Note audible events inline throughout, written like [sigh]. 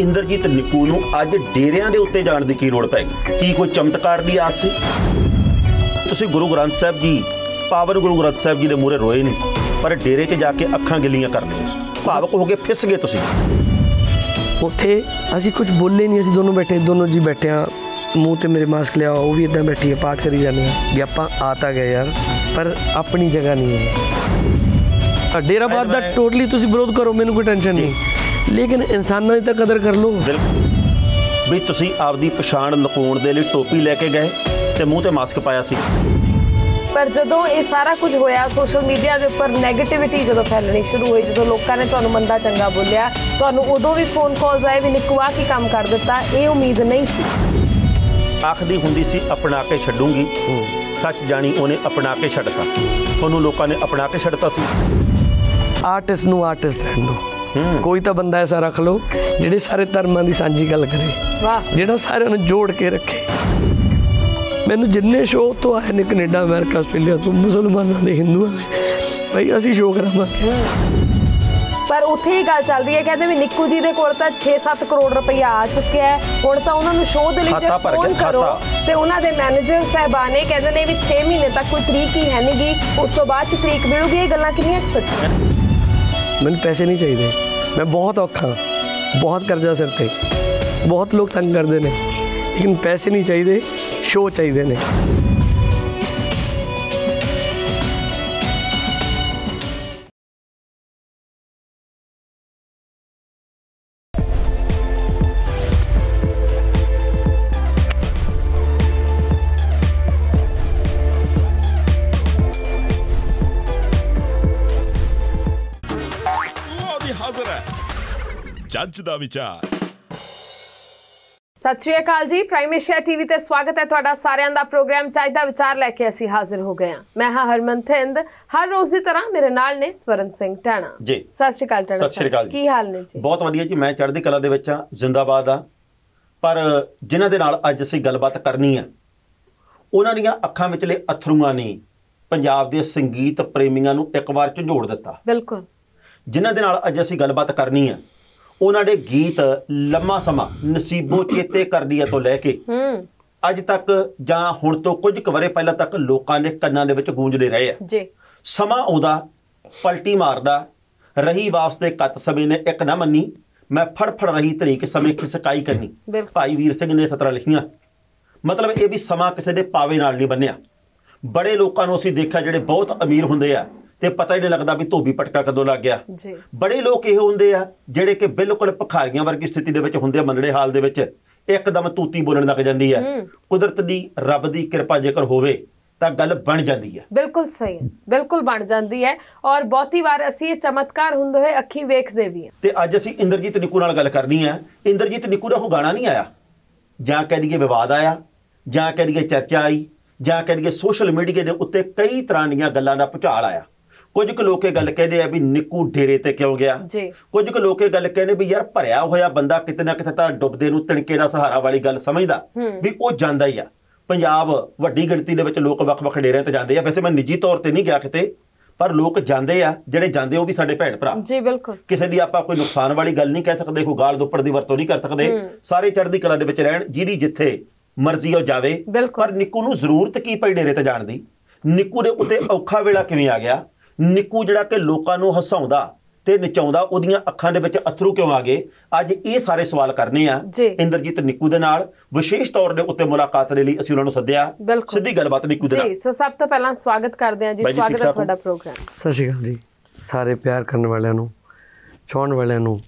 इंद्रजीत निकू अज डेरिया के उत्ते जाने की लड़ पैगी की कोई चमत्कार की आस से तुम गुरु ग्रंथ साहब जी पावन गुरु ग्रंथ साहब जी के मूहे रोए ने पर डेरे च जाके अखा गिलियां कर लिया भावक हो गए फिस गए तुम उत्थे असी कुछ बोले नहीं असं दोनों बैठे दोनों जी बैठे हाँ मूँह तो मेरे मास्क लिया वो भी इदा बैठी है पाठ करी जाने भी आप आता गए यार पर अपनी जगह नहीं है डेराबाद का टोटली विरोध करो मैं कोई टेंशन नहीं ਲੇਕਿਨ ਇਨਸਾਨਾਂ ਦੀ ਤਾਂ ਕਦਰ ਕਰ ਬਿਲਕੁਲ ਵੀ ਤੁਸੀਂ ਆਪਦੀ ਪਛਾਣ ਲੁਕਾਉਣ ਦੇ ਲਈ ਟੋਪੀ ਲੈ ਕੇ ਗਏ ਤੇ ਮੂੰਹ ਤੇ ਮਾਸਕ ਪਾਇਆ ਸੀ ਪਰ ਜਦੋਂ ਇਹ ਸਾਰਾ ਕੁਝ ਹੋਇਆ ਸੋਸ਼ਲ ਮੀਡੀਆ ਦੇ ਉੱਪਰ 네ਗੇਟਿਵਿਟੀ ਜਦੋਂ ਫੈਲਣੀ ਸ਼ੁਰੂ ਹੋਈ ਜਦੋਂ ਲੋਕਾਂ ਨੇ ਤੁਹਾਨੂੰ ਮੰਦਾ ਚੰਗਾ ਬੋਲਿਆ ਤੁਹਾਨੂੰ ਉਦੋਂ ਵੀ ਫੋਨ ਕਾਲਸ ਆਏ ਵੀ ਨਿਕਵਾ ਕੀ ਕੰਮ ਕਰ ਦਿੱਤਾ ਇਹ ਉਮੀਦ ਨਹੀਂ ਸੀ ਆਖਦੀ ਹੁੰਦੀ ਸੀ ਅਪਣਾ ਕੇ ਛੱਡੂਗੀ ਸੱਚ ਜਾਣੀ ਉਹਨੇ ਅਪਣਾ ਕੇ ਛੱਡਤਾ ਤੁਹਾਨੂੰ ਲੋਕਾਂ ਨੇ ਅਪਣਾ ਕੇ ਛੱਡਤਾ ਸੀ ਆਰਟਿਸਟ ਨੂੰ ਆਰਟਿਸਟ ਰਹਿਣ ਦੋ ਕੋਈ ਤਾਂ ਬੰਦਾ ਐਸਾ ਰੱਖ ਲਓ ਜਿਹੜੇ ਸਾਰੇ ਧਰਮਾਂ ਦੀ ਸਾਂਝੀ ਗੱਲ ਕਰੇ ਵਾਹ ਜਿਹੜਾ ਸਾਰਿਆਂ ਨੂੰ ਜੋੜ ਕੇ ਰੱਖੇ ਮੈਨੂੰ ਜਿੰਨੇ ਸ਼ੋਅ ਤੋਂ ਆਏ ਨੇ ਕੈਨੇਡਾ ਅਮਰੀਕਾ ਆਸਟ੍ਰੇਲੀਆ ਤੋਂ ਮੁਸਲਮਾਨਾਂ ਦੇ ਹਿੰਦੂਆਂ ਦੇ ਭਾਈ ਅਸੀਂ ਸ਼ੋਅ ਕਰਾਂਗੇ ਪਰ ਉੱਥੇ ਹੀ ਗੱਲ ਚੱਲ ਰਹੀ ਹੈ ਕਹਿੰਦੇ ਵੀ ਨਿੱਕੂ ਜੀ ਦੇ ਕੋਲ ਤਾਂ 6-7 ਕਰੋੜ ਰੁਪਈਆ ਆ ਚੁੱਕਿਆ ਹੈ ਹੁਣ ਤਾਂ ਉਹਨਾਂ ਨੂੰ ਸ਼ੋਅ ਦੇ ਲਈ ਜੇ ਫੋਨ ਕਰੋ ਤੇ ਉਹਨਾਂ ਦੇ ਮੈਨੇਜਰ ਸਹਿਬਾਨੇ ਕਹਿੰਦੇ ਨੇ ਵੀ 6 ਮਹੀਨੇ ਤੱਕ ਕੋਈ ਤਰੀਕ ਹੀ ਹੈ ਨਹੀਂਗੀ ਉਸ ਤੋਂ ਬਾਅਦ ਚ ਤਰੀਕ ਮਿਲੂਗੀ ਇਹ ਗੱਲਾਂ ਕਿੰਨੀਆਂ ਸੱਚੀਆਂ ਮੈਨੂੰ ਪੈਸੇ ਨਹੀਂ ਚਾਹੀਦੇ ਮੈਂ ਬਹੁਤ ਔਖਾ ਬਹੁਤ ਕਰਜ਼ਾ ਸਿਰ ਤੇ ਬਹੁਤ ਲੋਕ ਤੰਗ ਕਰਦੇ ਨੇ ਲੇਕਿਨ ਪੈਸੇ ਨਹੀਂ ਚਾਹੀਦੇ ਸ਼ੋਅ ਚਾਹੀਦੇ ਨੇ ਜੱਜ ਦਾ ਵਿਚਾਰ ਸਤਿ ਸ਼੍ਰੀ ਅਕਾਲ ਜੀ ਪ੍ਰਾਈਮ ਏਸ਼ੀਆ ਟੀਵੀ ਤੇ ਸਵਾਗਤ ਹੈ ਤੁਹਾਡਾ ਸਾਰਿਆਂ ਦਾ ਪ੍ਰੋਗਰਾਮ ਚਾਹੀਦਾ ਵਿਚਾਰ ਲੈ ਕੇ ਅਸੀਂ ਹਾਜ਼ਰ ਹੋ ਗਏ ਹਾਂ ਮੈਂ ਹਾਂ ਹਰਮਨ ਥਿੰਦ ਹਰ ਰੋਜ਼ ਦੀ ਤਰ੍ਹਾਂ ਮੇਰੇ ਨਾਲ ਨੇ ਸਵਰਨ ਸਿੰਘ ਟਾਣਾ ਜੀ ਸਤਿ ਸ਼੍ਰੀ ਅਕਾਲ ਟਾਣਾ ਸਤਿ ਸ਼੍ਰੀ ਅਕਾਲ ਕੀ ਹਾਲ ਨੇ ਜੀ ਬਹੁਤ ਵਧੀਆ ਜੀ ਮੈਂ ਚੜ੍ਹਦੀ ਕਲਾ ਦੇ ਵਿੱਚ ਆ ਜ਼ਿੰਦਾਬਾਦ ਆ ਪਰ ਜਿਨ੍ਹਾਂ ਦੇ ਨਾਲ ਅੱਜ ਅਸੀਂ ਗੱਲਬਾਤ ਕਰਨੀ ਆ ਉਹਨਾਂ ਦੀਆਂ ਅੱਖਾਂ ਵਿੱਚਲੇ ਅਥਰੂਆਂ ਨੇ ਪੰਜਾਬ ਦੇ ਸੰਗੀਤ ਪ੍ਰੇਮੀਆਂ ਨੂੰ ਇੱਕ ਵਾਰ ਝੰਡੋੜ ਦਿੱਤਾ ਬਿਲਕੁਲ ਜਿਨ੍ਹਾਂ ਦੇ ਨਾਲ ਅੱਜ ਅਸੀਂ ਗੱਲਬਾਤ ਕਰਨੀ ਆ ਉਹਨਾਂ ਦੇ ਗੀਤ ਲੰਮਾ ਸਮਾਂ ਨਸੀਬੋ ਚੇਤੇ ਕਰਦੀਆ ਤੋਂ ਲੈ ਕੇ ਅੱਜ ਤੱਕ ਜਾਂ ਹੁਣ ਤੋਂ ਕੁਝ ਕੁ ਵਰੇ ਪਹਿਲਾਂ ਤੱਕ ਲੋਕਾਂ ਦੇ ਕੰਨਾਂ ਦੇ ਵਿੱਚ ਗੂੰਜਦੇ ਰਹੇ ਆ ਜੀ ਸਮਾਂ ਆਉਂਦਾ ਪਲਟੀ ਮਾਰਦਾ ਰਹੀ ਵਾਸਤੇ ਕੱਤ ਸਮੇਂ ਨੇ ਇੱਕ ਨਾ ਮੰਨੀ ਮੈਂ ਫੜ ਫੜ ਰਹੀ ਤਰੀਕੇ ਸਮੇਂ ਖਿਸਕਾਈ ਕਰਨੀ ਭਾਈ ਵੀਰ ਸਿੰਘ ਨੇ ਸਤਰਾ ਲਿਖੀਆਂ ਮਤਲਬ ਇਹ ਵੀ ਸਮਾਂ ਕਿਸੇ ਦੇ ਪਾਵੇ ਨਾਲ ਨਹੀਂ ਬੰਨਿਆ ਬੜੇ ਲੋਕਾਂ ਨੂੰ ਅਸੀਂ ਦੇਖਿਆ ਜਿਹੜੇ ਬਹੁਤ ਅਮੀਰ ਹੁੰਦੇ ਆ ਤੇ ਪਤਾ ਹੀ ਨਹੀਂ ਲੱਗਦਾ ਵੀ ਧੋਬੀ ਪਟਕਾ ਕਦੋਂ ਲੱਗ ਗਿਆ ਜੀ ਬੜੇ ਲੋਕ ਇਹ ਹੁੰਦੇ ਆ ਜਿਹੜੇ ਕਿ ਬਿਲਕੁਲ ਭਖਾਰੀਆਂ ਵਰਗੀ ਸਥਿਤੀ ਦੇ ਵਿੱਚ ਹੁੰਦੇ ਆ ਮੰਦੜੇ ਹਾਲ ਦੇ ਵਿੱਚ ਇੱਕਦਮ ਤੂਤੀ ਬੋਲਣ ਲੱਗ ਜਾਂਦੀ ਹੈ ਕੁਦਰਤ ਦੀ ਰੱਬ ਦੀ ਕਿਰਪਾ ਜੇਕਰ ਹੋਵੇ ਤਾਂ ਗੱਲ ਬਣ ਜਾਂਦੀ ਹੈ ਬਿਲਕੁਲ ਸਹੀ ਬਿਲਕੁਲ ਬਣ ਜਾਂਦੀ ਹੈ ਔਰ ਬਹੁਤੀ ਵਾਰ ਅਸੀਂ ਇਹ ਚਮਤਕਾਰ ਹੁੰਦੇ ਹੋਏ ਅੱਖੀਂ ਵੇਖਦੇ ਵੀ ਹਾਂ ਤੇ ਅੱਜ ਅਸੀਂ ਇੰਦਰਜੀਤ ਨਿੱਕੂ ਨਾਲ ਗੱਲ ਕਰਨੀ ਹੈ ਇੰਦਰਜੀਤ ਨਿੱਕੂ ਦਾ ਉਹ ਗਾਣਾ ਨਹੀਂ ਆਇਆ ਜਾਂ ਕਹਿ ਲਈਏ ਵਿਵਾਦ ਆਇਆ ਜਾਂ ਕਹਿ ਲਈਏ ਚਰਚਾ ਆਈ ਜਾਂ ਕਹਿ ਲਈਏ ਸੋਸ਼ਲ ਮੀਡੀਆ ਦੇ ਉੱਤੇ ਕਈ ਤਰ੍ਹਾਂ ਦੀਆਂ ਗੱਲਾਂ ਦਾ ਪੁਚਾਲ ਆਇਆ ਕੁਝ ਕੁ ਲੋਕ ਇਹ ਗੱਲ ਕਹਿੰਦੇ ਆ ਵੀ ਨਿੱਕੂ ਡੇਰੇ ਤੇ ਕਿਉਂ ਗਿਆ ਜੀ ਕੁਝ ਕੁ ਲੋਕ ਇਹ ਗੱਲ ਕਹਿੰਦੇ ਵੀ ਯਾਰ ਭਰਿਆ ਹੋਇਆ ਬੰਦਾ ਕਿਤੇ ਨਾ ਕਿਤੇ ਤਾਂ ਡੁੱਬਦੇ ਨੂੰ ਤਣਕੇ ਦਾ ਸਹਾਰਾ ਵਾਲੀ ਗੱਲ ਸਮਝਦਾ ਵੀ ਉਹ ਜਾਂਦਾ ਹੀ ਆ ਪੰਜਾਬ ਵੱਡੀ ਗਿਣਤੀ ਦੇ ਵਿੱਚ ਲੋਕ ਵੱਖ-ਵੱਖ ਡੇਰਿਆਂ ਤੇ ਜਾਂਦੇ ਆ ਵੈਸੇ ਮੈਂ ਨਿੱਜੀ ਤੌਰ ਤੇ ਨਹੀਂ ਗਿਆ ਕਿਤੇ ਪਰ ਲੋਕ ਜਾਂਦੇ ਆ ਜਿਹੜੇ ਜਾਂਦੇ ਉਹ ਵੀ ਸਾਡੇ ਭੈਣ ਭਰਾ ਜੀ ਬਿਲਕੁਲ ਕਿਸੇ ਦੀ ਆਪਾਂ ਕੋਈ ਨੁਕਸਾਨ ਵਾਲੀ ਗੱਲ ਨਹੀਂ ਕਹਿ ਸਕਦੇ ਕੋਈ ਗਾਲ ਦੁੱਪੜ ਦੀ ਵਰਤੋਂ ਨਹੀਂ ਕਰ ਸਕਦੇ ਸਾਰੇ ਚੜ੍ਹਦੀ ਕਲਾ ਦੇ ਵਿੱਚ ਰਹਿਣ ਜਿਹਦੀ ਜਿੱਥੇ ਮਰਜ਼ੀ ਉਹ ਜਾਵੇ ਪਰ ਨਿੱਕੂ ਨੂੰ ਜ਼ਰੂਰਤ ਕੀ ਪਈ ਡੇਰੇ ਤੇ ਜਾਣ ਦੀ ਨਿੱਕੂ ਦੇ ਉੱਤੇ ਔਖਾ ਵੇਲਾ ਕਿਵੇਂ ਆ ਗਿਆ ਨਿੱਕੂ ਜਿਹੜਾ ਕਿ ਲੋਕਾਂ ਨੂੰ ਹਸਾਉਂਦਾ ਤੇ ਨਚਾਉਂਦਾ ਉਹਦੀਆਂ ਅੱਖਾਂ ਦੇ ਵਿੱਚ ਅਥਰੂ ਕਿਉਂ ਆ ਗਏ ਅੱਜ ਇਹ ਸਾਰੇ ਸਵਾਲ ਕਰਨੇ ਆ ਇੰਦਰਜੀਤ ਨਿੱਕੂ ਦੇ ਨਾਲ ਵਿਸ਼ੇਸ਼ ਤੌਰ ਦੇ ਉੱਤੇ ਮੁਲਾਕਾਤ ਦੇ ਲਈ ਅਸੀਂ ਉਹਨਾਂ ਨੂੰ ਸੱਦਿਆ ਸਿੱਧੀ ਗੱਲਬਾਤ ਨਿੱਕੂ ਦੇ ਨਾਲ ਜੀ ਸੋ ਸਭ ਤੋਂ ਪਹਿਲਾਂ ਸਵਾਗਤ ਕਰਦੇ ਆ ਜੀ ਸਵਾਗਤ ਹੈ ਤੁਹਾਡਾ ਪ੍ਰੋਗਰਾਮ ਸਤਿ ਸ਼੍ਰੀ ਅਕਾਲ ਜੀ ਸਾਰੇ ਪਿਆਰ ਕਰਨ ਵਾਲਿਆਂ ਨੂੰ ਚਾਹਣ ਵਾਲਿਆਂ ਨੂੰ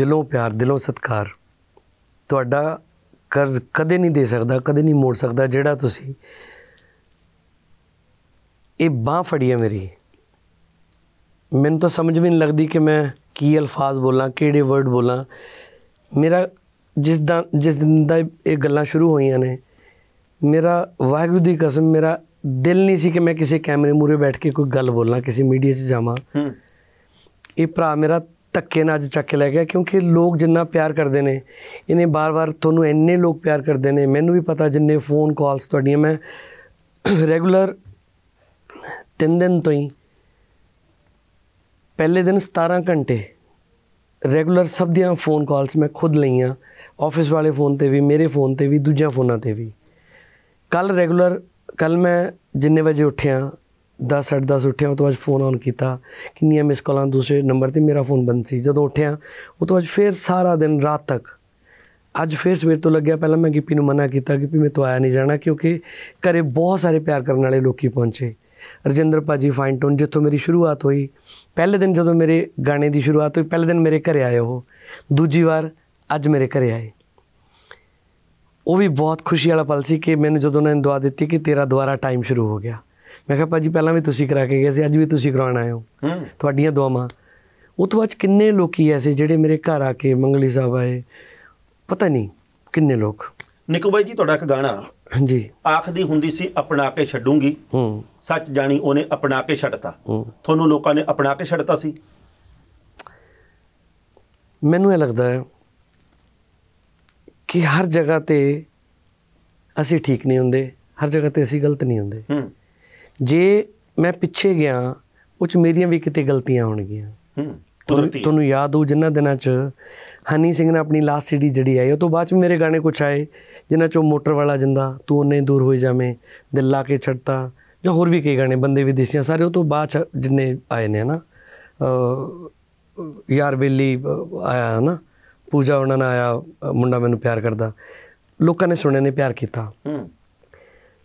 ਦਿਲੋਂ ਪਿਆਰ ਦਿਲੋਂ ਸਤਿਕਾਰ ਤੁਹਾਡਾ ਕਰਜ਼ ਕਦੇ ਨਹੀਂ ਦੇ ਸਕਦਾ ਕਦੇ ਨਹੀਂ ਮੋੜ ਸਕਦਾ ਜਿਹੜਾ ਤੁਸੀਂ ਇਹ ਬਾਹ ਫੜੀ ਹੈ ਮੇਰੀ ਮੈਨੂੰ ਤਾਂ ਸਮਝ ਵੀ ਨਹੀਂ ਲੱਗਦੀ ਕਿ ਮੈਂ ਕੀ ਅਲਫਾਜ਼ ਬੋਲਾਂ ਕਿਹੜੇ ਵਰਡ ਬੋਲਾਂ ਮੇਰਾ ਜਿਸ ਦਾ ਜਿਸ ਦਿਨ ਦਾ ਇਹ ਗੱਲਾਂ ਸ਼ੁਰੂ ਹੋਈਆਂ ਨੇ ਮੇਰਾ ਵਾਹਿਗੁਰੂ ਦੀ ਕਸਮ ਮੇਰਾ ਦਿਲ ਨਹੀਂ ਸੀ ਕਿ ਮੈਂ ਕਿਸੇ ਕੈਮਰੇ ਮੂਰੇ ਬੈਠ ਕੇ ਕੋਈ ਗੱਲ ਬੋਲਾਂ ਕਿਸੇ ਮੀਡੀਆ 'ਚ ਜਾਵਾਂ ਇਹ ਭਰਾ ਮੇਰਾ ਤੱਕੇ ਨਾਲ ਅੱਜ ਚੱਕ ਕੇ ਲੈ ਗਿਆ ਕਿਉਂਕਿ ਲੋਕ ਜਿੰਨਾ ਪਿਆਰ ਕਰਦੇ ਨੇ ਇਹਨੇ ਬਾਰ-ਬਾਰ ਤੁਹਾਨੂੰ ਇੰਨੇ ਲੋਕ ਪਿਆਰ ਕਰਦੇ ਨੇ ਮੈਨੂੰ ਵੀ ਪਤਾ ਜਿੰਨੇ ਫੋਨ ਕਾਲਸ ਤੁਹਾਡੀਆਂ ਮੈਂ ਰੈਗੂਲਰ [coughs] ਤਿੰਨ ਦਿਨ ਤੋਂ ਹੀ ਪਹਿਲੇ ਦਿਨ 17 ਘੰਟੇ ਰੈਗੂਲਰ ਸਭ ਦੀਆਂ ਫੋਨ ਕਾਲਸ ਮੈਂ ਖੁਦ ਲਈਆਂ ਆਫਿਸ ਵਾਲੇ ਫੋਨ ਤੇ ਵੀ ਮੇਰੇ ਫੋਨ ਤੇ ਵੀ ਦੂਜਿਆਂ ਫੋਨਾਂ ਤੇ ਵੀ ਕੱਲ ਰੈਗੂਲਰ ਕੱਲ ਮੈਂ ਜਿੰਨੇ ਵਜੇ ਉੱਠਿਆ 10 10:30 ਉੱਠਿਆ ਉਹ ਤੋਂ ਅੱਜ ਫੋਨ ਆਨ ਕੀਤਾ ਕਿੰਨੀਆਂ ਮਿਸ ਕਾਲਾਂ ਦੂਸਰੇ ਨੰਬਰ ਤੇ ਮੇਰਾ ਫੋਨ ਬੰਦ ਸੀ ਜਦੋਂ ਉੱਠਿਆ ਉਹ ਤੋਂ ਅੱਜ ਫੇਰ ਸਾਰਾ ਦਿਨ ਰਾਤ ਤੱਕ ਅੱਜ ਫੇਰ ਸਵੇਰ ਤੋਂ ਲੱਗਿਆ ਪਹਿਲਾਂ ਮੈਂ ਗਿੱਪੀ ਨੂੰ ਮਨਾ ਕੀਤਾ ਕਿ ਵੀ ਮੈਂ ਤੋਂ ਆਇਆ ਨਹੀਂ ਜਾਣਾ ਕਿਉਂਕਿ ਘਰੇ ਬਹੁਤ ਸਾਰੇ ਪਿਆਰ ਕਰਨ ਵਾਲੇ ਲੋਕੀ ਪਹੁੰਚੇ ਰਜਿੰਦਰ ਪਾਜੀ ਫਾਈਨ ਟੋਨ ਜਿੱਥੋਂ ਮੇਰੀ ਸ਼ੁਰੂਆਤ ਹੋਈ ਪਹਿਲੇ ਦਿਨ ਜਦੋਂ ਮੇਰੇ ਗਾਣੇ ਦੀ ਸ਼ੁਰੂਆਤ ਹੋਈ ਪਹਿਲੇ ਦਿਨ ਮੇਰੇ ਘਰੇ ਆਏ ਉਹ ਦੂਜੀ ਵਾਰ ਅੱਜ ਮੇਰੇ ਘਰੇ ਆਏ ਉਹ ਵੀ ਬਹੁਤ ਖੁਸ਼ੀ ਵਾਲਾ ਪਲ ਸੀ ਕਿ ਮੈਨੂੰ ਜਦੋਂ ਉਹਨਾਂ ਨੇ ਦੁਆ ਦਿੱਤੀ ਕਿ ਤੇਰਾ ਦੁਬਾਰਾ ਟਾਈਮ ਸ਼ੁਰੂ ਹੋ ਗਿਆ ਮੈਂ ਕਿਹਾ ਪਾਜੀ ਪਹਿਲਾਂ ਵੀ ਤੁਸੀਂ ਕਰਾ ਕੇ ਗਏ ਸੀ ਅੱਜ ਵੀ ਤੁਸੀਂ ਕਰਾਉਣ ਆਏ ਹੋ ਤੁਹਾਡੀਆਂ ਦੁਆਵਾਂ ਉਹ ਤੋਂ ਬਾਅਦ ਕਿੰਨੇ ਲੋਕੀ ਐਸੇ ਜਿਹੜੇ ਮੇਰੇ ਘਰ ਆ ਕੇ ਮੰਗਲੀ ਸਾਹਿਬ ਆਏ ਪਤਾ ਨਹੀਂ ਕਿੰਨੇ ਲੋਕ ਨਿਕੋ ਬਾਈ ਜੀ ਤੁਹਾਡਾ ਇੱਕ ਗਾਣਾ ਹਾਂਜੀ ਆਖਦੀ ਹੁੰਦੀ ਸੀ ਅਪਣਾ ਕੇ ਛੱਡੂਗੀ ਹੂੰ ਸੱਚ ਜਾਣੀ ਉਹਨੇ ਅਪਣਾ ਕੇ ਛੱਡਤਾ ਤੁਹਾਨੂੰ ਲੋਕਾਂ ਨੇ ਅਪਣਾ ਕੇ ਛੱਡਤਾ ਸੀ ਮੈਨੂੰ ਇਹ ਲੱਗਦਾ ਹੈ ਕਿ ਹਰ ਜਗ੍ਹਾ ਤੇ ਅਸੀਂ ਠੀਕ ਨਹੀਂ ਹੁੰਦੇ ਹਰ ਜਗ੍ਹਾ ਤੇ ਅਸੀਂ ਗਲਤ ਨਹੀਂ ਹੁੰਦੇ ਹੂੰ ਜੇ ਮੈਂ ਪਿੱਛੇ ਗਿਆ ਉੱਚ ਮੇਰੀਆਂ ਵੀ ਕਿਤੇ ਗਲਤੀਆਂ ਹੋਣਗੀਆਂ ਹੂੰ ਤੁਹਾਨੂੰ ਯਾਦ ਹੋ ਜਿੰਨਾ ਦਿਨਾਂ ਚ ਹਨੀ ਸਿੰਘ ਨੇ ਆਪਣੀ ਲਾਸਟ ਸੀਡੀ ਜਿਹੜੀ ਆਈ ਉਹ ਤੋਂ ਬਾਅਦ ਚ ਮੇਰੇ ਗਾਣੇ ਕੁਛ ਆਏ ਜਿਨ੍ਹਾਂ ਚੋਂ ਮੋਟਰ ਵਾਲਾ ਜਿੰਦਾ ਤੂੰ ਉਹਨੇ ਦੂਰ ਹੋਈ ਜਾਵੇਂ ਦਿਲ ਲਾ ਕੇ ਛੱਡਤਾ ਜਾਂ ਹੋਰ ਵੀ ਕਈ ਗਾਣੇ ਬੰਦੇ ਵਿਦੇਸ਼ੀਆਂ ਸਾਰੇ ਉਹ ਤੋਂ ਬਾਅਦ ਜਿੰਨੇ ਆਏ ਨੇ ਨਾ ਯਾਰ ਬੇਲੀ ਆਇਆ ਨਾ ਪੂਜਾ ਉਹਨਾਂ ਨੇ ਆਇਆ ਮੁੰਡਾ ਮੈਨੂੰ ਪਿਆਰ ਕਰਦਾ ਲੋਕਾਂ ਨੇ ਸੁਣਿਆ ਨੇ ਪਿਆਰ ਕੀਤਾ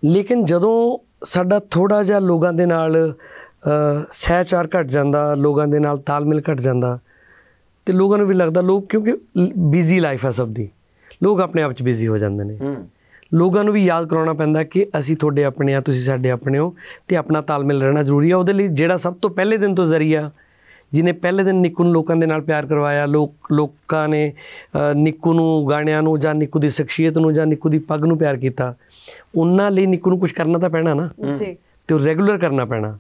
ਲੇਕਿਨ ਜਦੋਂ ਸਾਡਾ ਥੋੜਾ ਜਿਹਾ ਲੋਕਾਂ ਦੇ ਨਾਲ ਸਹਿਚਾਰ ਘਟ ਜਾਂਦਾ ਲੋਕਾਂ ਦੇ ਨਾਲ ਤਾਲਮਿਲ ਘਟ ਜਾਂਦਾ ਤੇ ਲੋਕਾਂ ਨੂੰ ਵੀ ਲੱਗਦਾ ਲੋਕ ਕਿਉਂਕਿ ਬਿਜ਼ੀ ਲਾਈਫ ਆ ਸਭ ਦੀ ਲੋਕ ਆਪਣੇ ਆਪ 'ਚ ਬਿਜ਼ੀ ਹੋ ਜਾਂਦੇ ਨੇ ਲੋਕਾਂ ਨੂੰ ਵੀ ਯਾਦ ਕਰਾਉਣਾ ਪੈਂਦਾ ਕਿ ਅਸੀਂ ਤੁਹਾਡੇ ਆਪਣੇ ਆ ਤੁਸੀਂ ਸਾਡੇ ਆਪਣੇ ਹੋ ਤੇ ਆਪਣਾ ਤਾਲਮੇਲ ਰਹਿਣਾ ਜ਼ਰੂਰੀ ਆ ਉਹਦੇ ਲਈ ਜਿਹੜਾ ਸਭ ਤੋਂ ਪਹਿਲੇ ਦਿਨ ਤੋਂ ਜ਼ਰੀਆ ਜਿਨੇ ਪਹਿਲੇ ਦਿਨ ਨਿੱਕੂ ਨੂੰ ਲੋਕਾਂ ਦੇ ਨਾਲ ਪਿਆਰ ਕਰਵਾਇਆ ਲੋਕ ਲੋਕਾਂ ਨੇ ਨਿੱਕੂ ਨੂੰ ਗਾਣਿਆਂ ਨੂੰ ਜਾਂ ਨਿੱਕੂ ਦੀ ਸ਼ਖਸੀਅਤ ਨੂੰ ਜਾਂ ਨਿੱਕੂ ਦੀ ਪੱਗ ਨੂੰ ਪਿਆਰ ਕੀਤਾ ਉਹਨਾਂ ਲਈ ਨਿੱਕੂ ਨੂੰ ਕੁਝ ਕਰਨਾ ਤਾਂ ਪੈਣਾ ਨਾ ਜੀ ਤੇ ਉਹ ਰੈਗੂਲਰ ਕਰਨਾ ਪੈਣਾ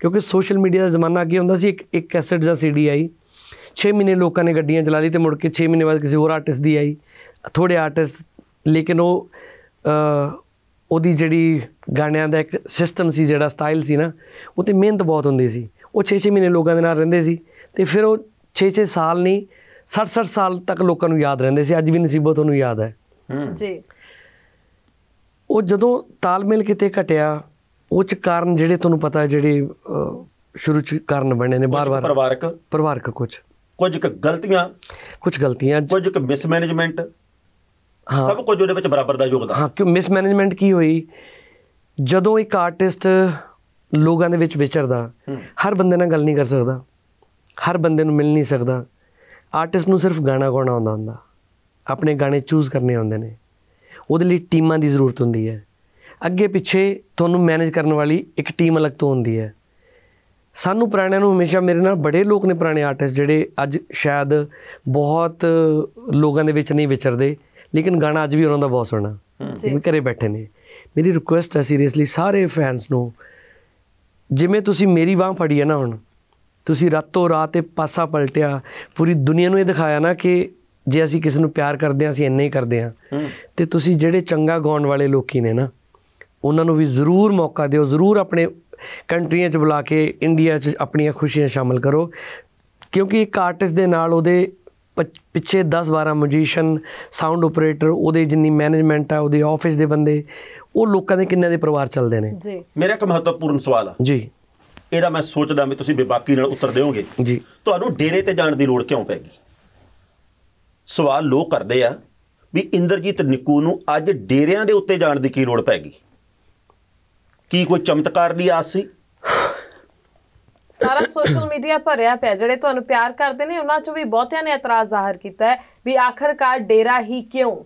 ਕਿਉਂਕਿ ਸੋਸ਼ਲ ਮੀਡੀਆ ਦਾ ਜ਼ਮਾਨਾ ਅੱਗੇ ਹੁੰਦਾ ਸੀ ਇੱਕ ਇੱਕ ਕੈਸਟ ਜਾਂ ਸੀਡੀ ਆਈ 6 ਮਹੀਨੇ ਲੋਕਾਂ ਨੇ ਗੱਡੀਆਂ ਚਲਾ ਲਈ ਤੇ ਮੁੜ ਕੇ 6 ਮਹੀਨੇ ਬਾਅਦ ਕਿਸੇ ਹੋਰ ਆਰਟਿਸਟ ਦੀ ਆਈ ਥੋੜੇ ਆਰਟਿਸਟ ਲੇਕਿਨ ਉਹ ਉਹਦੀ ਜਿਹੜੀ ਗਾਣਿਆਂ ਦਾ ਇੱਕ ਸਿਸਟਮ ਸੀ ਜਿਹੜਾ ਸਟਾਈਲ ਸੀ ਨਾ ਉਹ ਤੇ ਮਿਹਨਤ ਬਹੁਤ ਹੁੰਦੀ ਸੀ ਉਹ 6-6 ਮਹੀਨੇ ਲੋਕਾਂ ਦੇ ਨਾਲ ਰਹਿੰਦੇ ਸੀ ਤੇ ਫਿਰ ਉਹ 6-6 ਸਾਲ ਨਹੀਂ 60-60 ਸਾਲ ਤੱਕ ਲੋਕਾਂ ਨੂੰ ਯਾਦ ਰਹਿੰਦੇ ਸੀ ਅੱਜ ਵੀ ਨਸੀਬੋ ਤੁਹਾਨੂੰ ਯਾਦ ਹੈ ਜੀ ਉਹ ਜਦੋਂ ਤਾਲਮੇਲ ਕਿਤੇ ਘਟਿਆ ਉਹ ਚ ਕਾਰਨ ਜਿਹੜੇ ਤੁਹਾਨੂੰ ਪਤਾ ਹੈ ਜਿਹੜੇ ਸ਼ੁਰੂ ਚ ਕਾਰਨ ਬਣੇ ਨੇ ਬਾਰ-ਬਾਰ ਪਰਿਵਾਰਕ ਪਰਿਵਾਰਕ ਕੁਝ ਕੁਝ ਗਲਤੀਆਂ ਕੁਝ ਗਲਤੀਆਂ ਕੁਝ ਮਿਸਮੈਨੇਜਮੈਂਟ ਸਭ ਕੁਝ ਉਹਦੇ ਵਿੱਚ ਬਰਾਬਰ ਦਾ ਯੋਗਦਾਨ ਹਾਂ ਕਿਉਂ ਮਿਸਮੈਨੇਜਮੈਂਟ ਕੀ ਹੋਈ ਜਦੋਂ ਇੱਕ ਆਰਟਿਸਟ ਲੋਕਾਂ ਦੇ ਵਿੱਚ ਵਿਚਰਦਾ ਹਰ ਬੰਦੇ ਨਾਲ ਗੱਲ ਨਹੀਂ ਕਰ ਸਕਦਾ ਹਰ ਬੰਦੇ ਨੂੰ ਮਿਲ ਨਹੀਂ ਸਕਦਾ ਆਰਟਿਸਟ ਨੂੰ ਸਿਰਫ ਗਾਣਾ ਗਾਉਣਾ ਆਉਂਦਾ ਹੁੰਦਾ ਆਪਣੇ ਗਾਣੇ ਚੂਜ਼ ਕਰਨੇ ਆਉਂਦੇ ਨੇ ਉਹਦੇ ਲਈ ਟੀਮਾਂ ਦੀ ਜ਼ਰੂਰਤ ਹੁੰਦੀ ਹੈ ਅੱਗੇ ਪਿੱਛੇ ਤੁਹਾਨੂੰ ਮੈਨੇਜ ਕਰਨ ਵਾਲੀ ਇੱਕ ਟੀਮ ਅਲੱਗ ਤੋਂ ਹੁੰਦੀ ਹੈ ਸਾਨੂੰ ਪੁਰਾਣਿਆਂ ਨੂੰ ਹਮੇਸ਼ਾ ਮੇਰੇ ਨਾਲ ਬੜੇ ਲੋਕ ਨੇ ਪੁਰਾਣੇ ਆਰਟਿਸਟ ਜਿਹੜੇ ਅੱਜ ਸ਼ਾਇਦ ਬਹੁਤ ਲੋਕਾਂ ਦੇ ਵਿੱਚ ਨਹੀਂ ਵਿਚਰਦੇ ਲੇਕਿਨ ਗਾਣਾ ਅੱਜ ਵੀ ਉਹਨਾਂ ਦਾ ਬਹੁਤ ਸੋਹਣਾ ਘਰੇ ਬੈਠੇ ਨੇ ਮੇਰੀ ਰਿਕੁਐਸਟ ਹੈ ਸੀਰੀਅਸਲੀ ਸਾਰੇ ਫੈਨਸ ਨੂੰ ਜਿਵੇਂ ਤੁਸੀਂ ਮੇਰੀ ਬਾਹ ਫੜੀ ਹੈ ਨਾ ਹੁਣ ਤੁਸੀਂ ਰਾਤੋਂ ਰਾਤ ਇਹ ਪਾਸਾ ਪਲਟਿਆ ਪੂਰੀ ਦੁਨੀਆ ਨੂੰ ਇਹ ਦਿਖਾਇਆ ਨਾ ਕਿ ਜੇ ਅਸੀਂ ਕਿਸੇ ਨੂੰ ਪਿਆਰ ਕਰਦੇ ਹਾਂ ਅਸੀਂ ਇੰਨੇ ਹੀ ਕਰਦੇ ਹਾਂ ਤੇ ਤੁਸੀਂ ਜਿਹੜੇ ਚੰਗਾ ਗਾਉਣ ਵਾਲੇ ਲੋਕੀ ਨੇ ਨਾ ਉਹਨਾਂ ਨੂੰ ਵੀ ਜ਼ਰੂਰ ਮੌਕਾ ਦਿਓ ਜ਼ਰੂਰ ਆਪਣੇ ਕੰਟਰੀਆਂ 'ਚ ਬੁਲਾ ਕੇ ਇੰਡੀਆ 'ਚ ਆਪਣੀਆਂ ਖੁਸ਼ੀਆਂ ਸ਼ਾਮਲ ਕਰੋ ਕਿਉਂਕਿ ਇੱਕ ਆਰਟਿਸਟ ਦੇ ਨਾਲ ਉਹਦੇ ਪਿੱਛੇ 10-12 ਮਿਊਜ਼ੀਸ਼ੀਅਨ ਸਾਊਂਡ ਆਪਰੇਟਰ ਉਹਦੇ ਜਿੰਨੀ ਮੈਨੇਜਮੈਂਟ ਆ ਉਹਦੇ ਆਫਿਸ ਦੇ ਬੰਦੇ ਉਹ ਲੋਕਾਂ ਦੇ ਕਿੰਨੇ ਦੇ ਪਰਿਵਾਰ ਚੱਲਦੇ ਨੇ ਜੀ ਮੇਰਾ ਇੱਕ ਮਹੱਤਵਪੂਰਨ ਸਵਾਲ ਆ ਜੀ ਇਹਦਾ ਮੈਂ ਸੋਚਦਾ ਵੀ ਤੁਸੀਂ ਬੇਬਾਕੀ ਨਾਲ ਉੱਤਰ ਦਿਓਗੇ ਜੀ ਤੁਹਾਨੂੰ ਡੇਰੇ ਤੇ ਜਾਣ ਦੀ ਲੋੜ ਕਿਉਂ ਪੈ ਗਈ ਸਵਾਲ ਲੋਕ ਕਰਦੇ ਆ ਵੀ ਇੰਦਰਜੀਤ ਨਿੱਕੂ ਨੂੰ ਅੱਜ ਡੇਰਿਆਂ ਦੇ ਉੱਤੇ ਜਾਣ ਦੀ ਕੀ ਲੋੜ ਪੈ ਗਈ ਕੀ ਕੋਈ ਚਮਤਕਾਰ ਦੀ ਆਸ ਸੀ ਸਾਰਾ ਸੋਸ਼ਲ ਮੀਡੀਆ ਭਰਿਆ ਪਿਆ ਜਿਹੜੇ ਤੁਹਾਨੂੰ ਪਿਆਰ ਕਰਦੇ ਨੇ ਉਹਨਾਂ ਚੋਂ ਵੀ ਬਹੁਤਿਆਂ ਨੇ ਇਤਰਾਜ਼ ਜ਼ਾਹਰ ਕੀਤਾ ਹੈ ਵੀ ਆਖਰਕਾਰ ਡੇਰਾ ਹੀ ਕਿਉਂ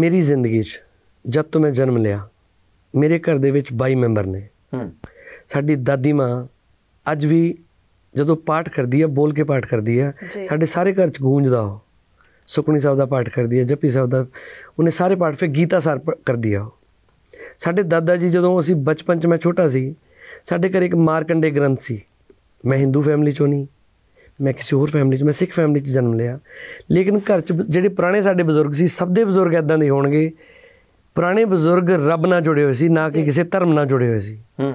ਮੇਰੀ ਜ਼ਿੰਦਗੀ 'ਚ ਜਦ ਤੋਂ ਮੈਂ ਜਨਮ ਲਿਆ ਮੇਰੇ ਘਰ ਦੇ ਵਿੱਚ 22 ਮੈਂਬਰ ਨੇ ਸਾਡੀ ਦਾਦੀ ਮਾਂ ਅੱਜ ਵੀ ਜਦੋਂ ਪਾਠ ਕਰਦੀ ਹੈ ਬੋਲ ਕੇ ਪਾਠ ਕਰਦੀ ਹੈ ਸਾਡੇ ਸਾਰੇ ਘਰ 'ਚ ਗੂੰਜਦਾ ਹੋ ਸੁਖਣੀ ਸਾਹਿਬ ਦਾ ਪਾਠ ਕਰਦੀ ਹੈ ਜੱਪੀ ਸਾਹਿਬ ਦਾ ਉਹਨੇ ਸਾਰੇ ਪਾਠ ਫਿਰ ਗੀਤਾ ਸਰ ਕਰਦੀ ਆ ਸਾਡੇ ਦਾਦਾ ਜੀ ਜਦੋਂ ਅਸੀਂ ਬਚਪਨ 'ਚ ਮੈਂ ਛੋਟਾ ਸੀ ਸਾਡੇ ਘਰ ਇੱਕ ਮਾਰਕੰਡੇ ਗ੍ਰੰਥ ਸੀ ਮੈਂ ਹਿੰਦੂ ਫੈਮਿਲੀ ਚੋਂ ਨਹੀਂ ਮੈਂ ਕਿਸੇ ਹੋਰ ਫੈਮਿਲੀ 'ਚ ਮੈਂ ਸਿੱਖ ਫੈਮਿਲੀ 'ਚ ਜਨਮ ਲਿਆ ਲੇਕਿਨ ਘਰ 'ਚ ਜਿਹੜੇ ਪੁਰਾਣੇ ਸਾਡੇ ਬਜ਼ੁਰਗ ਸੀ ਸਭ ਦੇ ਬਜ਼ੁਰਗ ਐਦਾਂ ਦੇ ਹੋਣਗੇ ਪੁਰਾਣੇ ਬਜ਼ੁਰਗ ਰੱਬ ਨਾਲ ਜੁੜੇ ਹੋਏ ਸੀ ਨਾ ਕਿ ਕਿਸੇ ਧਰਮ ਨਾਲ ਜੁੜੇ ਹੋਏ ਸੀ ਹੂੰ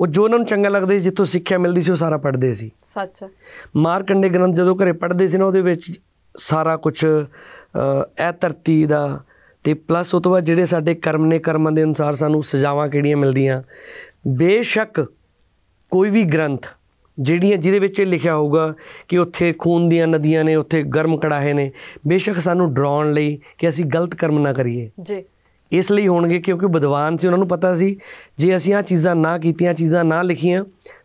ਉਹ ਜੋ ਉਹਨਾਂ ਨੂੰ ਚੰਗਾ ਲੱਗਦਾ ਸੀ ਜਿੱਥੋਂ ਸਿੱਖਿਆ ਮਿਲਦੀ ਸੀ ਉਹ ਸਾਰਾ ਪੜ੍ਹਦੇ ਸੀ ਸੱਚ ਮਾਰਕੰਡੇ ਗ੍ਰੰਥ ਜਦੋਂ ਘਰੇ ਪੜ੍ਹਦੇ ਸੀ ਨਾ ਉਹਦੇ ਵਿੱਚ ਸਾਰਾ ਕੁਝ ਇਹ ਧਰਤੀ ਦਾ ਤੇ ਪਲੱਸ ਉਹ ਤੋਂ ਬਾਅਦ ਜਿਹੜੇ ਸਾਡੇ ਕਰਮ ਨੇ ਕਰਮਾਂ ਦੇ ਅਨੁਸਾਰ ਸਾਨੂੰ ਸਜ਼ਾਵਾਂ ਕਿਹੜੀਆਂ ਮਿਲਦੀਆਂ ਬੇਸ਼ੱਕ ਕੋਈ ਵੀ ਗ੍ਰੰਥ ਜਿਹੜੀਆਂ ਜਿਹਦੇ ਵਿੱਚ ਇਹ ਲਿਖਿਆ ਹੋਊਗਾ ਕਿ ਉੱਥੇ ਖੂਨ ਦੀਆਂ ਨਦੀਆਂ ਨੇ ਉੱਥੇ ਗਰਮ ਕੜਾਹੇ ਨੇ ਬੇਸ਼ੱਕ ਸਾਨੂੰ ਡਰਾਉਣ ਲਈ ਕਿ ਅਸੀਂ ਗਲਤ ਕਰਮ ਨਾ ਕਰੀਏ ਜੀ ਇਸ ਲਈ ਹੋਣਗੇ ਕਿਉਂਕਿ ਵਿਦਵਾਨ ਸੀ ਉਹਨਾਂ ਨੂੰ ਪਤਾ ਸੀ ਜੇ ਅਸੀਂ ਆ ਚੀਜ਼ਾਂ ਨਾ ਕੀਤੀਆਂ ਚੀਜ਼ਾਂ ਨਾ ਲਿਖੀਆਂ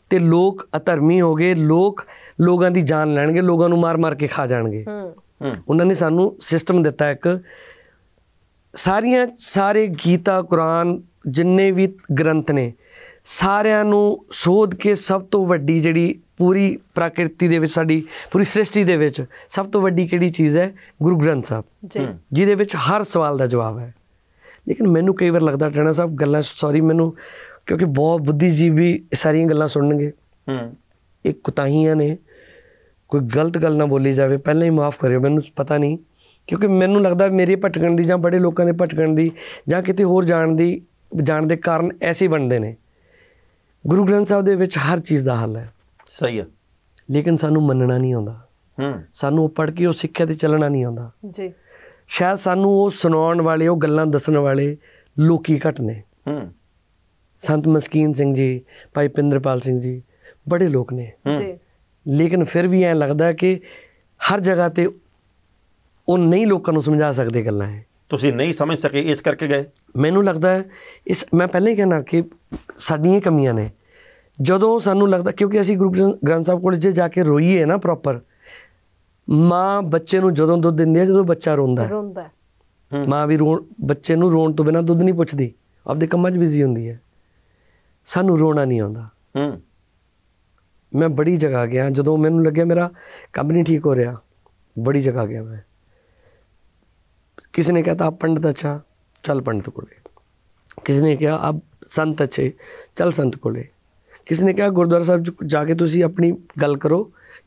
ਤੇ ਲੋਕ ਅਧਰਮੀ ਹੋ ਗਏ ਲੋਕ ਲੋਕਾਂ ਦੀ ਜਾਨ ਲੈਣਗੇ ਲੋਕਾਂ ਨੂੰ ਮਾਰ-ਮਾਰ ਕੇ ਖਾ ਜਾਣਗੇ ਹੂੰ ਉਹਨਾਂ ਨੇ ਸਾਨੂੰ ਸਿਸਟਮ ਦਿੱਤਾ ਇੱਕ ਸਾਰੀਆਂ ਸਾਰੇ ਗੀਤਾ ਕੁਰਾਨ ਜਿੰਨੇ ਵੀ ਗ੍ਰੰਥ ਨੇ ਸਾਰਿਆਂ ਨੂੰ ਸੋਧ ਕੇ ਸਭ ਤੋਂ ਵੱਡੀ ਜਿਹੜੀ ਪੂਰੀ ਪ੍ਰਕਿਰਤੀ ਦੇ ਵਿੱਚ ਸਾਡੀ ਪੂਰੀ ਸ੍ਰਿਸ਼ਟੀ ਦੇ ਵਿੱਚ ਸਭ ਤੋਂ ਵੱਡੀ ਕਿਹੜੀ ਚੀਜ਼ ਹੈ ਗੁਰੂ ਗ੍ਰੰਥ ਸਾਹਿਬ ਜੀ ਜਿਹਦੇ ਵਿੱਚ ਹਰ ਸਵਾਲ ਦਾ ਜਵਾਬ ਹੈ ਲੇਕਿਨ ਮੈਨੂੰ ਕਈ ਵਾਰ ਲੱਗਦਾ ਟੈਣਾ ਸਾਹਿਬ ਗੱਲਾਂ ਸੌਰੀ ਮੈਨੂੰ ਕਿਉਂਕਿ ਬਹੁਤ ਬੁੱਧੀਜੀਵੀ ਸਾਰੀਆਂ ਗੱਲਾਂ ਸੁਣਨਗੇ ਹੂੰ ਇਹ ਕੁਤਾਹੀਆਂ ਨੇ ਕੋਈ ਗਲਤ ਗੱਲ ਨਾ ਬੋਲੀ ਜਾਵੇ ਪਹਿਲਾਂ ਹੀ ਮਾਫ ਕਰਿਓ ਮੈਨੂੰ ਪਤਾ ਨਹੀਂ ਕਿਉਂਕਿ ਮੈਨੂੰ ਲੱਗਦਾ ਮੇਰੇ ਭਟਕਣ ਦੀ ਜਾਂ ਬੜੇ ਲੋਕਾਂ ਦੇ ਭਟਕਣ ਦੀ ਜਾਂ ਕਿਤੇ ਹੋਰ ਜਾਣ ਦੀ ਜਾਣ ਦੇ ਕਾਰਨ ਐਸੇ ਬਣਦੇ ਨੇ ਗੁਰੂ ਗ੍ਰੰਥ ਸਾਹਿਬ ਦੇ ਵਿੱਚ ਹਰ ਚੀਜ਼ ਦਾ ਹੱਲ ਹੈ ਸਹੀ ਹੈ ਲੇਕਿਨ ਸਾਨੂੰ ਮੰਨਣਾ ਨਹੀਂ ਆਉਂਦਾ ਹੂੰ ਸਾਨੂੰ ਉਹ ਪੜ੍ਹ ਕੇ ਉਹ ਸਿੱਖਿਆ ਤੇ ਚੱਲਣਾ ਨਹੀਂ ਆਉਂਦਾ ਜੀ ਸ਼ਾਇਦ ਸਾਨੂੰ ਉਹ ਸੁਣਾਉਣ ਵਾਲੇ ਉਹ ਗੱਲਾਂ ਦੱਸਣ ਵਾਲੇ ਲੋਕੀ ਘਟ ਨੇ ਹੂੰ ਸੰਤ ਮਸਕੀਨ ਸਿੰਘ ਜੀ ਭਾਈ ਪਿੰਦਰਪਾਲ ਸਿੰਘ ਜੀ ਬੜੇ ਲੋਕ ਨੇ ਜੀ ਲੇਕਿਨ ਫਿਰ ਵੀ ਐ ਲੱਗਦਾ ਕਿ ਹਰ ਜਗ੍ਹਾ ਤੇ ਉਹ ਨਹੀਂ ਲੋਕਾਂ ਨੂੰ ਸਮਝਾ ਸਕਦੇ ਗੱਲਾਂ ਹੈ ਤੁਸੀਂ ਨਹੀਂ ਸਮਝ ਸਕੇ ਇਸ ਕਰਕੇ ਗਏ ਮੈਨੂੰ ਲੱਗਦਾ ਹੈ ਇਸ ਮੈਂ ਪਹਿਲਾਂ ਹੀ ਕਹਿਣਾ ਕਿ ਸਾਡੀਆਂ ਕਮੀਆਂ ਨੇ ਜਦੋਂ ਸਾਨੂੰ ਲੱਗਦਾ ਕਿਉਂਕਿ ਅਸੀਂ ਗੁਰੂ ਗ੍ਰੰਥ ਸਾਹਿਬ ਕੋਲ ਜੇ ਜਾ ਕੇ ਰੋਈਏ ਨਾ ਪ੍ਰੋਪਰ ਮਾਂ ਬੱਚੇ ਨੂੰ ਜਦੋਂ ਦੁੱਧ ਦਿੰਦੀ ਹੈ ਜਦੋਂ ਬੱਚਾ ਰੋਂਦਾ ਹੈ ਰੋਂਦਾ ਮਾਂ ਵੀ ਰੋਣ ਬੱਚੇ ਨੂੰ ਰੋਣ ਤੋਂ ਬਿਨਾ ਦੁੱਧ ਨਹੀਂ ਪੁੱਛਦੀ ਆਪਦੇ ਕੰਮਾਂ 'ਚ ਬਿਜ਼ੀ ਹੁੰਦੀ ਹੈ ਸਾਨੂੰ ਰੋਣਾ ਨਹੀਂ ਆਉਂਦਾ ਹੂੰ ਮੈਂ ਬੜੀ ਜਗ੍ਹਾ ਗਿਆ ਜਦੋਂ ਮੈਨੂੰ ਲੱਗਿਆ ਮੇਰਾ ਕੰਮ ਨਹੀਂ ਠੀਕ ਹੋ ਰਿਹਾ ਬੜੀ ਜਗ੍ਹਾ ਗਿਆ ਮੈਂ ਕਿਸੇ ਨੇ ਕਹਤਾ ਆਪ ਪੰਡਤ ਅੱਛਾ ਚੱਲ ਪੰਡਤ ਕੋਲੇ ਕਿਸੇ ਨੇ ਕਿਹਾ ਆਪ ਸੰਤ ਅੱਛੇ ਚੱਲ ਸੰਤ ਕੋਲੇ ਕਿਸੇ ਨੇ ਕਿਹਾ ਗੁਰਦੁਆਰਾ ਸਾਹਿਬ ਜਾ ਕੇ ਤੁਸੀਂ ਆਪਣੀ ਗੱਲ ਕਰੋ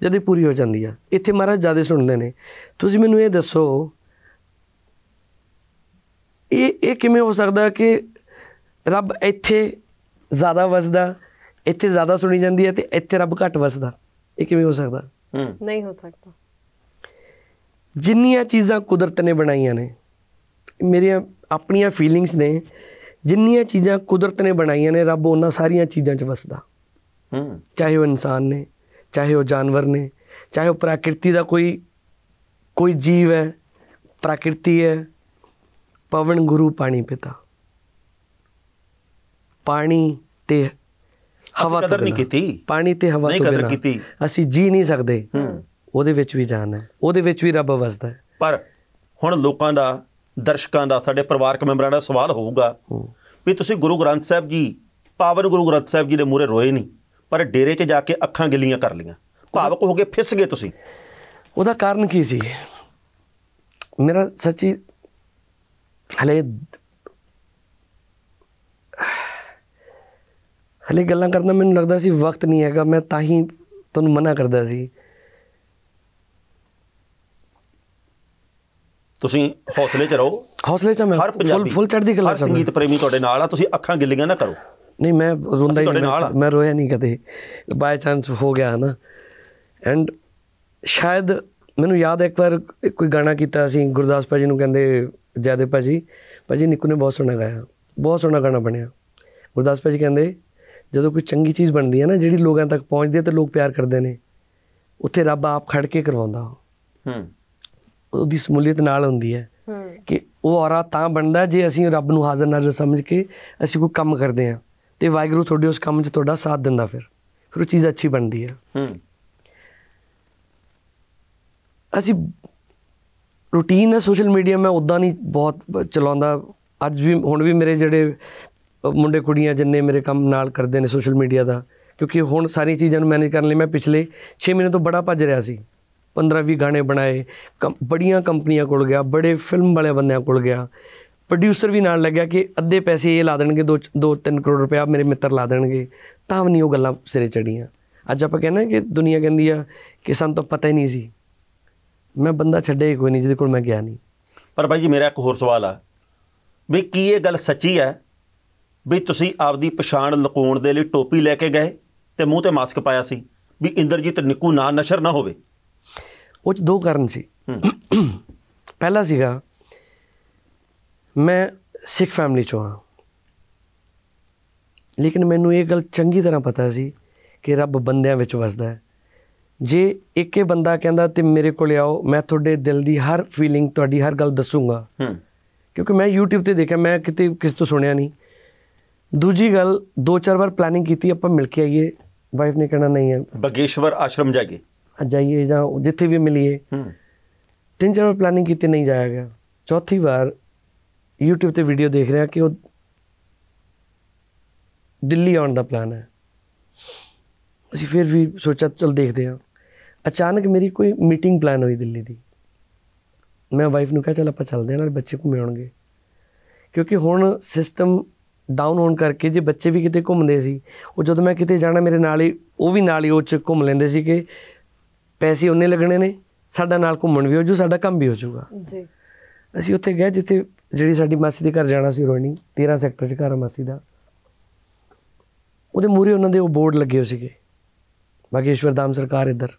ਜਦੇ ਪੂਰੀ ਹੋ ਜਾਂਦੀ ਆ ਇੱਥੇ ਮਹਾਰਾਜ ਜਿਆਦਾ ਸੁਣਦੇ ਨੇ ਤੁਸੀਂ ਮੈਨੂੰ ਇਹ ਦੱਸੋ ਇਹ ਇਹ ਕਿਵੇਂ ਹੋ ਸਕਦਾ ਕਿ ਰੱਬ ਇੱਥੇ ਜ਼ਿਆਦਾ ਵਸਦਾ ਇੱਥੇ ਜ਼ਿਆਦਾ ਸੁਣੀ ਜਾਂਦੀ ਹੈ ਤੇ ਇੱਥੇ ਰੱਬ ਘੱਟ ਵਸਦਾ ਇਹ ਕਿਵੇਂ ਹੋ ਸਕਦਾ ਨਹੀਂ ਹੋ ਸਕਦਾ ਜਿੰਨੀਆਂ ਚੀਜ਼ਾਂ ਕੁਦਰਤ ਨੇ ਬਣਾਈਆਂ ਨੇ ਮੇਰੀਆਂ ਆਪਣੀਆਂ ਫੀਲਿੰਗਸ ਨੇ ਜਿੰਨੀਆਂ ਚੀਜ਼ਾਂ ਕੁਦਰਤ ਨੇ ਬਣਾਈਆਂ ਨੇ ਰੱਬ ਉਹਨਾਂ ਸਾਰੀਆਂ ਚੀਜ਼ਾਂ 'ਚ ਵਸਦਾ ਹੂੰ ਚਾਹੇ ਉਹ ਇਨਸਾਨ ਨੇ ਚਾਹੇ ਉਹ ਜਾਨਵਰ ਨੇ ਚਾਹੇ ਉਹ ਪ੍ਰਕਿਰਤੀ ਦਾ ਕੋਈ ਕੋਈ ਜੀਵ ਹੈ ਪ੍ਰਕਿਰਤੀ ਹੈ ਪਵਨ ਗੁਰੂ ਪਾਣੀ ਪਿਤਾ ਪਾਣੀ ਤੇ ਹਵਾ ਕਦਰ ਨਹੀਂ ਕੀਤੀ ਪਾਣੀ ਤੇ ਹਵਾ ਤੋਂ ਕਦਰ ਕੀਤੀ ਅਸੀਂ ਜੀ ਨਹੀਂ ਸਕਦੇ ਹੂੰ ਉਹਦੇ ਵਿੱਚ ਵੀ ਜਾਨ ਹੈ ਉਹਦੇ ਵਿੱਚ ਵੀ ਰੱਬ ਵਸਦਾ ਹੈ ਪਰ ਹੁਣ ਲੋਕਾਂ ਦਾ ਦਰਸ਼ਕਾਂ ਦਾ ਸਾਡੇ ਪਰਿਵਾਰਕ ਮੈਂਬਰਾਂ ਦਾ ਸਵਾਲ ਹੋਊਗਾ ਵੀ ਤੁਸੀਂ ਗੁਰੂ ਗ੍ਰੰਥ ਸਾਹਿਬ ਜੀ ਪਾਵਨ ਗੁਰੂ ਗ੍ਰੰਥ ਸਾਹਿਬ ਜੀ ਦੇ ਮੂਹਰੇ ਰੋਏ ਨਹੀਂ ਪਰ ਡੇਰੇ 'ਚ ਜਾ ਕੇ ਅੱਖਾਂ ਗਿੱਲੀਆਂ ਕਰ ਲੀਆਂ ਭਾਵਕ ਹੋ ਕੇ ਫਿਸ ਗਏ ਤੁਸੀਂ ਉਹਦਾ ਕਾਰਨ ਕੀ ਸੀ ਮੇਰਾ ਸੱਚੀ ਹਲੇ ਹਲੇ ਗੱਲਾਂ ਕਰਨਾ ਮੈਨੂੰ ਲੱਗਦਾ ਸੀ ਵਕਤ ਨਹੀਂ ਹੈਗਾ ਮੈਂ ਤਾਂ ਹੀ ਤੁਹਾਨੂੰ ਮਨਾ ਕਰਦਾ ਸੀ ਤੁਸੀਂ ਹੌਸਲੇ ਚ ਰਹੋ ਹੌਸਲੇ ਚ ਮੈਂ ਹਰ ਫੁੱਲ ਫੁੱਲ ਚੜ੍ਹਦੀ ਕਲਾ ਚ ਸੰਗੀਤ ਪ੍ਰੇਮੀ ਤੁਹਾਡੇ ਨਾਲ ਆ ਤੁਸੀਂ ਅੱਖਾਂ ਗਿੱਲੀਆਂ ਨਾ ਕਰੋ ਨਹੀਂ ਮੈਂ ਰੋਂਦਾ ਹੀ ਮੈਂ ਰੋਇਆ ਨਹੀਂ ਕਦੇ ਬਾਈ ਚਾਂਸ ਹੋ ਗਿਆ ਨਾ ਐਂਡ ਸ਼ਾਇਦ ਮੈਨੂੰ ਯਾਦ ਇੱਕ ਵਾਰ ਕੋਈ ਗਾਣਾ ਕੀਤਾ ਸੀ ਗੁਰਦਾਸ ਭਾਜੀ ਨੂੰ ਕਹਿੰਦੇ ਜਿਆਦੇ ਭਾਜੀ ਭਾਜੀ ਨਿੱਕੂ ਨੇ ਬਹੁਤ ਸੋਹਣਾ ਗਾਇਆ ਬਹੁਤ ਸੋਹਣਾ ਗਾਣਾ ਬਣਿਆ ਗੁਰਦਾਸ ਭਾਜੀ ਕਹਿੰਦੇ ਜਦੋਂ ਕੋਈ ਚੰਗੀ ਚੀਜ਼ ਬਣਦੀ ਹੈ ਨਾ ਜਿਹੜੀ ਲੋਕਾਂ ਤੱਕ ਪਹੁੰਚਦੀ ਹੈ ਤੇ ਲੋਕ ਪਿਆਰ ਕਰਦੇ ਨੇ ਉੱਥੇ ਰੱਬ ਆਪ ਖੜ ਕੇ ਕਰਵਾਉਂਦਾ ਹੂੰ ਉਹਦੀ ਸਮੂਲੀਅਤ ਨਾਲ ਹੁੰਦੀ ਹੈ ਕਿ ਉਹ ਔਰਾ ਤਾਂ ਬਣਦਾ ਜੇ ਅਸੀਂ ਰੱਬ ਨੂੰ ਹਾਜ਼ਰ ਨਾਜ਼ਰ ਸਮਝ ਕੇ ਅਸੀਂ ਕੋਈ ਕੰਮ ਕਰਦੇ ਆ ਤੇ ਵਾਹਿਗੁਰੂ ਤੁਹਾਡੇ ਉਸ ਕੰਮ 'ਚ ਤੁਹਾਡਾ ਸਾਥ ਦਿੰਦਾ ਫਿਰ ਫਿਰ ਉਹ ਚੀਜ਼ ਅੱਛੀ ਬਣਦੀ ਹੈ ਅਸੀਂ ਰੂਟੀਨ ਹੈ ਸੋਸ਼ਲ ਮੀਡੀਆ ਮੈਂ ਉਦਾਂ ਨਹੀਂ ਬਹੁਤ ਚਲਾਉਂਦਾ ਅੱਜ ਵੀ ਹੁਣ ਵੀ ਮੇਰੇ ਜਿਹੜੇ ਮੁੰਡੇ ਕੁੜੀਆਂ ਜਿੰਨੇ ਮੇਰੇ ਕੰਮ ਨਾਲ ਕਰਦੇ ਨੇ ਸੋਸ਼ਲ ਮੀਡੀਆ ਦਾ ਕਿਉਂਕਿ ਹੁਣ ਸਾਰੀ ਚੀਜ਼ਾਂ ਨੂੰ ਮੈਨੇਜ ਕਰਨ ਲਈ ਮੈਂ ਪਿਛਲੇ 6 ਮਹੀਨੇ ਤੋਂ ਬੜਾ ਭੱਜ ਰਿਹਾ ਸੀ 15-20 ਗਾਣੇ ਬਣਾਏ ਬੜੀਆਂ ਕੰਪਨੀਆਂ ਕੋਲ ਗਿਆ ਬੜੇ ਫਿਲਮ ਵਾਲੇ ਬੰਦਿਆਂ ਕੋਲ ਗਿਆ ਪ੍ਰੋਡਿਊਸਰ ਵੀ ਨਾਲ ਲੱਗਿਆ ਕਿ ਅੱਧੇ ਪੈਸੇ ਇਹ ਲਾ ਦੇਣਗੇ 2 3 ਕਰੋੜ ਰੁਪਏ ਮੇਰੇ ਮਿੱਤਰ ਲਾ ਦੇਣਗੇ ਤਾਂ ਵੀ ਨਹੀਂ ਉਹ ਗੱਲਾਂ ਸਿਰੇ ਚੜੀਆਂ ਅੱਜ ਆਪਾਂ ਕਹਿੰਦੇ ਕਿ ਦੁਨੀਆ ਕਹਿੰਦੀ ਆ ਕਿ ਸਾਨੂੰ ਤਾਂ ਪਤਾ ਹੀ ਨਹੀਂ ਸੀ ਮੈਂ ਬੰਦਾ ਛੱਡੇ ਕੋਈ ਨਹੀਂ ਜਿਹਦੇ ਕੋਲ ਮੈਂ ਗਿਆ ਨਹੀਂ ਪਰ ਭਾਈ ਜੀ ਮੇਰਾ ਇੱਕ ਹੋਰ ਸਵਾਲ ਆ ਵੀ ਕੀ ਇਹ ਗੱਲ ਸੱਚੀ ਹੈ ਵੀ ਤੁਸੀਂ ਆਪਦੀ ਪਛਾਣ ਲੁਕਾਉਣ ਦੇ ਲਈ ਟੋਪੀ ਲੈ ਕੇ ਗਏ ਤੇ ਮੂੰਹ ਤੇ ਮਾਸਕ ਪਾਇਆ ਸੀ ਵੀ ਇੰਦਰਜੀਤ ਨਿੱਕੂ ਨਾ ਨਸ਼ਰ ਨਾ ਹੋਵੇ ਉਹ ਚ ਦੋ ਕਾਰਨ ਸੀ ਪਹਿਲਾ ਸੀਗਾ ਮੈਂ ਸਿੱਖ ਫੈਮਿਲੀ ਚੋਂ ਹਾਂ ਲੇਕਿਨ ਮੈਨੂੰ ਇਹ ਗੱਲ ਚੰਗੀ ਤਰ੍ਹਾਂ ਪਤਾ ਸੀ ਕਿ ਰੱਬ ਬੰਦਿਆਂ ਵਿੱਚ ਵਸਦਾ ਹੈ ਜੇ ਇੱਕੇ ਬੰਦਾ ਕਹਿੰਦਾ ਤੇ ਮੇਰੇ ਕੋਲ ਆਓ ਮੈਂ ਤੁਹਾਡੇ ਦਿਲ ਦੀ ਹਰ ਫੀਲਿੰਗ ਤੁਹਾਡੀ ਹਰ ਗੱਲ ਦੱਸੂਗਾ ਕਿਉਂਕਿ ਮੈਂ YouTube ਤੇ ਦੇਖਿਆ ਮੈਂ ਕਿਤੇ ਕਿਸ ਤੋਂ ਸੁਣਿਆ ਨਹੀਂ ਦੂਜੀ ਗੱਲ ਦੋ ਚਾਰ ਵਾਰ ਪਲੈਨਿੰਗ ਕੀਤੀ ਆਪਾਂ ਮਿਲ ਕੇ ਆਈਏ ਵਾਈਫ ਨੇ ਕਹਿਣਾ ਨਹੀਂ ਹੈ ਬਗੇਸ਼ਵਰ ਆਸ਼ਰਮ ਜਾਗੇ ਜਾਈਏ ਜਾਂ ਜਿੱਥੇ ਵੀ ਮਿਲੀਏ ਤਿੰਨ ਚਾਰ ਵਾਰ ਪਲਾਨਿੰਗ ਕੀਤੀ ਨਹੀਂ ਜਾਇਆ ਗਿਆ ਚੌਥੀ ਵਾਰ YouTube ਤੇ ਵੀਡੀਓ ਦੇਖ ਰਿਹਾ ਕਿ ਉਹ ਦਿੱਲੀ ਆਉਣ ਦਾ ਪਲਾਨ ਹੈ ਅਸੀਂ ਫਿਰ ਵੀ ਸੋਚਿਆ ਚਲ ਦੇਖਦੇ ਹਾਂ ਅਚਾਨਕ ਮੇਰੀ ਕੋਈ ਮੀਟਿੰਗ ਪਲਾਨ ਹੋਈ ਦਿੱਲੀ ਦੀ ਮੈਂ ਵਾਈਫ ਨੂੰ ਕਿਹਾ ਚਲ ਆਪਾਂ ਚੱਲਦੇ ਹਾਂ ਨਾਲ ਬੱਚੇ ਘੁੰਮੇ ਆਉਣਗੇ ਕਿਉਂਕਿ ਹੁਣ ਸਿਸਟਮ ਡਾਊਨ ਹੋਣ ਕਰਕੇ ਜੇ ਬੱਚੇ ਵੀ ਕਿਤੇ ਘੁੰਮਦੇ ਸੀ ਉਹ ਜਦੋਂ ਮੈਂ ਕਿਤੇ ਜਾਣਾ ਮੇਰੇ ਨਾਲ ਹੀ ਉਹ ਵੀ ਨਾਲ ਹੀ ਉਹ ਚ ਘੁੰਮ ਲੈਂਦੇ ਸੀਗੇ ਪੈਸੇ ਉਹਨੇ ਲੱਗਣੇ ਨੇ ਸਾਡਾ ਨਾਲ ਘੁੰਮਣ ਵੀ ਹੋ ਜੂ ਸਾਡਾ ਕੰਮ ਵੀ ਹੋ ਜੂਗਾ ਜੀ ਅਸੀਂ ਉੱਥੇ ਗਏ ਜਿੱਥੇ ਜਿਹੜੀ ਸਾਡੀ ਮਾਸੀ ਦੇ ਘਰ ਜਾਣਾ ਸੀ ਰੋਣੀ 13 ਸੈਕਟਰ 'ਚ ਘਰ ਮਾਸੀ ਦਾ ਉਹਦੇ ਮੂਰੇ ਉਹਨਾਂ ਦੇ ਉਹ ਬੋਰਡ ਲੱਗੇ ਹੋ ਸੀਗੇ ਬਾਗੇਸ਼ਵਰ ਧਾਮ ਸਰਕਾਰ ਇੱਧਰ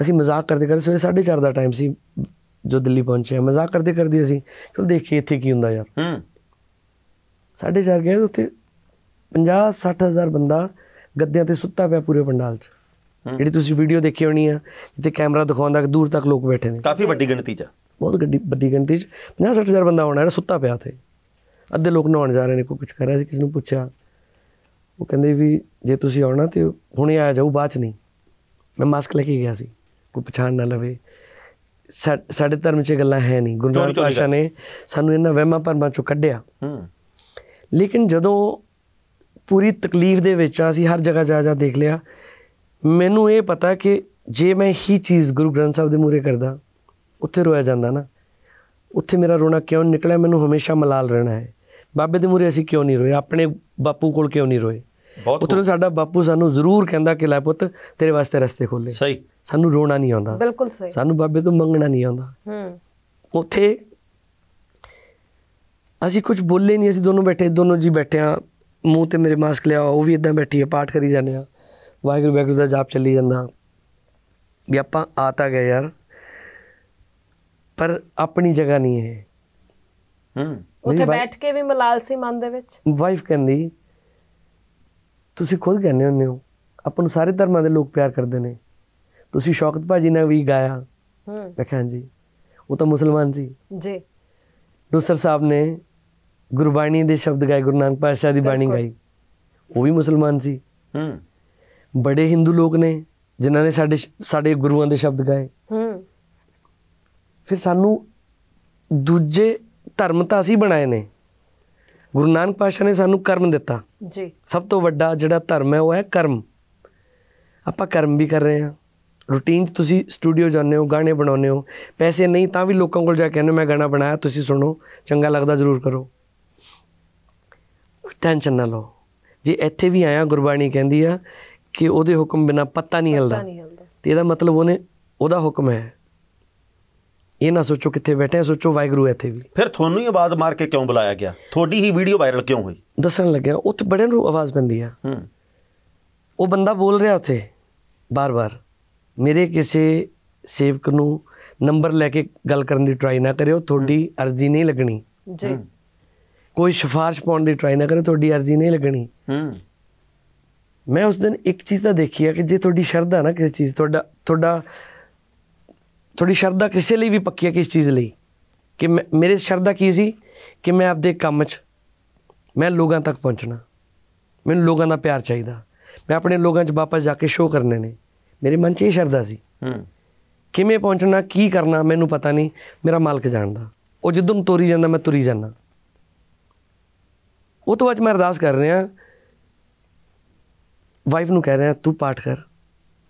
ਅਸੀਂ ਮਜ਼ਾਕ ਕਰਦੇ ਕਰਦੇ ਸਵੇਰੇ 4:30 ਦਾ ਟਾਈਮ ਸੀ ਜੋ ਦਿੱਲੀ ਪਹੁੰਚੇ ਮਜ਼ਾਕ ਕਰਦੇ ਕਰਦੇ ਅਸੀਂ ਚਲ ਦੇਖੀਏ ਇੱਥੇ ਕੀ ਹੁੰਦਾ ਯਾਰ ਹੂੰ 4:30 ਗਏ ਉੱਥੇ 50 60000 ਬੰਦਾ ਗੱਦਿਆਂ ਤੇ ਸੁੱਤਾ ਪਿਆ ਪੂਰੇ ਪੰਡਾਲ 'ਚ ਜਿਹੜੀ ਤੁਸੀਂ ਵੀਡੀਓ ਦੇਖੀ ਹੋਣੀ ਆ ਜਿੱਥੇ ਕੈਮਰਾ ਦਿਖਾਉਂਦਾ ਕਿ ਦੂਰ ਤੱਕ ਲੋਕ ਬੈਠੇ ਨੇ ਕਾਫੀ ਵੱਡੀ ਗਿਣਤੀ 'ਚ ਬਹੁਤ ਗੱਡੀ ਵੱਡੀ ਗਿਣਤੀ 'ਚ 50 60000 ਬੰਦਾ ਹੋਣਾ ਹੈ ਸੁੱਤਾ ਪਿਆ ਤੇ ਅੱਧੇ ਲੋਕ ਨਹਾਉਣ ਜਾ ਰਹੇ ਨੇ ਕੋਈ ਕੁਝ ਕਰ ਰਿਹਾ ਸੀ ਕਿਸ ਨੂੰ ਪੁੱਛਿਆ ਉਹ ਕਹਿੰਦੇ ਵੀ ਜੇ ਤੁਸੀਂ ਆਉਣਾ ਤੇ ਹੁਣੇ ਆ ਜਾਓ ਬਾਅਦ 'ਚ ਨਹੀਂ ਮੈਂ ਮਾਸਕ ਲੈ ਕੇ ਗਿਆ ਸੀ ਕੋਈ ਪਛਾਣ ਨਾ ਲਵੇ ਸਾਡੇ ਧਰਮ 'ਚ ਗੱਲਾਂ ਹੈ ਨਹੀਂ ਗੁਰੂ ਨਾਨਕ ਪਾਸ਼ਾ ਨੇ ਸਾਨੂੰ ਇਹਨਾਂ ਵਹਿਮਾਂ ਭਰਮਾਂ 'ਚੋਂ ਕੱਢਿਆ ਹੂੰ ਲੇਕਿਨ ਜਦੋਂ ਪੂਰੀ ਤਕਲੀਫ ਦੇ ਵਿੱਚ ਆ ਅਸੀਂ ਹਰ ਜਗ੍ਹਾ ਜਾ ਜਾ ਦੇਖ ਲਿਆ ਮੈਨੂੰ ਇਹ ਪਤਾ ਕਿ ਜੇ ਮੈਂ ਹੀ ਚੀਜ਼ ਗੁਰੂ ਗ੍ਰੰਥ ਸਾਹਿਬ ਦੇ ਮੂਰੇ ਕਰਦਾ ਉੱਥੇ ਰੋਇਆ ਜਾਂਦਾ ਨਾ ਉੱਥੇ ਮੇਰਾ ਰੋਣਾ ਕਿਉਂ ਨਿਕਲਿਆ ਮੈਨੂੰ ਹਮੇਸ਼ਾ ਮਲਾਲ ਰਹਿਣਾ ਹੈ ਬਾਬੇ ਦੇ ਮੂਰੇ ਅਸੀਂ ਕਿਉਂ ਨਹੀਂ ਰੋਏ ਆਪਣੇ ਬਾਪੂ ਕੋਲ ਕਿਉਂ ਨਹੀਂ ਰੋਏ ਉਤੋਂ ਸਾਡਾ ਬਾਪੂ ਸਾਨੂੰ ਜ਼ਰੂਰ ਕਹਿੰਦਾ ਕਿ ਲੈ ਪੁੱਤ ਤੇਰੇ ਵਾਸਤੇ ਰਸਤੇ ਖੋਲੇ ਸਹੀ ਸਾਨੂੰ ਰੋਣਾ ਨਹੀਂ ਆਉਂਦਾ ਬਿਲਕੁਲ ਸਹੀ ਸਾਨੂੰ ਬਾਬੇ ਤੋਂ ਮੰਗਣਾ ਨਹੀਂ ਆਉਂਦਾ ਹੂੰ ਉੱਥੇ ਅਸੀਂ ਕੁਝ ਬੋਲੇ ਨਹੀਂ ਅਸੀਂ ਦੋਨੋਂ ਬੈਠੇ ਦੋਨੋਂ ਜੀ ਬੈਠੇ ਆ ਮੂੰਹ ਤੇ ਮੇਰੇ ਮਾਸਕ ਲਿਆ ਉਹ ਵੀ ਇਦਾਂ ਬੈਠੀ ਹੈ ਪਾਠ ਕਰੀ ਜਾਂਦੇ ਆ ਵਾਹਿਗੁਰੂ ਵਾਹਿਗੁਰੂ ਦਾ ਜਾਪ ਚੱਲੀ ਜਾਂਦਾ ਵੀ ਆਪਾਂ ਆ ਤਾਂ ਗਏ ਯਾਰ ਪਰ ਆਪਣੀ ਜਗ੍ਹਾ ਨਹੀਂ ਹੈ ਹੂੰ ਉੱਥੇ ਬੈਠ ਕੇ ਵੀ ਮਲਾਲ ਸੀ ਮਨ ਦੇ ਵਿੱਚ ਵਾਈਫ ਕਹਿੰਦੀ ਤੁਸੀਂ ਖੁਦ ਕਹਿੰਦੇ ਹੁੰਦੇ ਹੋ ਆਪਾਂ ਨੂੰ ਸਾਰੇ ਧਰਮਾਂ ਦੇ ਲੋਕ ਪਿਆਰ ਕਰਦੇ ਨੇ ਤੁਸੀਂ ਸ਼ੌਕਤ ਭਾਜੀ ਨੇ ਵੀ ਗਾਇਆ ਹੂੰ ਮੈਂ ਜੀ ਉਹ ਤਾਂ ਮੁਸਲਮਾਨ ਸੀ ਜੀ ਦੂਸਰ ਸਾਹਿਬ ਨੇ ਗੁਰਬਾਣੀ ਦੇ ਸ਼ਬਦ ਗਾਏ ਗੁਰੂ ਨਾਨਕ ਪਾਤਸ਼ਾਹ ਦੀ ਬਾਣੀ ਗਾਈ ਉਹ ਵੀ ਮੁਸਲਮਾਨ ਸੀ ਹੂੰ ਬੜੇ ਹਿੰਦੂ ਲੋਕ ਨੇ ਜਿਨ੍ਹਾਂ ਨੇ ਸਾਡੇ ਸਾਡੇ ਗੁਰੂਆਂ ਦੇ ਸ਼ਬਦ ਗਾਏ ਹੂੰ ਫਿਰ ਸਾਨੂੰ ਦੂਜੇ ਧਰਮ ਤਾਂ ਅਸੀਂ ਬਣਾਏ ਨੇ ਗੁਰੂ ਨਾਨਕ ਪਾਸ਼ਾ ਨੇ ਸਾਨੂੰ ਕਰਮ ਦਿੱਤਾ ਜੀ ਸਭ ਤੋਂ ਵੱਡਾ ਜਿਹੜਾ ਧਰਮ ਹੈ ਉਹ ਹੈ ਕਰਮ ਆਪਾਂ ਕਰਮ ਵੀ ਕਰ ਰਹੇ ਹਾਂ ਰੂਟੀਨ 'ਚ ਤੁਸੀਂ ਸਟੂਡੀਓ ਜਾਂਦੇ ਹੋ ਗਾਣੇ ਬਣਾਉਂਦੇ ਹੋ ਪੈਸੇ ਨਹੀਂ ਤਾਂ ਵੀ ਲੋਕਾਂ ਕੋਲ ਜਾ ਕੇ ਕਹਿੰਦੇ ਮੈਂ ਗਾਣਾ ਬਣਾਇਆ ਤੁਸੀਂ ਸੁਣੋ ਚੰਗਾ ਲੱਗਦਾ ਜ਼ਰੂਰ ਕਰੋ ਟੈਨਸ਼ਨ ਨਾ ਲਓ ਜੇ ਇੱਥੇ ਵੀ ਆਇਆ ਗੁਰਬਾਣੀ ਕਹਿੰਦੀ ਆ ਕਿ ਉਹਦੇ ਹੁਕਮ ਬਿਨਾ ਪਤਾ ਨਹੀਂ ਹਿਲਦਾ ਤੇ ਇਹਦਾ ਮਤਲਬ ਉਹਨੇ ਉਹਦਾ ਹੁਕਮ ਹੈ ਇਹ ਨਾ ਸੋਚੋ ਕਿੱਥੇ ਬੈਠੇ ਆ ਸੋਚੋ ਵਾਇਗਰੂ ਇੱਥੇ ਵੀ ਫਿਰ ਤੁਹਾਨੂੰ ਹੀ ਆਵਾਜ਼ ਮਾਰ ਕੇ ਕਿਉਂ ਬੁਲਾਇਆ ਗਿਆ ਤੁਹਾਡੀ ਹੀ ਵੀਡੀਓ ਵਾਇਰਲ ਕਿਉਂ ਹੋਈ ਦੱਸਣ ਲੱਗਿਆ ਉੱਥੇ ਬੜੇ ਨੂੰ ਆਵਾਜ਼ ਪੈਂਦੀ ਆ ਹੂੰ ਉਹ ਬੰਦਾ ਬੋਲ ਰਿਹਾ ਉੱਥੇ ਬਾਰ-ਬਾਰ ਮੇਰੇ ਕਿਸੇ ਸੇਵਕ ਨੂੰ ਨੰਬਰ ਲੈ ਕੇ ਗੱਲ ਕਰਨ ਦੀ ਟਰਾਈ ਨਾ ਕਰਿਓ ਤੁਹਾਡੀ ਅਰਜ਼ੀ ਨਹੀਂ ਲੱਗਣੀ ਜੀ ਕੋਈ ਸਿਫਾਰਿਸ਼ ਪਾਉਣ ਦੀ ਟਰਾਈ ਨਾ ਕਰਿਓ ਤੁਹਾਡੀ ਅਰਜ਼ੀ ਨਹੀਂ ਲੱਗਣੀ ਹੂੰ ਮੈਂ ਉਸ ਦਿਨ ਇੱਕ ਚੀਜ਼ ਤਾਂ ਦੇਖੀ ਆ ਕਿ ਜੇ ਤੁਹਾਡੀ ਸ਼ਰਧਾ ਨਾ ਕਿਸੇ ਚੀਜ਼ ਤੁਹਾਡਾ ਤੁਹਾਡਾ ਤੁਹਾਡੀ ਸ਼ਰਧਾ ਕਿਸੇ ਲਈ ਵੀ ਪੱਕੀ ਆ ਕਿਸ ਚੀਜ਼ ਲਈ ਕਿ ਮੇਰੇ ਸ਼ਰਧਾ ਕੀ ਸੀ ਕਿ ਮੈਂ ਆਪਦੇ ਕੰਮ 'ਚ ਮੈਂ ਲੋਕਾਂ ਤੱਕ ਪਹੁੰਚਣਾ ਮੈਨੂੰ ਲੋਕਾਂ ਦਾ ਪਿਆਰ ਚਾਹੀਦਾ ਮੈਂ ਆਪਣੇ ਲੋਕਾਂ 'ਚ ਵਾਪਸ ਜਾ ਕੇ ਸ਼ੋਅ ਕਰਨੇ ਨੇ ਮੇਰੇ ਮਨ 'ਚ ਇਹ ਸ਼ਰਧਾ ਸੀ ਹੂੰ ਕਿਵੇਂ ਪਹੁੰਚਣਾ ਕੀ ਕਰਨਾ ਮੈਨੂੰ ਪਤਾ ਨਹੀਂ ਮੇਰਾ ਮਾਲਕ ਜਾਣਦਾ ਉਹ ਜਦੋਂ ਤੋਰੀ ਜਾਂਦਾ ਮੈਂ ਤੁਰੀ ਜਾਂਦਾ ਉਹ ਤੋਂ ਬਾਅਦ ਮੈਂ ਅਰਦਾਸ ਕਰ ਰਿਹਾ ਵਾਈਫ ਨੂੰ ਕਹਿ ਰਿਹਾ ਤੂੰ ਪਾਠ ਕਰ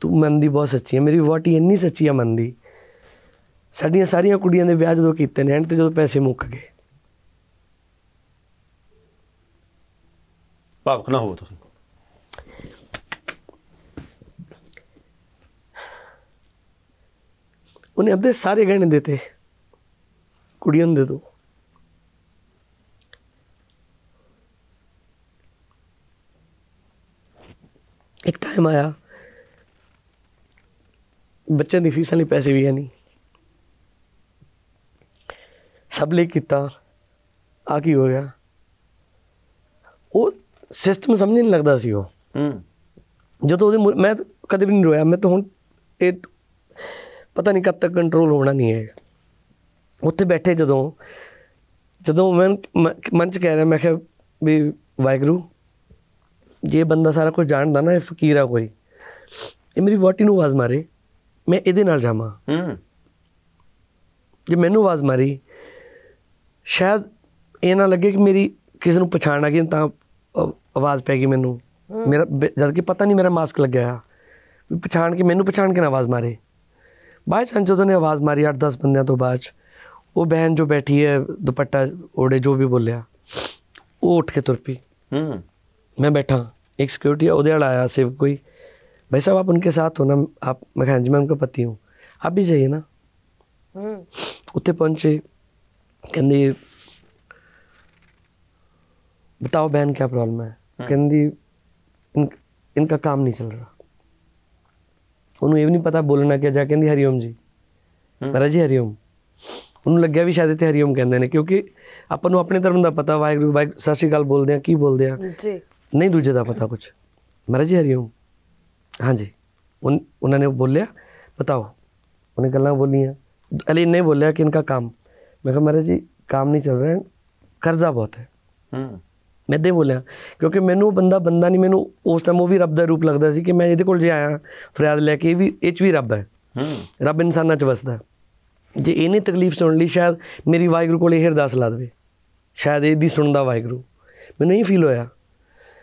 ਤੂੰ ਮਹਿੰਦੀ ਬਹੁਤ ਸੱਚੀ ਹੈ ਮੇਰੀ ਵਾਟੀ ਇੰਨੀ ਸੱਚੀ ਹੈ ਮਹਿੰਦੀ ਸਾਡੀਆਂ ਸਾਰੀਆਂ ਕੁੜੀਆਂ ਦੇ ਵਿਆਹ ਜਦੋਂ ਕੀਤੇ ਨੇ ਐਂਡ ਤੇ ਜਦੋਂ ਪੈਸੇ ਮੁੱਕ ਗਏ ਭਾਵਕ ਨਾ ਹੋਵੋ ਤੁਸੀਂ ਉਹਨੇ ਅੱਧੇ ਸਾਰੇ ਗਹਿਣੇ ਦਿੱਤੇ ਕੁੜੀਆਂ ਨੂੰ ਦੇ ਦੋ ਇੱਕ ਟਾਈਮ ਆਇਆ ਬੱਚਿਆਂ ਦੀ ਫੀਸਾਂ ਲਈ ਪੈਸੇ ਵੀ ਹੈ ਨਹੀਂ ਸਭ ਲਈ ਕੀਤਾ ਆ ਕੀ ਹੋ ਗਿਆ ਉਹ ਸਿਸਟਮ ਸਮਝ ਨਹੀਂ ਲੱਗਦਾ ਸੀ ਉਹ ਹੂੰ ਜਦੋਂ ਉਹਦੇ ਮੈਂ ਕਦੇ ਵੀ ਨਹੀਂ ਰੋਇਆ ਮੈਂ ਤਾਂ ਹੁਣ ਇਹ ਪਤਾ ਨਹੀਂ ਕਦ ਤੱਕ ਕੰਟਰੋਲ ਹੋਣਾ ਨਹੀਂ ਹੈ ਉੱਥੇ ਬੈਠੇ ਜਦੋਂ ਜਦੋਂ ਮੈਂ ਮਨ ਚ ਕਹਿ ਰਿਹਾ ਮੈਂ ਕਿਹਾ ਵੀ ਵਾਇਗਰੂ ਜੇ ਬੰਦਾ ਸਾਰਾ ਕੁਝ ਜਾਣਦਾ ਨਾ ਇਹ ਫਕੀਰ ਆ ਕੋਈ ਇਹ ਮੇਰੀ ਵਾਟੀ ਨੂੰ ਆਵਾਜ਼ ਮਾਰੇ ਮੈਂ ਇਹਦੇ ਨਾਲ ਜਾਵਾਂ ਹੂੰ ਜੇ ਮੈਨੂੰ ਆਵਾਜ਼ ਮਾਰੀ ਸ਼ਾਇਦ ਇਹ ਨਾ ਲੱਗੇ ਕਿ ਮੇਰੀ ਕਿਸੇ ਨੂੰ ਪਛਾਣ ਆ ਗਈ ਤਾਂ ਆਵਾਜ਼ ਪੈ ਗਈ ਮੈਨੂੰ ਮੇਰਾ ਜਦ ਕਿ ਪਤਾ ਨਹੀਂ ਮੇਰਾ ਮਾਸਕ ਲੱਗਿਆ ਆ ਪਛਾਣ ਕੇ ਮੈਨੂੰ ਪਛਾਣ ਕੇ ਨਾ ਆਵਾਜ਼ ਮਾਰੇ ਬਾਅਦ ਚ ਨੇ ਆਵਾਜ਼ ਮਾਰੀ 8-10 ਬੰਦਿਆਂ ਤੋਂ ਬਾਅਦ ਉਹ ਬਹਿਨ ਜੋ ਬੈਠੀ ਹੈ ਦੁਪੱਟਾ ਓੜੇ ਜੋ ਵੀ ਬੋਲਿਆ ਉਹ ਉੱਠ ਕੇ ਤੁਰ ਪਈ ਹੂੰ मैं बैठा एक सिक्योरिटी अहदे आया सिव कोई भाई साहब आप उनके साथ हो ना आप मैं हाँ जी मैं उनका पति हूँ आप भी जाइए ना हम्म। उत्थे पहुंचे कहती बताओ बहन क्या प्रॉब्लम है हम्म। कहती इन, इनका काम नहीं चल रहा उन्होंने ये भी नहीं पता बोलना क्या जा कहती हरिओम जी हम्म। महाराज जी हरिओम उन्होंने लगे भी शायद इतने हरिओम कहें क्योंकि ਕਿਉਂਕਿ ਆਪਾਂ ਨੂੰ ਆਪਣੇ ਧਰਮ ਦਾ ਪਤਾ ਵਾਹਿਗੁਰੂ ਵਾਹਿਗੁਰੂ ਸਤਿ ਸ਼੍ਰੀ ਅਕਾਲ ਬੋਲਦੇ ਨਹੀਂ ਦੂਜੇ ਦਾ ਪਤਾ ਕੁਝ ਮਹਾਰਾਜ ਜੀ ਹਰੀ ਹਾਂ ਹਾਂਜੀ ਉਹਨਾਂ ਨੇ ਬੋਲਿਆ ਬਤਾਓ ਉਹਨੇ ਗੱਲਾਂ ਬੋਲੀਆਂ ਅਲੀ ਨੇ ਬੋਲਿਆ ਕਿ ਇਨਕਾ ਕੰਮ ਮੈਂ ਕਿਹਾ ਮਹਾਰਾਜ ਜੀ ਕੰਮ ਨਹੀਂ ਚੱਲ ਰਿਹਾ ਕਰਜ਼ਾ ਬਹੁਤ ਹੈ ਹੂੰ ਮੈਂ ਦੇ ਬੋਲਿਆ ਕਿਉਂਕਿ ਮੈਨੂੰ ਬੰਦਾ ਬੰਦਾ ਨਹੀਂ ਮੈਨੂੰ ਉਸ ਟਾਈਮ ਉਹ ਵੀ ਰੱਬ ਦਾ ਰੂਪ ਲੱਗਦਾ ਸੀ ਕਿ ਮੈਂ ਇਹਦੇ ਕੋਲ ਜੇ ਆਇਆ ਫਰਿਆਦ ਲੈ ਕੇ ਵੀ ਇਹ ਚ ਵੀ ਰੱਬ ਹੈ ਹੂੰ ਰੱਬ ਇਨਸਾਨਾਂ ਚ ਵਸਦਾ ਜੇ ਇਹਨੇ ਤਕਲੀਫ ਸੁਣ ਲਈ ਸ਼ਾਇਦ ਮੇਰੀ ਵਾਹਿਗੁਰੂ ਕੋਲ ਇਹ ਅਰਦਾਸ ਲਾ ਦੇਵੇ ਸ਼ਾਇਦ ਇਹਦੀ ਸੁਣਦਾ ਵਾਹਿਗੁਰੂ ਮੈਨੂੰ ਇਹ ਫੀਲ ਹੋਇਆ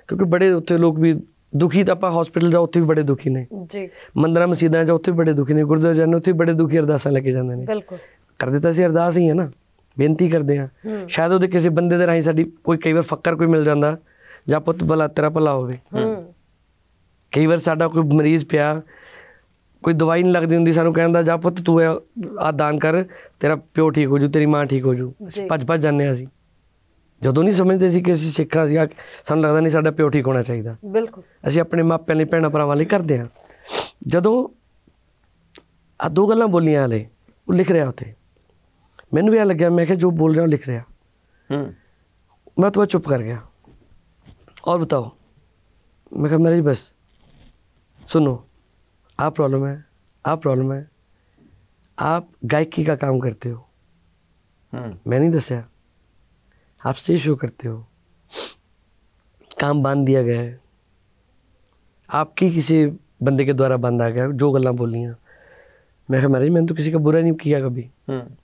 ਕਿਉਂਕਿ ਬੜੇ ਉੱਥੇ ਲੋਕ ਵੀ ਦੁਖੀ ਤਾਂ ਆਪਾਂ ਹਸਪੀਟਲ ਜਾ ਉੱਥੇ ਵੀ ਬੜੇ ਦੁਖੀ ਨੇ ਜੀ ਮੰਦਰਾਂ ਮਸਜਿਦਾਂ ਜਾ ਉੱਥੇ ਬੜੇ ਦੁਖੀ ਨੇ ਗੁਰਦੁਆਰੇ ਜਾਣ ਉੱਥੇ ਬੜੇ ਦੁਖੀ ਅਰਦਾਸਾਂ ਲੈ ਕੇ ਜਾਂਦੇ ਨੇ ਬਿਲਕੁਲ ਕਰਦੇ ਤਾਂ ਸੀ ਅਰਦਾਸ ਹੀ ਹੈ ਨਾ ਬੇਨਤੀ ਕਰਦੇ ਆ ਸ਼ਾਇਦ ਉਹਦੇ ਕਿਸੇ ਬੰਦੇ ਦੇ ਰਾਹੀਂ ਸਾਡੀ ਕੋਈ ਕਈ ਵਾਰ ਫੱਕਰ ਕੋਈ ਮਿਲ ਜਾਂਦਾ ਜਾਂ ਪੁੱਤ ਬਲਾ ਤੇਰਾ ਭਲਾ ਹੋਵੇ ਹੂੰ ਕਈ ਵਾਰ ਸਾਡਾ ਕੋਈ ਮਰੀਜ਼ ਪਿਆ ਕੋਈ ਦਵਾਈ ਨਹੀਂ ਲੱਗਦੀ ਹੁੰਦੀ ਸਾਨੂੰ ਕਹਿੰਦਾ ਜਾ ਪੁੱਤ ਤੂੰ ਆ ਦਾਨ ਕਰ ਤੇਰਾ ਪਿਓ ਠੀਕ ਹੋ ਜੂ ਤੇਰੀ ਮਾਂ ਠੀਕ ਹੋ ਜੂ ਭੱਜ ਭੱਜ ਜਾਂਦੇ ਆ ਅਸੀਂ ਜਦੋਂ ਨਹੀਂ ਸਮਝਦੇ ਸੀ ਕਿ ਅਸੀਂ ਸਿੱਖਾਂ ਸੀ ਸਾਨੂੰ ਲੱਗਦਾ ਨਹੀਂ ਸਾਡਾ ਪਿਓ ਠੀਕ ਹੋਣਾ ਚਾਹੀਦਾ ਬਿਲਕੁਲ ਅਸੀਂ ਆਪਣੇ ਮਾਪਿਆਂ ਲਈ ਭੈਣਾਂ ਭਰਾਵਾਂ ਲਈ ਕਰਦੇ ਹਾਂ ਜਦੋਂ ਆ ਦੋ ਗੱਲਾਂ ਬੋਲੀਆਂ ਆਲੇ ਉਹ ਲਿਖ ਰਿਹਾ ਉੱਥੇ ਮੈਨੂੰ ਵੀ ਆ ਲੱਗਿਆ ਮੈਂ ਕਿਹਾ ਜੋ ਬੋਲ ਰਿਹਾ ਉਹ ਲਿਖ ਰਿਹਾ ਹੂੰ ਮੈਂ ਤਾਂ ਚੁੱਪ ਕਰ ਗਿਆ ਔਰ ਬਤਾਓ ਮੈਂ ਕਿਹਾ ਮੇਰੇ ਬਸ ਸੁਣੋ ਆ ਪ੍ਰੋਬਲਮ ਹੈ ਆ ਪ੍ਰੋਬਲਮ ਹੈ ਆਪ ਗਾਇਕੀ ਦਾ ਕੰਮ ਕਰਦੇ ਹੋ ਹੂੰ ਮੈਂ ਨਹੀਂ ਦੱਸਿਆ आप से शो करते हो काम बांध दिया गया है आपकी किसी बंदे के द्वारा बांधा गया जो गल्ला बोलियाँ मैं कहा महाराज मैंने तो किसी का बुरा नहीं किया कभी हम्म।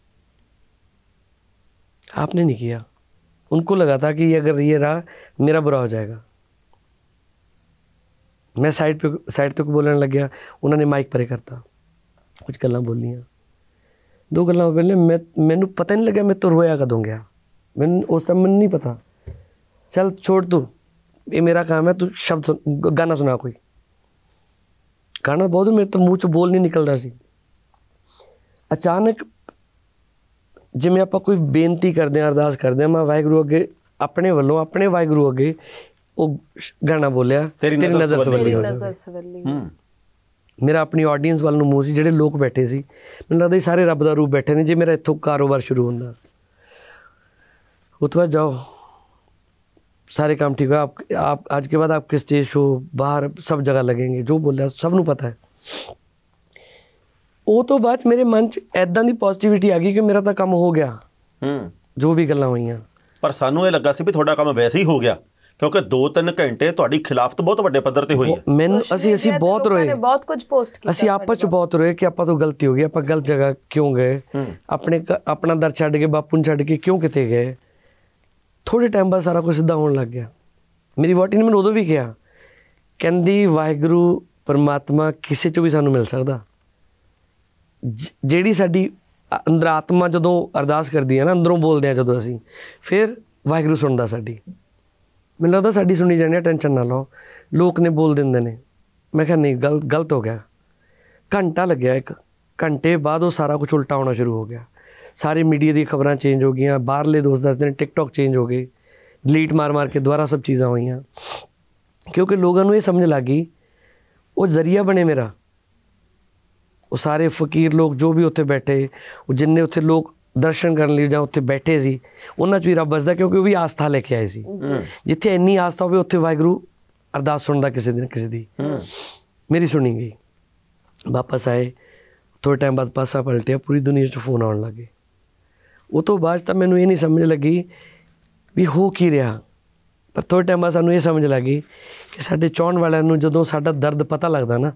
आपने नहीं किया उनको लगा था कि अगर ये रहा मेरा बुरा हो जाएगा मैं साइड पे साइड तक बोलने लग गया उन्होंने माइक परे करता कुछ गल्ला बोलियाँ दो गल्ला बोलने मैं मैनू पता नहीं लगे मैं तो रोया कदों गया ਮੈਨੂੰ ਉਸ ਟਾਈਮ ਮੈਨੂੰ ਨਹੀਂ ਪਤਾ ਚਲ ਛੋੜ ਤੂੰ ਇਹ ਮੇਰਾ ਕੰਮ ਹੈ ਤੂੰ ਸ਼ਬਦ ਗਾਣਾ ਸੁਣਾ ਕੋਈ ਗਾਣਾ ਬਹੁਤ ਮੇਰੇ ਤਾਂ ਮੂੰਹ ਚ ਬੋਲ ਨਹੀਂ ਨਿਕਲ ਰਿਹਾ ਸੀ ਅਚਾਨਕ ਜਿਵੇਂ ਆਪਾਂ ਕੋਈ ਬੇਨਤੀ ਕਰਦੇ ਆਂ ਅਰਦਾਸ ਕਰਦੇ ਆਂ ਮੈਂ ਵਾਹਿਗੁਰੂ ਅੱਗੇ ਆਪਣੇ ਵੱਲੋਂ ਆਪਣੇ ਵਾਹਿਗੁਰੂ ਅੱਗੇ ਉਹ ਗਾਣਾ ਬੋਲਿਆ ਤੇਰੀ ਨਜ਼ਰ ਸਵੱਲੀ ਤੇਰੀ ਨਜ਼ਰ ਸਵੱਲੀ ਮੇਰਾ ਆਪਣੀ ਆਡੀਅנס ਵੱਲ ਨੂੰ ਮੂੰਹ ਸੀ ਜਿਹੜੇ ਲੋਕ ਬੈਠੇ ਸੀ ਮੈਨੂੰ ਲੱਗਦਾ ਸਾਰੇ ਰੱਬ ਦਾ ਰੂਪ ਬੈਠੇ ਨੇ ਜੇ ਮੇਰਾ ਇੱਥੋਂ ਕਾਰੋਬਾਰ ਸ਼ੁਰੂ ਹੁੰਦਾ वो तो जाओ ਸਾਰੇ ਕੰਮ ਠੀਕ ਹੋਇਆ ਆਪ ਆਪ ਅੱਜ ਕੇ ਬਾਅਦ ਆਪਕੇ ਸਟੇਜ ਸ਼ੋ ਬਾਹਰ ਸਭ ਜਗ੍ਹਾ ਲੱਗेंगे ਜੋ ਬੋਲਿਆ ਸਭ ਨੂੰ ਪਤਾ ਹੈ ਉਹ ਤੋਂ ਬਾਅਦ ਮੇਰੇ ਮਨ 'ਚ ਐਦਾਂ ਦੀ ਪੋਜ਼ਿਟਿਵਿਟੀ ਆ ਗਈ ਕਿ ਮੇਰਾ ਤਾਂ ਕੰਮ ਹੋ ਗਿਆ ਹੂੰ ਜੋ ਵੀ ਗੱਲਾਂ ਹੋਈਆਂ ਪਰ ਸਾਨੂੰ ਇਹ ਲੱਗਾ ਸੀ ਵੀ ਤੁਹਾਡਾ ਕੰਮ ਵੈਸੇ ਹੀ ਹੋ ਗਿਆ ਕਿਉਂਕਿ 2-3 ਘੰਟੇ ਤੁਹਾਡੀ ਖਿਲਾਫਤ ਬਹੁਤ ਵੱਡੇ ਪੱਧਰ ਤੇ ਹੋਈ ਹੈ ਮੈਨੂੰ ਅਸੀਂ ਅਸੀਂ ਬਹੁਤ ਰੋਏ ਬਹੁਤ ਕੁਝ ਪੋਸਟ ਕੀਤਾ ਅਸੀਂ ਆਪਸ ਚ ਬਹੁਤ ਰੋਏ ਕਿ ਆਪਾਂ ਤੋਂ ਗਲਤੀ ਹੋ ਗਈ ਆਪਾਂ ਗਲਤ ਜਗ੍ਹਾ ਕਿਉਂ ਗਏ ਆਪਣੇ ਆਪਣਾ ਦਰ ਛੱਡ ਕੇ ਬਾਪੂ ਨੂੰ ਛੱਡ ਕੇ ਕਿਉਂ ਕਿਤੇ ਗਏ ਥੋੜੇ ਟਾਈਮ ਬਾਅਦ ਸਾਰਾ ਕੁਝ ਸਿੱਧਾ ਹੋਣ ਲੱਗ ਗਿਆ ਮੇਰੀ ਵਾਟੀ ਨੇ ਮੈਨੂੰ ਉਦੋਂ ਵੀ ਕਿਹਾ ਕਹਿੰਦੀ ਵਾਹਿਗੁਰੂ ਪਰਮਾਤਮਾ ਕਿਸੇ ਚੋਂ ਵੀ ਸਾਨੂੰ ਮਿਲ ਸਕਦਾ ਜਿਹੜੀ ਸਾਡੀ ਅੰਦਰ ਆਤਮਾ ਜਦੋਂ ਅਰਦਾਸ ਕਰਦੀ ਹੈ ਨਾ ਅੰਦਰੋਂ ਬੋਲਦੇ ਆ ਜਦੋਂ ਅਸੀਂ ਫਿਰ ਵਾਹਿਗੁਰੂ ਸੁਣਦਾ ਸਾਡੀ ਮੈਨੂੰ ਲੱਗਦਾ ਸਾਡੀ ਸੁਣੀ ਜਾਂਦੀ ਹੈ ਟੈਨਸ਼ਨ ਨਾ ਲਓ ਲੋਕ ਨੇ ਬੋਲ ਦਿੰਦੇ ਨੇ ਮੈਂ ਕਿਹਾ ਨਹੀਂ ਗਲਤ ਗਲਤ ਹੋ ਗਿਆ ਘੰਟਾ ਲੱਗਿਆ ਇੱਕ ਘੰਟੇ ਬਾਅਦ ਉਹ ਸਾਰਾ ਕੁਝ ਉਲਟਾ ਹੋਣਾ ਸ਼ੁਰੂ ਹੋ ਗਿਆ सारे मीडिया की खबर चेंज हो गई बहरले दोस्त दस दिन टिकटॉक चेंज हो गए डिलीट मार मार के दोबारा सब चीज़ा हुई क्योंकि लोगों को यह समझ लग गई वो जरिया बने मेरा वो सारे फकीर लोग जो भी उत्थे बैठे जिन्ने उ लोग दर्शन करने लिए जो बैठे से उन्होंने भी रब बसता क्योंकि वह भी आस्था लेके आए थे हम्म। जिते इन्नी आस्था हो वागुरु अरदास सुनता किसी दिन किसी की हम्म। मेरी सुनी गई वापस आए थोड़े टाइम बाद पासा पलटिया पूरी दुनिया फोन आने लग गए ਉਹ ਤੋਂ ਬਾਅਦ ਤਾਂ ਮੈਨੂੰ ਇਹ ਨਹੀਂ ਸਮਝ ਲੱਗੀ ਵੀ ਹੋ ਕੀ ਰਿਹਾ ਪਰ ਥੋੜੇ ਟਾਈਮ ਬਾਅਦ ਸਾਨੂੰ ਇਹ ਸਮਝ ਲੱਗੀ ਕਿ ਸਾਡੇ ਚਾਹਣ ਵਾਲਿਆਂ ਨੂੰ ਜਦੋਂ ਸਾਡਾ ਦਰਦ ਪਤਾ ਲੱਗਦਾ ਨਾ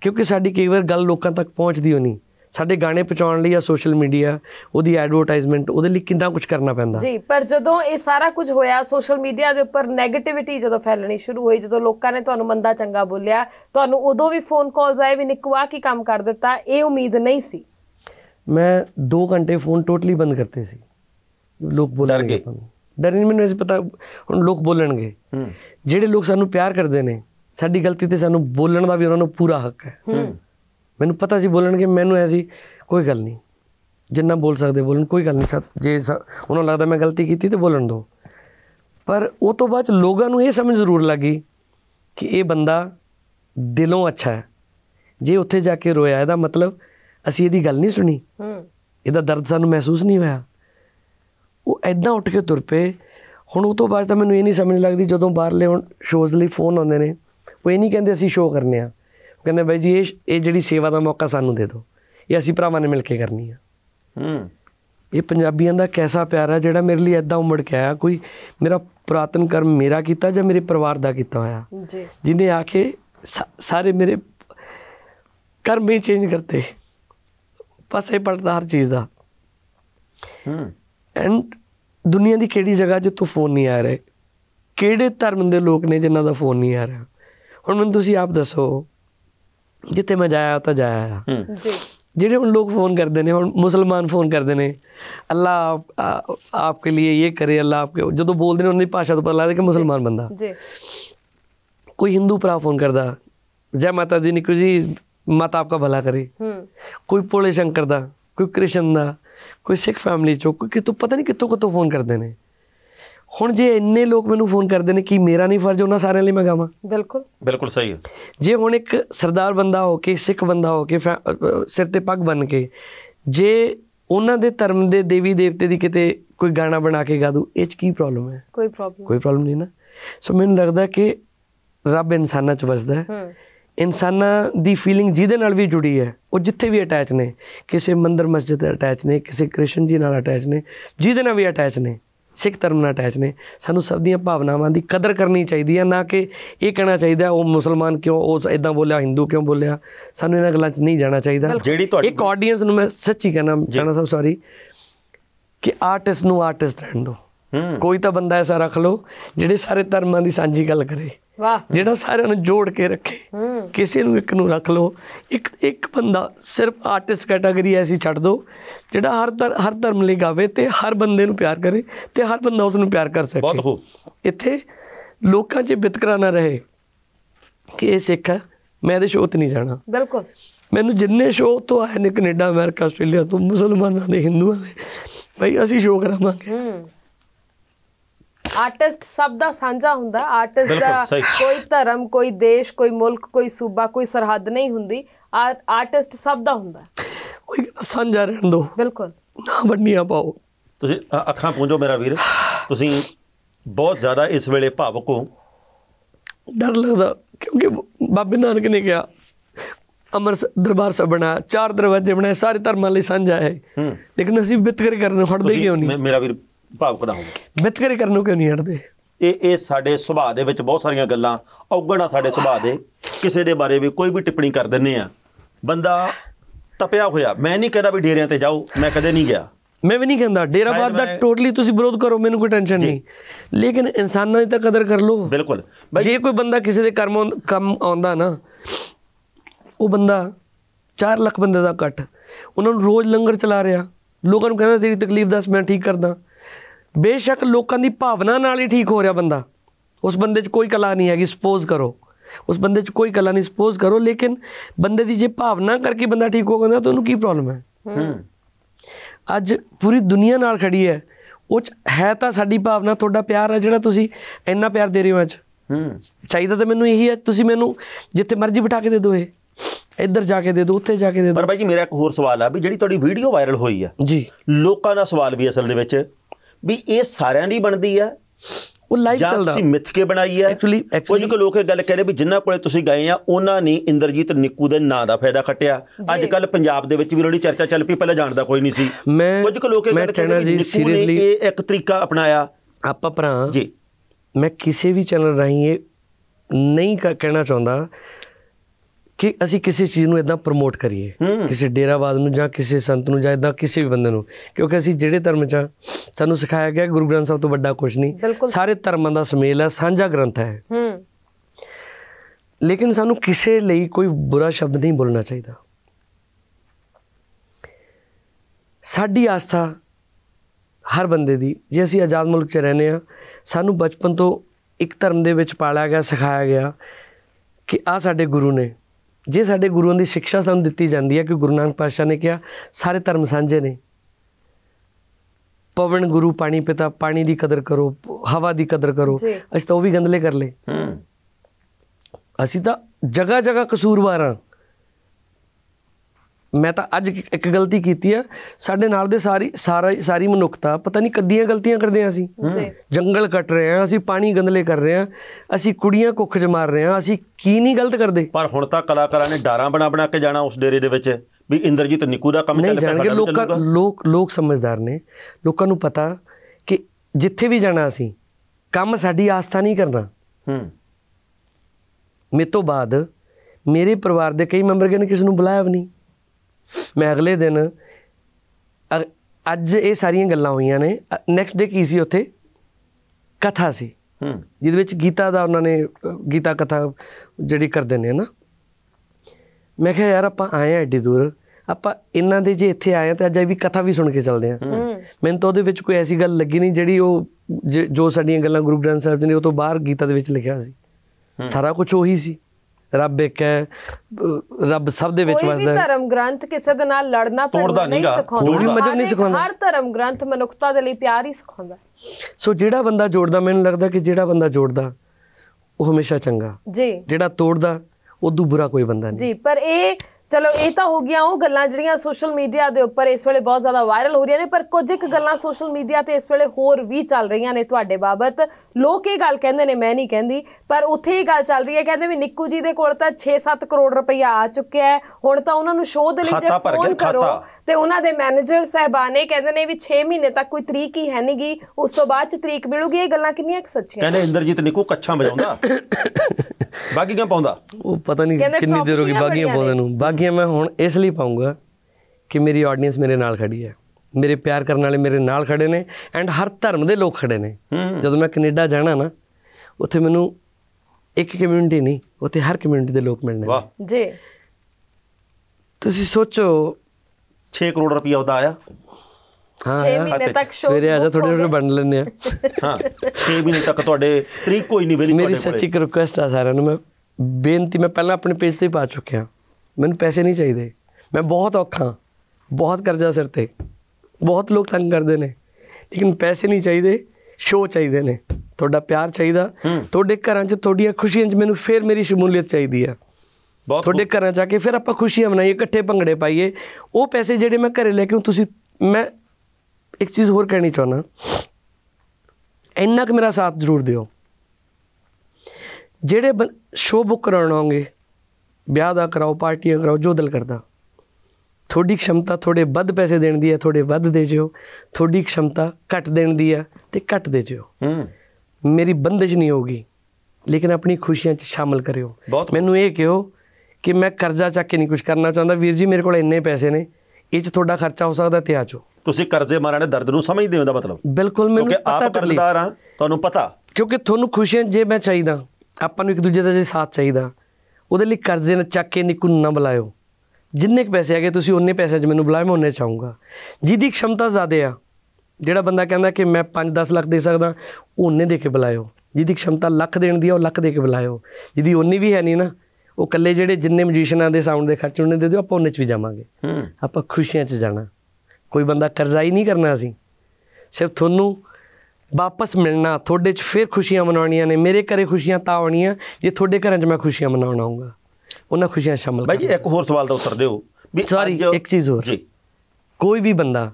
ਕਿਉਂਕਿ ਸਾਡੀ ਕਈ ਵਾਰ ਗੱਲ ਲੋਕਾਂ ਤੱਕ ਪਹੁੰਚਦੀ ਹੋਣੀ ਸਾਡੇ ਗਾਣੇ ਪਹੁੰਚਾਉਣ ਲਈ ਆ ਸੋਸ਼ਲ ਮੀਡੀਆ ਉਹਦੀ ਐਡਵਰਟਾਈਜ਼ਮੈਂਟ ਉਹਦੇ ਲਈ ਕਿੰਨਾ ਕੁਝ ਕਰਨਾ ਪੈਂਦਾ ਜੀ ਪਰ ਜਦੋਂ ਇਹ ਸਾਰਾ ਕੁਝ ਹੋਇਆ ਸੋਸ਼ਲ ਮੀਡੀਆ ਦੇ ਉੱਪਰ 네ਗੇਟਿਵਿਟੀ ਜਦੋਂ ਫੈਲਣੀ ਸ਼ੁਰੂ ਹੋਈ ਜਦੋਂ ਲੋਕਾਂ ਨੇ ਤੁਹਾਨੂੰ ਮੰਦਾ ਚੰਗਾ ਬੋਲਿਆ ਤੁਹਾਨੂੰ ਉਦੋਂ ਵੀ ਫੋਨ ਕਾਲਸ ਆਏ ਵੀ ਨਿਕਵਾ ਕੀ ਕੰਮ ਕਰ ਦਿੱਤਾ ਇਹ ਉਮੀਦ ਨਹੀਂ ਸੀ ਮੈਂ 2 ਘੰਟੇ ਫੋਨ ਟੋਟਲੀ ਬੰਦ ਕਰਤੇ ਸੀ ਲੋਕ ਬੋਲਣਗੇ ਡਰ ਨਹੀਂ ਮੈਨੂੰ ਇਸ ਪਤਾ ਹੁਣ ਲੋਕ ਬੋਲਣਗੇ ਜਿਹੜੇ ਲੋਕ ਸਾਨੂੰ ਪਿਆਰ ਕਰਦੇ ਨੇ ਸਾਡੀ ਗਲਤੀ ਤੇ ਸਾਨੂੰ ਬੋਲਣ ਦਾ ਵੀ ਉਹਨਾਂ ਨੂੰ ਪੂਰਾ ਹੱਕ ਹੈ ਮੈਨੂੰ ਪਤਾ ਸੀ ਬੋਲਣਗੇ ਮੈਨੂੰ ਐਸੀ ਕੋਈ ਗੱਲ ਨਹੀਂ ਜਿੰਨਾ ਬੋਲ ਸਕਦੇ ਬੋਲਣ ਕੋਈ ਗੱਲ ਨਹੀਂ ਜੇ ਉਹਨਾਂ ਲੱਗਦਾ ਮੈਂ ਗਲਤੀ ਕੀਤੀ ਤੇ ਬੋਲਣ ਦੋ ਪਰ ਉਹ ਤੋਂ ਬਾਅਦ ਲੋਕਾਂ ਨੂੰ ਇਹ ਸਮਝ ਜ਼ਰੂਰ ਲੱਗੀ ਕਿ ਇਹ ਬੰਦਾ ਦਿਲੋਂ ਅੱਛਾ ਹੈ ਜੇ ਉੱਥੇ ਜਾ ਕੇ ਰੋਇਆ ਇਹਦਾ ਮਤਲਬ ਅਸੀਂ ਇਹਦੀ ਗੱਲ ਨਹੀਂ ਸੁਣੀ ਇਹਦਾ ਦਰਦ ਸਾਨੂੰ ਮਹਿਸੂਸ ਨਹੀਂ ਹੋਇਆ ਉਹ ਐਦਾਂ ਉੱਠ ਕੇ ਤੁਰ ਪਏ ਹੁਣ ਉਹ ਤੋਂ ਬਾਅਦ ਤਾਂ ਮੈਨੂੰ ਇਹ ਨਹੀਂ ਸਮਝ ਲੱਗਦੀ ਜਦੋਂ ਬਾਹਰਲੇ ਹੁਣ ਸ਼ੋਜ਼ ਲਈ ਫੋਨ ਆਉਂਦੇ ਨੇ ਉਹ ਇਹ ਨਹੀਂ ਕਹਿੰਦੇ ਅਸੀਂ ਸ਼ੋਅ ਕਰਨੇ ਆ ਉਹ ਕਹਿੰਦੇ ਬਾਈ ਜੀ ਇਹ ਇਹ ਜਿਹੜੀ ਸੇਵਾ ਦਾ ਮੌਕਾ ਸਾਨੂੰ ਦੇ ਦਿਓ ਇਹ ਅਸੀਂ ਭਰਾਵਾਂ ਨੇ ਮਿਲ ਕੇ ਕਰਨੀ ਆ ਹੂੰ ਇਹ ਪੰਜਾਬੀਆਂ ਦਾ ਕੈਸਾ ਪਿਆਰ ਆ ਜਿਹੜਾ ਮੇਰੇ ਲਈ ਐਦਾਂ ਉਮੜ ਕੇ ਆਇਆ ਕੋਈ ਮੇਰਾ ਪ੍ਰਾਤਨ ਕਰਮ ਮੇਰਾ ਕੀਤਾ ਜਾਂ ਮੇਰੇ ਪਰਿਵਾਰ ਦਾ ਕੀਤਾ ਹੋਇਆ ਜੀ ਜਿਨੇ ਆ ਕੇ ਸਾਰੇ ਮੇਰੇ ਕਰਮ ਹੀ ਚੇਂਜ ਕਰਤੇ ਪਾਸੇ ਪਲਟਦਾ ਹਰ ਚੀਜ਼ ਦਾ ਹੂੰ ਐਂਡ ਦੁਨੀਆ ਦੀ ਕਿਹੜੀ ਜਗ੍ਹਾ ਜਿੱਥੋਂ ਫੋਨ ਨਹੀਂ ਆ ਰਹੇ ਕਿਹੜੇ ਧਰਮ ਦੇ ਲੋਕ ਨੇ ਜਿਨ੍ਹਾਂ ਦਾ ਫੋਨ ਨਹੀਂ ਆ ਰਿਹਾ ਹੁਣ ਮੈਨੂੰ ਤੁਸੀਂ ਆਪ ਦੱਸੋ ਜਿੱਥੇ ਮੈਂ ਜਾਇਆ ਤਾਂ ਜਾਇਆ ਜੀ ਜਿਹੜੇ ਹੁਣ ਲੋਕ ਫੋਨ ਕਰਦੇ ਨੇ ਹੁਣ ਮੁਸਲਮਾਨ ਫੋਨ ਕਰਦੇ ਨੇ ਅੱਲਾ ਆਪਕੇ ਲਈ ਇਹ ਕਰੇ ਅੱਲਾ ਆਪਕੇ ਜਦੋਂ ਬੋਲਦੇ ਨੇ ਉਹਨਾਂ ਦੀ ਭਾਸ਼ਾ ਤੋਂ ਪਤਾ ਲੱਗਦਾ ਕਿ ਮੁਸਲਮਾਨ ਬੰਦਾ ਜੀ ਕੋਈ ਹਿੰਦੂ ਭਰਾ ਫੋਨ ਕਰਦਾ ਜੈ ਮਾਤਾ ਦੀ ਨਿਕੂ ਜੀ ਮਾਤਾ ਆਪਕਾ ਭਲਾ ਕਰੇ ਕੋਈ ਪੋਲੇ ਸ਼ੰਕਰ ਦਾ ਕੋਈ ਕ੍ਰਿਸ਼ਨ ਦਾ ਕੋਈ ਸਿੱਖ ਫੈਮਿਲੀ ਚੋਂ ਕੋਈ ਕਿਤੋਂ ਪਤਾ ਨਹੀਂ ਕਿਤੋਂ ਕਿਤੋਂ ਫੋਨ ਕਰਦੇ ਨੇ ਹੁਣ ਜੇ ਇੰਨੇ ਲੋਕ ਮੈਨੂੰ ਫੋਨ ਕਰਦੇ ਨੇ ਕਿ ਮੇਰਾ ਨਹੀਂ ਫਰਜ਼ ਉਹਨਾਂ ਸਾਰਿਆਂ ਲਈ ਮੈਂ ਗਾਵਾਂ ਬਿਲਕੁਲ ਬਿਲਕੁਲ ਸਹੀ ਹੈ ਜੇ ਹੁਣ ਇੱਕ ਸਰਦਾਰ ਬੰਦਾ ਹੋ ਕੇ ਸਿੱਖ ਬੰਦਾ ਹੋ ਕੇ ਸਿਰ ਤੇ ਪੱਗ ਬਨ ਕੇ ਜੇ ਉਹਨਾਂ ਦੇ ਧਰਮ ਦੇ ਦੇਵੀ ਦੇਵਤੇ ਦੀ ਕਿਤੇ ਕੋਈ ਗਾਣਾ ਬਣਾ ਕੇ ਗਾ ਦੂ ਇਹ ਚ ਕੀ ਪ੍ਰੋਬਲਮ ਹੈ ਕੋਈ ਪ੍ਰੋਬਲਮ ਕੋਈ ਪ੍ਰੋਬਲਮ ਨਹੀਂ ਨਾ ਸੋ ਮੈਨੂੰ ਲੱਗਦਾ ਕਿ ਰੱਬ ਇਨਸਾਨਾਂ ਚ ਵਸਦਾ ਹੈ ਇਨਸਾਨਾਂ ਦੀ ਫੀਲਿੰਗ ਜਿਹਦੇ ਨਾਲ ਵੀ ਜੁੜੀ ਹੈ ਉਹ ਜਿੱਥੇ ਵੀ ਅਟੈਚ ਨੇ ਕਿਸੇ ਮੰਦਰ ਮਸਜਿਦ ਨਾਲ ਅਟੈਚ ਨੇ ਕਿਸੇ ਕ੍ਰਿਸ਼ਨ ਜੀ ਨਾਲ ਅਟੈਚ ਨੇ ਜਿਹਦੇ ਨਾਲ ਵੀ ਅਟੈਚ ਨੇ ਸਿੱਖ ਧਰਮ ਨਾਲ ਅਟੈਚ ਨੇ ਸਾਨੂੰ ਸਭ ਦੀਆਂ ਭਾਵਨਾਵਾਂ ਦੀ ਕਦਰ ਕਰਨੀ ਚਾਹੀਦੀ ਹੈ ਨਾ ਕਿ ਇਹ ਕਹਿਣਾ ਚਾਹੀਦਾ ਉਹ ਮੁਸਲਮਾਨ ਕਿਉਂ ਉਹ ਇਦਾਂ ਬੋਲਿਆ ਹਿੰਦੂ ਕਿਉਂ ਬੋਲਿਆ ਸਾਨੂੰ ਇਹਨਾਂ ਗੱਲਾਂ 'ਚ ਨਹੀਂ ਜਾਣਾ ਚਾਹੀਦਾ ਜਿਹੜੀ ਤੁਹਾਡੀ ਇੱਕ ਆਡੀਅנס ਨੂੰ ਮੈਂ ਸੱਚੀ ਕਹਿਣਾ ਜਾਣਾ ਸਭ ਸੌਰੀ ਕਿ ਆਰਟਿਸਟ ਨੂੰ ਆਰਟਿਸਟ ਰਹਿਣ ਦਿਓ ਕੋਈ ਤਾਂ ਬੰਦਾ ਐਸਾ ਰੱਖ ਲਓ ਜਿਹੜੇ ਸਾਰੇ ਧਰਮਾਂ ਦੀ ਸਾਂਝੀ ਗੱਲ ਕਰੇ ਵਾਹ ਜਿਹੜਾ ਸਾਰਿਆਂ ਨੂੰ ਜੋੜ ਕੇ ਰੱਖੇ ਕਿਸੇ ਨੂੰ ਇੱਕ ਨੂੰ ਰੱਖ ਲਓ ਇੱਕ ਇੱਕ ਬੰਦਾ ਸਿਰਫ ਆਰਟਿਸਟ ਕੈਟਾਗਰੀ ਐਸੀ ਛੱਡ ਦਿਓ ਜਿਹੜਾ ਹਰ ਹਰ ਧਰਮ ਲਈ ਗਾਵੇ ਤੇ ਹਰ ਬੰਦੇ ਨੂੰ ਪਿਆਰ ਕਰੇ ਤੇ ਹਰ ਬੰਦਾ ਉਸ ਨੂੰ ਪਿਆਰ ਕਰ ਸਕੇ ਬਹੁਤ ਖੂਬ ਇੱਥੇ ਲੋਕਾਂ 'ਚ ਬਿਤਕਰਾ ਨਾ ਰਹੇ ਕਿ ਇਹ ਸਿੱਖ ਮੈਂ ਇਹਦੇ ਸ਼ੋਅ ਤੇ ਨਹੀਂ ਜਾਣਾ ਬਿਲਕੁਲ ਮੈਨੂੰ ਜਿੰਨੇ ਸ਼ੋਅ ਤੋਂ ਆਏ ਨੇ ਕੈਨੇਡਾ ਅਮਰੀਕਾ ਆਸਟ੍ਰੇਲੀਆ ਤੋਂ ਮੁਸਲਮਾਨਾਂ ਦੇ ਹਿੰਦੂਆਂ ਦੇ ਭਾਈ ਅਸੀਂ ਸ਼ੋਅ ਕਰਾਵਾਂਗੇ ਆਰਟਿਸਟ ਸਭ ਦਾ ਸਾਂਝਾ ਹੁੰਦਾ ਆਰਟਿਸਟ ਦਾ ਕੋਈ ਧਰਮ ਕੋਈ ਦੇਸ਼ ਕੋਈ ਮੁਲਕ ਕੋਈ ਸੂਬਾ ਕੋਈ ਸਰਹੱਦ ਨਹੀਂ ਹੁੰਦੀ ਆਰਟਿਸਟ ਸਭ ਦਾ ਹੁੰਦਾ ਕੋਈ ਸਾਂਝਾ ਰਹਿਣ ਦੋ ਬਿਲਕੁਲ ਨਾ ਵੰਡੀਆਂ ਪਾਓ ਤੁਸੀਂ ਅੱਖਾਂ ਪੂੰਝੋ ਮੇਰਾ ਵੀਰ ਤੁਸੀਂ ਬਹੁਤ ਜ਼ਿਆਦਾ ਇਸ ਵੇਲੇ ਭਾਵਕ ਹੋ ਡਰ ਲੱਗਦਾ ਕਿਉਂਕਿ ਬਾਬੇ ਨਾਨਕ ਨੇ ਕਿਹਾ ਅਮਰ ਦਰਬਾਰ ਸਾਹਿਬ ਬਣਾ ਚਾਰ ਦਰਵਾਜ਼ੇ ਬਣਾਏ ਸਾਰੇ ਧਰਮਾਂ ਲਈ ਸਾਂਝਾ ਹੈ ਲੇਕਿਨ ਅਸੀਂ ਬਿਤਕਰ ਕਰਨ ਫੜਦੇ ਕਿਉਂ ਨਹੀਂ ਮੇਰਾ ਵੀਰ ਭਾਵੁਕ ਨਾ ਹੋਵੋ ਕਰਨ ਨੂੰ ਕਿਉਂ ਨਹੀਂ ਹਟਦੇ ਇਹ ਇਹ ਸਾਡੇ ਸੁਭਾਅ ਦੇ ਵਿੱਚ ਬਹੁਤ ਸਾਰੀਆਂ ਗੱਲਾਂ ਔਗਣਾ ਸਾਡੇ ਸੁਭਾਅ ਦੇ ਕਿਸੇ ਦੇ ਬਾਰੇ ਵੀ ਕੋਈ ਵੀ ਟਿੱਪਣੀ ਕਰ ਦਿੰਨੇ ਆ ਬੰਦਾ ਤਪਿਆ ਹੋਇਆ ਮੈਂ ਨਹੀਂ ਕਹਿੰਦਾ ਵੀ ਡੇਰਿਆਂ ਤੇ ਜਾਓ ਮੈਂ ਕਦੇ ਨਹੀਂ ਗਿਆ ਮੈਂ ਵੀ ਨਹੀਂ ਕਹਿੰਦਾ ਡੇਰਾਬਾਦ ਦਾ ਟੋਟਲੀ ਤੁਸੀਂ ਵਿਰੋਧ ਕਰੋ ਮੈਨੂੰ ਕੋਈ ਟੈਨਸ਼ਨ ਨਹੀਂ ਲੇਕਿਨ ਇਨਸਾਨਾਂ ਦੀ ਤਾਂ ਕਦਰ ਕਰ ਲੋ ਬਿਲਕੁਲ ਜੇ ਕੋਈ ਬੰਦਾ ਕਿਸੇ ਦੇ ਕਰਮ ਕੰਮ ਆਉਂਦਾ ਨਾ ਉਹ ਬੰਦਾ 4 ਲੱਖ ਬੰਦੇ ਦਾ ਇਕੱਠ ਉਹਨਾਂ ਨੂੰ ਰੋਜ਼ ਲੰਗਰ ਚਲਾ ਰਿਹਾ ਲੋਕਾਂ ਨੂੰ ਕਹਿੰਦਾ ਤੇਰੀ ਤਕਲੀਫ ਦੱਸ ਮੈਂ ਠੀਕ ਕਰਦਾ ਬੇਸ਼ੱਕ ਲੋਕਾਂ ਦੀ ਭਾਵਨਾ ਨਾਲ ਹੀ ਠੀਕ ਹੋ ਰਿਹਾ ਬੰਦਾ ਉਸ ਬੰਦੇ 'ਚ ਕੋਈ ਕਲਾ ਨਹੀਂ ਹੈਗੀ ਸਪੋਜ਼ ਕਰੋ ਉਸ ਬੰਦੇ 'ਚ ਕੋਈ ਕਲਾ ਨਹੀਂ ਸਪੋਜ਼ ਕਰੋ ਲੇਕਿਨ ਬੰਦੇ ਦੀ ਜੇ ਭਾਵਨਾ ਕਰਕੇ ਬੰਦਾ ਠੀਕ ਹੋ ਗਿਆ ਤਾਂ ਉਹਨੂੰ ਕੀ ਪ੍ਰੋਬਲਮ ਹੈ ਅੱਜ ਪੂਰੀ ਦੁਨੀਆ ਨਾਲ ਖੜੀ ਹੈ ਉਹ 'ਚ ਹੈ ਤਾਂ ਸਾਡੀ ਭਾਵਨਾ ਤੁਹਾਡਾ ਪਿਆਰ ਹੈ ਜਿਹੜਾ ਤੁਸੀਂ ਇੰਨਾ ਪਿਆਰ ਦੇ ਰਹੇ ਹੋ ਅੱਜ ਚਾਹੀਦਾ ਤਾਂ ਮੈਨੂੰ ਇਹੀ ਹੈ ਤੁਸੀਂ ਮੈਨੂੰ ਜਿੱਥੇ ਮਰਜ਼ੀ ਬਿਠਾ ਕੇ ਦੇ ਦਿਓ ਇਹ ਇੱਧਰ ਜਾ ਕੇ ਦੇ ਦੋ ਉੱਥੇ ਜਾ ਕੇ ਦੇ ਦੋ ਪਰ ਬਾਈ ਜੀ ਮੇਰਾ ਇੱਕ ਹੋਰ ਸਵਾਲ ਆ ਵੀ ਜਿਹੜੀ ਤੁਹਾਡੀ ਵੀਡੀਓ ਵਾਇਰਲ ਹੋਈ ਆ ਜੀ ਲੋਕਾਂ ਦਾ ਸਵਾਲ ਵੀ ਅਸਲ ਦੇ ਵਿੱਚ ਵੀ ਇਹ ਸਾਰਿਆਂ ਦੀ ਬਣਦੀ ਆ ਉਹ ਲਾਈਵ ਚੱਲਦਾ ਜਾਂ ਮਿੱਥ ਕੇ ਬਣਾਈ ਆ ਐਕਚੁਅਲੀ ਕੁਝ ਕੁ ਲੋਕ ਇਹ ਗੱਲ ਕਹਿੰਦੇ ਵੀ ਜਿੰਨਾ ਕੋਲੇ ਤੁਸੀਂ ਗਏ ਆ ਉਹਨਾਂ ਨੇ ਇੰਦਰਜੀਤ ਨਿੱਕੂ ਦੇ ਨਾਂ ਦਾ ਫਾਇਦਾ ਖਟਿਆ ਅੱਜ ਕੱਲ ਪੰਜਾਬ ਦੇ ਵਿੱਚ ਵੀ ਉਹਦੀ ਚਰਚਾ ਚੱਲ ਪਈ ਪਹਿਲਾਂ ਜਾਣਦਾ ਕੋਈ ਨਹੀਂ ਸੀ ਕੁਝ ਕੁ ਲੋਕ ਇਹ ਗੱਲ ਕਹਿੰਦੇ ਵੀ ਨਿੱਕੂ ਨੇ ਇਹ ਇੱਕ ਤਰੀਕਾ ਅਪਣਾਇਆ ਆਪਾਂ ਭਰਾ ਜੀ ਮੈਂ ਕਿਸੇ ਵੀ ਚੈਨਲ ਰਾਹੀਂ ਇਹ ਨਹੀਂ ਕਹਿਣਾ ਚਾਹੁੰਦਾ ਕਿ ਅਸੀਂ ਕਿਸੇ ਚੀਜ਼ ਨੂੰ ਇਦਾਂ ਪ੍ਰਮੋਟ ਕਰੀਏ ਕਿਸੇ ਡੇਰਾਵਾਦ ਨੂੰ ਜਾਂ ਕਿਸੇ ਸੰਤ ਨੂੰ ਜਾਂ ਇਦਾਂ ਕਿਸੇ ਵੀ ਬੰਦੇ ਨੂੰ ਕਿਉਂਕਿ ਅਸੀਂ ਜਿਹੜੇ ਧਰਮ 'ਚ ਸਾਨੂੰ ਸਿਖਾਇਆ ਗਿਆ ਗੁਰੂ ਗ੍ਰੰਥ ਸਾਹਿਬ ਤੋਂ ਵੱਡਾ ਕੁਝ ਨਹੀਂ ਸਾਰੇ ਧਰਮਾਂ ਦਾ ਸੁਮੇਲ ਹੈ ਸਾਂਝਾ ਗ੍ਰੰਥ ਹੈ ਲੇਕਿਨ ਸਾਨੂੰ ਕਿਸੇ ਲਈ ਕੋਈ ਬੁਰਾ ਸ਼ਬਦ ਨਹੀਂ ਬੋਲਣਾ ਚਾਹੀਦਾ ਸਾਡੀ ਆਸਥਾ ਹਰ ਬੰਦੇ ਦੀ ਜੇ ਅਸੀਂ ਆਜ਼ਾਦ ਮੁਲਕ 'ਚ ਰਹਨੇ ਆ ਸਾਨੂੰ ਬਚਪਨ ਤੋਂ ਇੱਕ ਧਰਮ ਦੇ ਵਿੱਚ ਪਾਲਿਆ ਗਿਆ ਸਿਖਾਇਆ ਗਿਆ ਕਿ ਆ ਸਾਡੇ ਗੁਰੂ ਨੇ ਜੇ ਸਾਡੇ ਗੁਰੂਆਂ ਦੀ ਸਿੱਖਿਆ ਸਾਨੂੰ ਦਿੱਤੀ ਜਾਂਦੀ ਹੈ ਕਿ ਗੁਰੂ ਨਾਨਕ ਪਾਤਸ਼ਾਹ ਨੇ ਕਿਹਾ ਸਾਰੇ ਧਰਮ ਸਾਂਝੇ ਨੇ ਪਵਨ ਗੁਰੂ ਪਾਣੀ ਪਿਤਾ ਪਾਣੀ ਦੀ ਕਦਰ ਕਰੋ ਹਵਾ ਦੀ ਕਦਰ ਕਰੋ ਅਸੀਂ ਤਾਂ ਉਹ ਵੀ ਗੰਦਲੇ ਕਰ ਲੇ ਅਸੀਂ ਤਾਂ ਜਗਾ ਜਗਾ ਕਸੂਰਵਾਰਾਂ ਮੈਂ ਤਾਂ ਅੱਜ ਇੱਕ ਗਲਤੀ ਕੀਤੀ ਆ ਸਾਡੇ ਨਾਲ ਦੇ ਸਾਰੀ ਸਾਰਾ ਸਾਰੀ ਮਨੁੱਖਤਾ ਪਤਾ ਨਹੀਂ ਕਦੀਆਂ ਗਲਤੀਆਂ ਕਰਦੇ ਆ ਅਸੀਂ ਜੰਗਲ ਕੱਟ ਰਹੇ ਆ ਅਸੀਂ ਪਾਣੀ ਗੰਦਲੇ ਕਰ ਰਹੇ ਆ ਅਸੀਂ ਕੁੜੀਆਂ ਕੁੱਖ 'ਚ ਮਾਰ ਰਹੇ ਆ ਅਸੀਂ ਕੀ ਨਹੀਂ ਗਲਤ ਕਰਦੇ ਪਰ ਹੁਣ ਤਾਂ ਕਲਾਕਾਰਾਂ ਨੇ ਡਾਰਾਂ ਬਣਾ ਬਣਾ ਕੇ ਜਾਣਾ ਉਸ ਡੇਰੇ ਦੇ ਵਿੱਚ ਵੀ ਇੰਦਰਜੀਤ ਨਿੱਕੂ ਦਾ ਕੰਮ ਚੱਲ ਪਿਆ ਲੋਕਾਂ ਲੋਕ ਲੋਕ ਸਮਝਦਾਰ ਨੇ ਲੋਕਾਂ ਨੂੰ ਪਤਾ ਕਿ ਜਿੱਥੇ ਵੀ ਜਾਣਾ ਅਸੀਂ ਕੰਮ ਸਾਡੀ ਆਸਥਾ ਨਹੀਂ ਕਰਨਾ ਹੂੰ ਮੇ ਤੋਂ ਬਾਅਦ ਮੇਰੇ ਪਰਿਵਾਰ ਦੇ ਕਈ ਮੈਂਬਰ ਨੇ ਕਿਸ ਨੂੰ ਬੁਲਾਇਆ ਵੀ ਨਹੀਂ ਮੈਂ ਅਗਲੇ ਦਿਨ ਅੱਜ ਇਹ ਸਾਰੀਆਂ ਗੱਲਾਂ ਹੋਈਆਂ ਨੇ ਨੈਕਸਟ ਡੇ ਕੀ ਸੀ ਉੱਥੇ ਕਥਾ ਸੀ ਜਿਹਦੇ ਵਿੱਚ ਗੀਤਾ ਦਾ ਉਹਨਾਂ ਨੇ ਗੀਤਾ ਕਥਾ ਜਿਹੜੀ ਕਰਦੇ ਨੇ ਨਾ ਮੈਂ ਕਿਹਾ ਯਾਰ ਆਪਾਂ ਆਏ ਆ ਏਡੀ ਦੂਰ ਆਪਾਂ ਇਹਨਾਂ ਦੇ ਜੇ ਇੱਥੇ ਆਏ ਆ ਤਾਂ ਅੱਜ ਵੀ ਕਥਾ ਵੀ ਸੁਣ ਕੇ ਚੱਲਦੇ ਆ ਮੈਨੂੰ ਤਾਂ ਉਹਦੇ ਵਿੱਚ ਕੋਈ ਐਸੀ ਗੱਲ ਲੱਗੀ ਨਹੀਂ ਜਿਹੜੀ ਉਹ ਜੋ ਸਾਡੀਆਂ ਗੱਲਾਂ ਗੁਰੂ ਗ੍ਰੰਥ ਸਾਹਿਬ ਜੀ ਨੇ ਉਹ ਤੋਂ ਬਾਹਰ ਗੀਤਾ ਦੇ ਵਿੱਚ ਲਿਖਿਆ ਸੀ ਸਾਰਾ ਕੁਝ ਉਹੀ ਸੀ ਰੱਬ ਇੱਕ ਹੈ ਰੱਬ ਸਭ ਦੇ ਵਿੱਚ ਵਸਦਾ ਹੈ ਕੋਈ ਵੀ ਧਰਮ ਗ੍ਰੰਥ ਕਿਸੇ ਦੇ ਨਾਲ ਲੜਨਾ ਤੋੜਦਾ ਨਹੀਂ ਸਿਖਾਉਂਦਾ ਕੋਈ ਮਜਬ ਨਹੀਂ ਸਿਖਾਉਂਦਾ ਹਰ ਧਰਮ ਗ੍ਰੰਥ ਮਨੁੱਖਤਾ ਦੇ ਲਈ ਪਿਆਰ ਹੀ ਸਿਖਾਉਂਦਾ ਸੋ ਜਿਹੜਾ ਬੰਦਾ ਜੋੜਦਾ ਮੈਨੂੰ ਲੱਗਦਾ ਕਿ ਜਿਹੜਾ ਬੰਦਾ ਜੋੜਦਾ ਉਹ ਹਮੇਸ਼ਾ ਚੰਗਾ ਜੀ ਜਿਹੜਾ ਤੋੜਦਾ ਉਦੋਂ ਬੁਰਾ ਕੋਈ ਬੰਦਾ ਨਹੀਂ ਜੀ ਪਰ ਇਹ ਚਲੋ ਇਹ ਤਾਂ ਹੋ ਗਿਆ ਉਹ ਗੱਲਾਂ ਜਿਹੜੀਆਂ ਸੋਸ਼ਲ ਮੀਡੀਆ ਦੇ ਉੱਪਰ ਇਸ ਵੇਲੇ ਬਹੁਤ ਜ਼ਿਆਦਾ ਵਾਇਰਲ ਹੋ ਰਹੀਆਂ ਨੇ ਪਰ ਕੁਝ ਇੱਕ ਗੱਲਾਂ ਸੋਸ਼ਲ ਮੀਡੀਆ ਤੇ ਇਸ ਵੇਲੇ ਹੋਰ ਵੀ ਚੱਲ ਰਹੀਆਂ ਨੇ ਤੁਹਾਡੇ ਬਾਬਤ ਲੋਕ ਇਹ ਗੱਲ ਕਹਿੰਦੇ ਨੇ ਮੈਂ ਨਹੀਂ ਕਹਿੰਦੀ ਪਰ ਉੱਥੇ ਇਹ ਗੱਲ ਚੱਲ ਰਹੀ ਹੈ ਕਹਿੰਦੇ ਵੀ ਨਿੱਕੂ ਜੀ ਦੇ ਕੋਲ ਤਾਂ 6-7 ਕਰੋੜ ਰੁਪਈਆ ਆ ਚੁੱਕਿਆ ਹੈ ਹੁਣ ਤਾਂ ਉਹਨਾਂ ਨੂੰ ਸ਼ੋਅ ਦੇ ਲਈ ਜੇ ਫੋਨ ਕਰੋ ਤੇ ਉਹਨਾਂ ਦੇ ਮੈਨੇਜਰ ਸਹਿਬਾਨੇ ਕਹਿੰਦੇ ਨੇ ਵੀ 6 ਮਹੀਨੇ ਤੱਕ ਕੋਈ ਤਰੀਕ ਹੀ ਹੈ ਨਹੀਂਗੀ ਉਸ ਤੋਂ ਬਾਅਦ ਚ ਤਰੀਕ ਮਿਲੂਗੀ ਇਹ ਗੱਲਾਂ ਕਿੰਨੀਆਂ ਸੱਚੀਆਂ ਕਹਿੰਦੇ ਇੰਦਰਜੀਤ ਨਿੱਕੂ ਕੱਛਾ ਵਜਾਉਂਦਾ [coughs] ਬਾਕੀ ਕਿਉਂ ਪਾਉਂਦਾ ਉਹ ਪਤਾ ਨਹੀਂ ਕਿੰਨੀ ਦੇਰ ਹੋ ਗਈ ਬਾਗੀਆਂ ਪਾਉਂਦੇ ਨੂੰ ਬਾਕੀਆਂ ਮੈਂ ਹੁਣ ਇਸ ਲਈ ਪਾਉਂਗਾ ਕਿ ਮੇਰੀ ਆਡੀਅנס ਮੇਰੇ ਨਾਲ ਖੜੀ ਹੈ ਮੇਰੇ ਪਿਆਰ ਕਰਨ ਵਾਲੇ ਮੇਰੇ ਨਾਲ ਖੜੇ ਨੇ ਐਂਡ ਹਰ ਧਰਮ ਦੇ ਲੋਕ ਖੜੇ ਨੇ ਜਦੋਂ ਮੈਂ ਕੈਨੇਡਾ ਜਾਣਾ ਨਾ ਉੱਥੇ ਮੈਨੂੰ ਇੱਕ ਕਮਿਊਨਿਟੀ ਨਹੀਂ ਉੱਥੇ ਹਰ ਕਮਿਊਨਿਟੀ ਦੇ ਲੋਕ ਮਿਲਣੇ ਵਾਹ ਜੀ ਤੁਸੀਂ ਸੋਚੋ 6 ਕਰੋੜ ਰੁਪਇਆ ਉਹਦਾ ਆਇਆ ਹਾਂ 6 ਮਹੀਨੇ ਤੱਕ ਸ਼ੋਅ ਸਵੇਰੇ ਆਜਾ ਥੋੜੇ ਥੋੜੇ ਬੰਨ ਲੈਣੇ ਆ ਹਾਂ 6 ਮਹੀਨੇ ਤੱਕ ਤੁਹਾਡੇ ਤਰੀਕ ਕੋਈ ਨਹੀਂ ਵੇਲੀ ਤੁਹਾਡੇ ਮੇਰੀ ਸੱਚੀ ਰਿਕੁਐਸਟ ਆ ਸਾਰਿਆਂ ਨੂੰ ਮੈਂ ਬੇਨਤੀ ਮੈਂ ਪਹਿਲਾਂ ਆਪਣੇ ਪੇਜ ਤੇ ਪਾ ਚੁੱਕਿਆ ਮੈਨੂੰ ਪੈਸੇ ਨਹੀਂ ਚਾਹੀਦੇ ਮੈਂ ਬਹੁਤ ਔਖਾ ਬਹੁਤ ਕਰਜ਼ਾ ਸਿਰ ਤੇ ਬਹੁਤ ਲੋਕ ਤੰਗ ਕਰਦੇ ਨੇ ਲੇਕਿਨ ਪੈਸੇ ਨਹੀਂ ਚਾਹੀਦੇ ਸ਼ੋ ਚਾਹੀਦੇ ਨੇ ਤੁਹਾਡਾ ਪਿਆਰ ਚਾਹੀਦਾ ਤੁਹਾਡੇ ਘਰਾਂ 'ਚ ਤੁਹਾਡੀਆਂ ਖੁਸ਼ੀਆਂ 'ਚ ਮੈਨੂੰ ਫੇਰ ਮੇਰੀ ਸ਼ਮੂਲੀਅਤ ਚਾਹੀਦੀ ਆ ਬਹੁਤ ਤੁਹਾਡੇ ਘਰਾਂ 'ਚ ਆ ਕੇ ਫਿਰ ਆਪਾਂ ਖੁਸ਼ੀਆਂ ਮਨਾਈਏ ਇਕੱਠੇ ਭੰਗੜੇ ਪਾਈਏ ਉਹ ਪੈਸੇ ਜਿਹੜੇ ਮੈਂ ਘਰੇ ਲੈ ਕੇ ਹੂੰ ਤੁਸੀਂ ਮੈਂ ਇੱਕ ਚੀਜ਼ ਹੋਰ ਕਹਿਣੀ ਚਾਹਨਾ ਇੰਨਾ ਕਿ ਮੇਰਾ ਸਾਥ ਜ਼ਰੂਰ ਦਿਓ ਜਿਹੜੇ ਸ਼ੋ ਬੁੱਕ ਕਰਾਉਣਾਂਗੇ ਵਿਆਹ ਦਾ ਕਰਾਓ ਪਾਰਟੀਆਂ ਕਰਾਓ ਜੋ ਦਿਲ ਕਰਦਾ ਤੁਹਾਡੀ ਖਸ਼ਮਤਾ ਥੋੜੇ ਵੱਧ ਪੈਸੇ ਦੇਣ ਦੀ ਹੈ ਥੋੜੇ ਵੱਧ ਦੇ ਜਿਓ ਤੁਹਾਡੀ ਖਸ਼ਮਤਾ ਘਟ ਦੇਣ ਦੀ ਹੈ ਤੇ ਘਟ ਦੇ ਜਿਓ ਹੂੰ ਮੇਰੀ ਬੰਦਿਸ਼ ਨਹੀਂ ਹੋਗੀ ਲੇਕਿਨ ਆਪਣੀ ਖੁਸ਼ੀਆਂ ਚ ਸ਼ਾਮਲ ਕਰਿਓ ਮੈਨੂੰ ਇਹ ਕਿਹੋ ਕਿ ਮੈਂ ਕਰਜ਼ਾ ਚੱਕ ਕੇ ਨਹੀਂ ਕੁਝ ਕਰਨਾ ਚਾਹੁੰਦਾ ਵੀਰ ਜੀ ਮੇਰੇ ਕੋਲ ਇੰਨੇ ਪੈਸੇ ਨੇ ਇਹ ਚ ਤੁਹਾਡਾ ਖਰਚਾ ਹੋ ਸਕਦਾ ਤੇ ਆਜੋ ਤੁਸੀਂ ਕਰਜ਼ੇ ਮਾਰਾਂ ਦੇ ਦਰਦ ਨੂੰ ਸਮਝਦੇ ਹੋ ਦਾ ਮਤਲਬ ਬਿਲਕੁਲ ਮੈਨੂੰ ਪਤਾ ਕਿਉਂਕਿ ਆਪ ਕਰਜ਼ਦਾਰ ਆ ਤੁਹਾਨੂੰ ਪਤਾ ਕਿਉਂਕਿ ਤੁਹਾਨੂੰ ਖੁਸ਼ੀਆਂ ਜੇ ਮੈਂ ਚਾਹੀਦਾ ਆਪਾਂ ਨੂੰ ਇੱਕ ਦੂਜੇ ਦਾ ਜੇ ਸਾਥ ਚਾਹੀਦਾ ਉਹਦੇ ਲਈ ਕਰਜ਼ੇ ਨਾ ਚੱਕ ਕੇ ਨਿਕੂ ਨਾ ਬੁਲਾਇਓ ਜਿੰਨੇ ਕ ਪੈਸੇ ਆਗੇ ਤੁਸੀਂ ਉਹਨੇ ਪੈਸੇ 'ਚ ਮੈਨੂੰ ਬੁਲਾਇਓ ਮੈਂ ਉਹਨੇ ਚਾਹੂੰਗਾ ਜਿਹਦੀ ਖਸ਼ਮਤਾ ਜ਼ਿਆਦੇ ਆ ਜਿਹੜਾ ਬੰਦਾ ਕਹਿੰਦਾ ਕਿ ਮੈਂ 5-10 ਲੱਖ ਦੇ ਸਕਦਾ ਉਹਨੇ ਦੇ ਕੇ ਬੁਲਾਇਓ ਜਿਹਦੀ ਖਸ਼ਮਤਾ ਲੱਖ ਦੇਣ ਦੀ ਆ ਉਹ ਲੱਖ ਦੇ ਕੇ ਬੁਲਾਇਓ ਜਿਹਦੀ ਉਹਨੇ ਵੀ ਹੈ ਨਹੀਂ ਨਾ ਉਹ ਕੱਲੇ ਜਿਹੜੇ ਜਿੰਨੇ ਮਿਊਜ਼ੀਸ਼ੀਅਨਾਂ ਦੇ ਸਾਊਂਡ ਦੇ ਖਰਚ ਉਹਨੇ ਦੇ ਦਿਓ ਆਪਾਂ ਉਹਨੇ 'ਚ ਵੀ ਜਾਵਾਂਗੇ ਆਪਾਂ ਖੁਸ਼ੀਆਂ 'ਚ ਜਾਣਾ ਕੋਈ ਬੰਦਾ ਕਰਜ਼ਾ ਹੀ ਨਹੀਂ ਕਰਨਾ ਅਸੀਂ ਸਿਰਫ ਤੁਹਾਨੂੰ ਵਾਪਸ ਮਿਲਣਾ ਤੁਹਾਡੇ 'ਚ ਫਿਰ ਖੁਸ਼ੀਆਂ ਮਨਾਉਣੀਆਂ ਨੇ ਮੇਰੇ ਘਰੇ ਖੁਸ਼ੀਆਂ ਤਾਂ ਆਉਣੀਆਂ ਜੇ ਤੁਹਾਡੇ ਘਰਾਂ 'ਚ ਮੈਂ ਖੁਸ਼ੀਆਂ ਮਨਾਉਣਾ ਆਉਂਗਾ ਉਹਨਾਂ ਖੁਸ਼ੀਆਂ ਸ਼ਾਮਲ ਬਾਈ ਜੀ ਇੱਕ ਹੋਰ ਸਵਾਲ ਦਾ ਉੱਤਰ ਦਿਓ ਵੀ ਸੌਰੀ ਇੱਕ ਚੀਜ਼ ਹੋਰ ਜੀ ਕੋਈ ਵੀ ਬੰਦਾ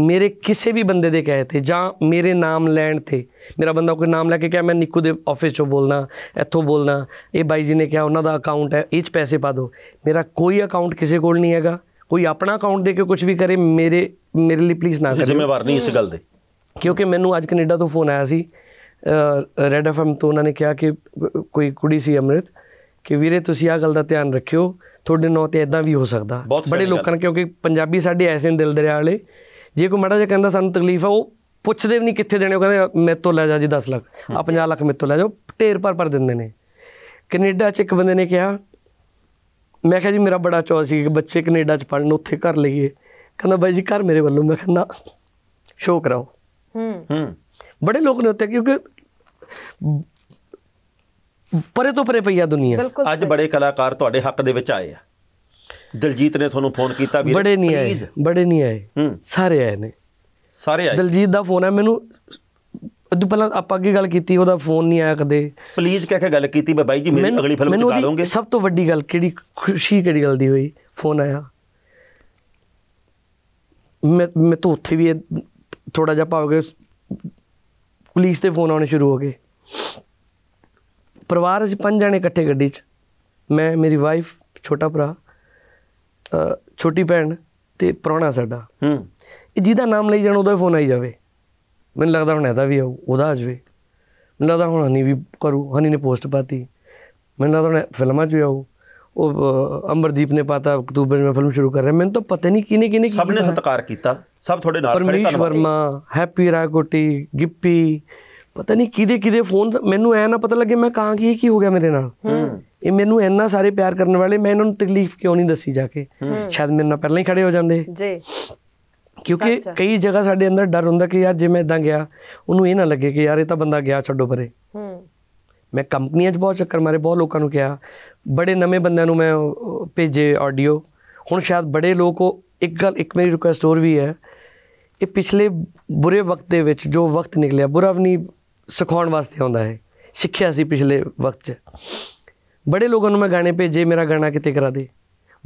ਮੇਰੇ ਕਿਸੇ ਵੀ ਬੰਦੇ ਦੇ ਕਹੇ ਤੇ ਜਾਂ ਮੇਰੇ ਨਾਮ ਲੈਣ ਤੇ ਮੇਰਾ ਬੰਦਾ ਕੋਈ ਨਾਮ ਲੈ ਕੇ ਕਿਹਾ ਮੈਂ ਨਿੱਕੂ ਦੇ ਆਫਿਸ ਚੋਂ ਬੋਲਣਾ ਇੱਥੋਂ ਬੋਲਣਾ ਇਹ ਬਾਈ ਜੀ ਨੇ ਕਿਹਾ ਉਹਨਾਂ ਦਾ ਅਕਾਊਂਟ ਹੈ ਇਹ 'ਚ ਪੈਸੇ ਪਾ ਦਿਓ ਮੇਰਾ ਕੋਈ ਅਕਾਊਂਟ ਕਿਸੇ ਕੋਲ ਨਹੀਂ ਹੈਗਾ ਕੋਈ ਆਪਣਾ ਅਕਾਊਂਟ ਦੇ ਕੇ ਕੁਝ ਵੀ ਕਰੇ ਮੇਰੇ ਮੇਰੇ ਲਈ ਪਲੀਜ਼ ਨਾ ਕਰੇ ਜ਼ਿੰਮੇਵਾਰ ਨਹੀਂ ਇਸ ਗੱਲ ਦੇ ਕਿਉਂਕਿ ਮੈਨੂੰ ਅੱਜ ਕੈਨੇਡਾ ਤੋਂ ਫੋਨ ਆਇਆ ਸੀ ਰੈਡ ਐਫਐਮ ਤੋਂ ਉਹਨਾਂ ਨੇ ਕਿਹਾ ਕਿ ਕੋਈ ਕੁੜੀ ਸੀ ਅਮਰਿਤ ਕਿ ਵੀਰੇ ਤੁਸੀਂ ਆ ਗੱਲ ਦਾ ਧਿਆਨ ਰੱਖਿਓ ਤੁਹਾਡੇ ਨਾਂ ਤੇ ਇਦਾਂ ਵੀ ਹੋ ਸਕਦਾ ਬੜੇ ਲੋਕਾਂ ਨੇ ਕਿਉਂਕਿ ਪੰਜਾਬੀ ਸਾਡੇ ਐਸੇ ਦਿਲ ਦਰਿਆ ਵਾਲੇ ਜੇ ਕੋਈ ਮੜਾ ਜੇ ਕਹਿੰਦਾ ਸਾਨੂੰ ਤਕਲੀਫ ਆ ਉਹ ਪੁੱਛਦੇ ਵੀ ਨਹੀਂ ਕਿੱਥੇ ਦੇਣੇ ਉਹ ਕਹਿੰਦੇ ਮੇਰੇ ਤੋਂ ਲੈ ਜਾ ਜੀ 10 ਲੱਖ ਆ 50 ਲੱਖ ਮੇਰੇ ਤੋਂ ਲੈ ਜਾਓ ਢੇਰ ਪਰ ਪਰ ਦਿੰਦੇ ਨੇ ਕੈਨੇਡਾ 'ਚ ਇੱਕ ਬੰਦੇ ਨੇ ਕਿਹਾ ਮੈਂ ਕਿਹਾ ਜੀ ਮੇਰਾ ਬੜਾ ਚੋਅ ਸੀ ਕਿ ਬੱਚੇ ਕੈਨੇਡਾ 'ਚ ਪੜਨ ਉੱਥੇ ਘਰ ਲਈਏ ਕਹਿੰਦਾ ਬਾਈ ਜੀ ਘਰ ਮੇਰੇ ਵੱਲੋਂ ਮੈਂ ਕਹਿੰਦਾ ਸ਼ੋਅ ਕਰਾਓ ਹੂੰ ਬੜੇ ਲੋਕ ਨੇ ਹੁੰਦੇ ਕਿਉਂਕਿ ਪਰੇ ਤੋਂ ਪਰੇ ਪਈਆ ਦੁਨੀਆ ਅੱਜ ਬੜੇ ਕਲਾਕਾਰ ਤੁਹਾਡੇ ਹੱਕ ਦੇ ਵਿੱਚ ਆਏ ਆ ਦਲਜੀਤ ਨੇ ਤੁਹਾਨੂੰ ਫੋਨ ਕੀਤਾ ਵੀ ਬੜੇ ਨਹੀਂ ਆਏ ਬੜੇ ਨਹੀਂ ਆਏ ਸਾਰੇ ਆਏ ਨੇ ਸਾਰੇ ਆਏ ਦਲਜੀਤ ਦਾ ਫੋਨ ਆ ਮੈਨੂੰ ਅੱਧੂ ਪਹਿਲਾਂ ਆਪਾਂ ਅੱਗੇ ਗੱਲ ਕੀਤੀ ਉਹਦਾ ਫੋਨ ਨਹੀਂ ਆਇਆ ਕਦੇ ਪਲੀਜ਼ ਕਹਿ ਕੇ ਗੱਲ ਕੀਤੀ ਮੈਂ ਬਾਈ ਜੀ ਮੇਰੀ ਅਗਲੀ ਫਿਲਮ ਚ ਲਵਾਂਗੇ ਸਭ ਤੋਂ ਵੱਡੀ ਗੱਲ ਕਿਹੜੀ ਖੁਸ਼ੀ ਕਿਹੜੀ ਗੱਲ ਦੀ ਹੋਈ ਫੋਨ ਆਇਆ ਮੈਂ ਮੈਂ ਤਾਂ ਉੱਥੇ ਵੀ ਥੋੜਾ ਜਿਹਾ ਭਾਵ ਕੇ ਪੁਲਿਸ ਤੇ ਫੋਨ ਆਉਣੇ ਸ਼ੁਰੂ ਹੋ ਗਏ ਪਰਿਵਾਰ ਅਸੀਂ ਪੰਜ ਜਣੇ ਇਕੱਠੇ ਗੱਡੀ 'ਚ ਮੈਂ ਮੇਰੀ ਵਾਈਫ ਛੋਟਾ ਭਰਾ ਛੋਟੀ ਭੈਣ ਤੇ ਪੁਰਾਣਾ ਸਾਡਾ ਹੂੰ ਇਹ ਜਿਹਦਾ ਨਾਮ ਲਈ ਜਾਣ ਉਹਦਾ ਫੋਨ ਆਈ ਜਾਵੇ ਮੈਨੂੰ ਲੱਗਦਾ ਹੁਣ ਇਹਦਾ ਵੀ ਆਉ ਉਹਦਾ ਆ ਜਾਵੇ ਮੈਨੂੰ ਲੱਗਦਾ ਹੁਣ ਹਨੀ ਵੀ ਕਰੂ ਹਨੀ ਨੇ ਪੋਸਟ ਪਾਤੀ ਮੈਨੂੰ ਲੱਗਦਾ ਹੁਣ ਫਿਲਮਾਂ 'ਚ ਵੀ ਆਉ ਉਹ ਅਮਰਦੀਪ ਨੇ ਪਾਤਾ ਅਕਤੂਬਰ ਵਿੱਚ ਫਿਲਮ ਸ਼ੁਰੂ ਕਰ ਰਹੇ ਮੈਨੂੰ ਤਾਂ ਪਤਾ ਨਹੀਂ ਕਿਨੇ ਕਿਨੇ ਸਭ ਨੇ ਸਤਿਕਾਰ ਕੀਤਾ ਸਭ ਤੁਹਾਡੇ ਨਾਲ ਖੜੇ ਧੰਨਵਾਦ ਵਰਮਾ ਹੈਪੀ ਰਾਗੋਟੀ ਗਿੱਪੀ ਪਤਾ ਨਹੀਂ ਕਿਦੇ ਕਿਦੇ ਫੋਨ ਮੈਨੂੰ ਐ ਨਾ ਪਤਾ ਲੱਗੇ ਮੈਂ ਕਾਂ ਕੀ ਕੀ ਹੋ ਗਿਆ ਮੇਰੇ ਨਾਲ ਇਹ ਮੈਨੂੰ ਇੰਨਾ ਸਾਰੇ ਪਿਆਰ ਕਰਨ ਵਾਲੇ ਮੈਂ ਇਹਨਾਂ ਨੂੰ ਤਕਲੀਫ ਕਿਉਂ ਨਹੀਂ ਦੱਸੀ ਜਾ ਕੇ ਸ਼ਾਇਦ ਮੇਰੇ ਨਾਲ ਪਹਿਲਾਂ ਹੀ ਖੜੇ ਹੋ ਜਾਂਦੇ ਜੀ ਕਿਉਂਕਿ ਕਈ ਜਗ੍ਹਾ ਸਾਡੇ ਅੰਦਰ ਡਰ ਹੁੰਦਾ ਕਿ ਯਾਰ ਜੇ ਮੈਂ ਇਦਾਂ ਗਿਆ ਉਹਨੂੰ ਇਹ ਨਾ ਲੱਗੇ ਕਿ ਯਾਰ ਇਹ ਤਾਂ ਬੰਦਾ ਗਿਆ ਛੱਡੋ ਪਰੇ ਹੂੰ ਮੈਂ ਕੰਪਨੀਆਂ 'ਚ ਬਹੁਤ ਚੱਕਰ ਮਾਰੇ ਬਹੁਤ ਲੋਕਾਂ ਨੂੰ ਕਿਹਾ ਬੜੇ ਨਵੇਂ ਬੰਦਿਆਂ ਨੂੰ ਮੈਂ ਭੇਜੇ ਆਡੀਓ ਹੁਣ ਸ਼ਾਇਦ ਬੜੇ ਲੋਕੋ ਇੱਕ ਗੱਲ ਇੱਕ ਮੇਰੀ ਰਿਕੁਐਸਟ ਹੋਰ ਵੀ ਹੈ ਇਹ ਪਿਛਲੇ ਬੁਰੇ ਵਕਤ ਦੇ ਵਿੱਚ ਜੋ ਵਕਤ ਨਿਕਲਿਆ ਬੁਰਾ ਵੀ ਨਹੀਂ ਸਿਖਾਉਣ ਵਾਸਤੇ ਆਉਂਦਾ ਹੈ ਸਿੱਖਿਆ ਸੀ ਪਿਛਲੇ ਵਕਤ 'ਚ ਬੜੇ ਲੋਕਾਂ ਨੂੰ ਮੈਂ ਗਾਣੇ ਭੇਜੇ ਮੇਰਾ ਗਾਣਾ ਕਿਤੇ ਕਰਾ ਦੇ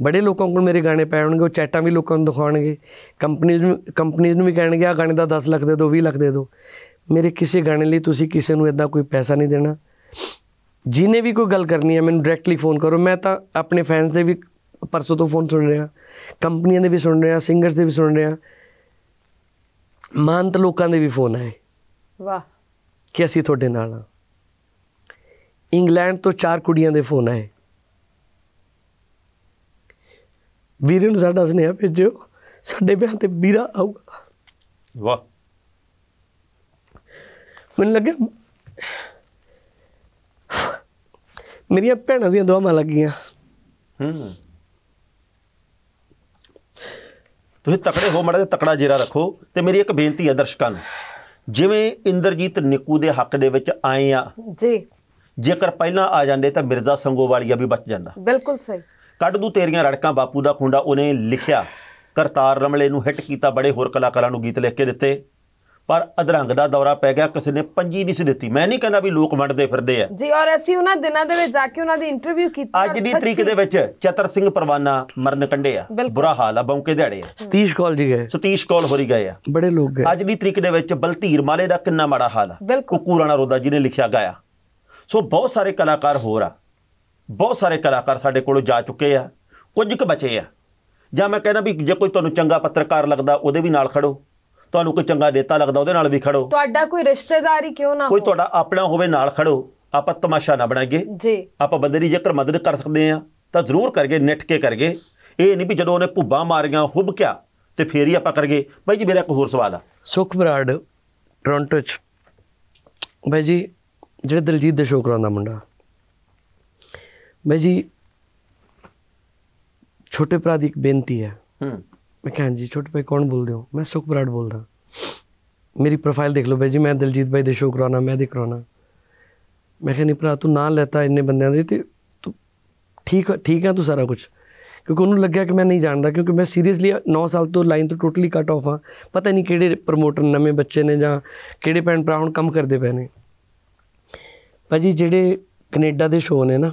ਬੜੇ ਲੋਕਾਂ ਕੋਲ ਮੇਰੇ ਗਾਣੇ ਪਏ ਹੋਣਗੇ ਉਹ ਚੈਟਾਂ ਵੀ ਲੋਕਾਂ ਨੂੰ ਦਿਖਾਉਣਗੇ ਕੰਪਨੀਆਂ ਨੂੰ ਕੰਪਨੀਆਂ ਨੂੰ ਵੀ ਕਹਿਣਗੇ ਆ ਗਾਣੇ ਦਾ 10 ਲੱਖ ਦੇ ਦਿਓ 20 ਲੱਖ ਦੇ ਦਿਓ ਮੇਰੇ ਕਿਸੇ ਗਾਣੇ ਲਈ ਤੁਸੀਂ ਕਿਸੇ ਨੂੰ ਇਦਾਂ ਕੋਈ ਪੈਸਾ ਨਹੀਂ ਦੇਣਾ ਜਿਨੇ ਵੀ ਕੋਈ ਗੱਲ ਕਰਨੀ ਹੈ ਮੈਨੂੰ ਡਾਇਰੈਕਟਲੀ ਫੋਨ ਕਰੋ ਮੈਂ ਤਾਂ ਆਪਣੇ ਫੈਨਸ ਦੇ ਵੀ ਪਰਸੋਂ ਤੋਂ ਫੋਨ ਸੁਣ ਰਿਹਾ ਕੰਪਨੀਆਂ ਦੇ ਵੀ ਸੁਣ ਰਿਹਾ ਸਿੰਗਰਸ ਦੇ ਵੀ ਸੁਣ ਰਿਹਾ ਮਾਨਤ ਲੋਕਾਂ ਦੇ ਵੀ ਫੋਨ ਆਏ ਵਾਹ ਕਿ ਅਸੀਂ ਤੁਹਾਡੇ ਨਾਲ ਆ ਇੰਗਲੈਂਡ ਤੋਂ ਚਾਰ ਕੁੜੀਆਂ ਦੇ ਫੋਨ ਆਏ ਵੀਰੇ ਨੂੰ ਸਾਡਾ ਸੁਨੇਹਾ ਭੇਜਿਓ ਸਾਡੇ ਵਿਆਹ ਤੇ ਵੀਰਾ ਆਊਗਾ ਵਾਹ ਮੈਨੂੰ ਲੱਗਿਆ ਮੇਰੀਆਂ ਭੈਣਾਂ ਦੀਆਂ ਦੁਆਵਾਂ ਲੱਗੀਆਂ ਹੂੰ ਤੁਸੀਂ ਤਕੜੇ ਹੋ ਮੜਾ ਤੇ ਤਕੜਾ ਜੇਰਾ ਰੱਖੋ ਤੇ ਮੇਰੀ ਇੱਕ ਬੇਨਤੀ ਹੈ ਦਰਸ਼ਕਾਂ ਨੂੰ ਜਿਵੇਂ ਇੰਦਰਜੀਤ ਨਿੱਕੂ ਦੇ ਹੱਕ ਦੇ ਵਿੱਚ ਆਏ ਆ ਜੀ ਜੇਕਰ ਪਹਿਲਾਂ ਆ ਜਾਂਦੇ ਤਾਂ ਮਿਰਜ਼ਾ ਸੰਗੋਵਾਲੀਆ ਵੀ ਬਚ ਜਾਂਦਾ ਬਿਲਕੁਲ ਸਹੀ ਕੱਢ ਦੂ ਤੇਰੀਆਂ ਰੜਕਾਂ ਬਾਪੂ ਦਾ ਖੁੰਡਾ ਉਹਨੇ ਲਿਖਿਆ ਕਰਤਾਰ ਰਮਲੇ ਨੂੰ ਹਿੱਟ ਕੀਤਾ ਬੜੇ ਹੋਰ ਕਲਾਕਾਰਾਂ ਨੂੰ ਗੀਤ ਲਿਖ ਕੇ ਦਿੱਤੇ ਪਰ ਅਧਰੰਗ ਦਾ ਦੌਰਾ ਪੈ ਗਿਆ ਕਿਸੇ ਨੇ ਪੰਜੀ ਨਹੀਂ ਸੀ ਦਿੱਤੀ ਮੈਂ ਨਹੀਂ ਕਹਿੰਦਾ ਵੀ ਲੋਕ ਵੰਡਦੇ ਫਿਰਦੇ ਆ ਜੀ ਔਰ ਅਸੀਂ ਉਹਨਾਂ ਦਿਨਾਂ ਦੇ ਵਿੱਚ ਜਾ ਕੇ ਉਹਨਾਂ ਦੀ ਇੰਟਰਵਿਊ ਕੀਤੀ ਅੱਜ ਦੀ ਤਰੀਕ ਦੇ ਵਿੱਚ ਚਤਰ ਸਿੰਘ ਪਰਵਾਨਾ ਮਰਨ ਕੰਡੇ ਆ ਬੁਰਾ ਹਾਲ ਆ ਬੌਂਕੇ ਦਿਹਾੜੇ ਆ ਸਤੀਸ਼ ਕੌਲ ਜੀ ਗਏ ਸਤੀਸ਼ ਕੌਲ ਹੋਰੀ ਗਏ ਆ ਬੜੇ ਲੋਕ ਗਏ ਅੱਜ ਦੀ ਤਰੀਕ ਦੇ ਵਿੱਚ ਬਲਧੀਰ ਮਾਲੇ ਦਾ ਕਿੰਨਾ ਮਾੜਾ ਹਾਲ ਆ ਕੁਕੂਰਾਣਾ ਰੋਦਾ ਜੀ ਨੇ ਲਿਖਿਆ ਗਾਇਆ ਸੋ ਬਹੁਤ ਸਾਰੇ ਕਲਾਕਾਰ ਹੋਰ ਆ ਬਹੁਤ ਸਾਰੇ ਕਲਾਕਾਰ ਸਾਡੇ ਕੋਲੋਂ ਜਾ ਚੁੱਕੇ ਆ ਕੁਝ ਕੁ ਬਚੇ ਆ ਜਾਂ ਮੈਂ ਕਹਿੰਦਾ ਵੀ ਜੇ ਕੋਈ ਤੁਹਾਨੂੰ ਚੰਗਾ ਪੱਤਰਕਾਰ ਲੱਗਦਾ ਉਹਦੇ ਵੀ ਨਾਲ ਖੜੋ ਤੁਹਾਨੂੰ ਕੋਈ ਚੰਗਾ ਨੇਤਾ ਲੱਗਦਾ ਉਹਦੇ ਨਾਲ ਵੀ ਖੜੋ ਤੁਹਾਡਾ ਕੋਈ ਰਿਸ਼ਤੇਦਾਰੀ ਕਿਉਂ ਨਾ ਕੋਈ ਤੁਹਾਡਾ ਆਪਣਾ ਹੋਵੇ ਨਾਲ ਖੜੋ ਆਪਾਂ ਤਮਾਸ਼ਾ ਨਾ ਬਣਾਈਏ ਜੀ ਆਪਾਂ ਬੰਦੇ ਦੀ ਜੇਕਰ ਮਦਦ ਕਰ ਸਕਦੇ ਆ ਤਾਂ ਜ਼ਰੂਰ ਕਰਗੇ ਨਿੱਠ ਕੇ ਕਰਗੇ ਇਹ ਨਹੀਂ ਵੀ ਜਦੋਂ ਉਹਨੇ ਭੁੱਬਾ ਮਾਰੀਆਂ ਕਿਆ ਤੇ ਫੇਰ ਹੀ ਆਪਾਂ ਕਰਗੇ ਭਾਈ ਜੀ ਮੇਰਾ ਇੱਕ ਹੋਰ ਸਵਾਲ ਆ ਸੁਖ ਬਰਾੜ ਟੋਰਾਂਟੋ ਚ ਭਾਈ ਜੀ ਜਿਹੜੇ ਦਿਲਜੀਤ ਦੇ ਸ਼ੋਕਰਾਂ ਦਾ ਮੁੰਡਾ ਭਾਈ ਜੀ ਛੋਟੇ ਭਰਾ ਦੀ ਇੱਕ ਬੇਨਤੀ ਹੈ ਹੂੰ ਮੈਂ ਕਹਾਂ ਜੀ ਛੋਟੇ ਭਾਈ ਕੌਣ ਬੋਲਦੇ ਹੋ ਮੈਂ ਸੁਖ ਬਰਾੜ ਬੋਲਦਾ ਮੇਰੀ ਪ੍ਰੋਫਾਈਲ ਦੇਖ ਲਓ ਭਾਈ ਜੀ ਮੈਂ ਦਲਜੀਤ ਭਾਈ ਦੇ ਸ਼ੋਅ ਕਰਾਉਣਾ ਮੈਂ ਦੇ ਕਰਾਉਣਾ ਮੈਂ ਕਿਹਾ ਭਰਾ ਤੂੰ ਨਾਂ ਲੈਤਾ ਇੰਨੇ ਬੰਦਿਆਂ ਦੇ ਤੇ ਤੂੰ ਠੀਕ ਠੀਕ ਹੈ ਤੂੰ ਸਾਰਾ ਕੁਝ ਕਿਉਂਕਿ ਉਹਨੂੰ ਲੱਗਿਆ ਕਿ ਮੈਂ ਨਹੀਂ ਜਾਣਦਾ ਕਿਉਂਕਿ ਮੈਂ ਸੀਰੀਅਸਲੀ 9 ਸਾਲ ਤੋਂ ਲਾਈਨ ਤੋਂ ਟੋਟਲੀ ਕੱਟ ਆਫ ਆ ਪਤਾ ਨਹੀਂ ਕਿਹੜੇ ਪ੍ਰੋਮੋਟਰ ਨਵੇਂ ਬੱਚੇ ਨੇ ਜਾਂ ਕਿਹੜੇ ਪੈਨ ਭਰਾ ਹੁਣ ਕੰਮ ਕਰਦੇ ਪਏ ਨੇ ਭਾਜੀ ਜਿਹੜੇ ਕੈਨੇਡਾ ਦੇ ਸ਼ੋਅ ਨੇ ਨਾ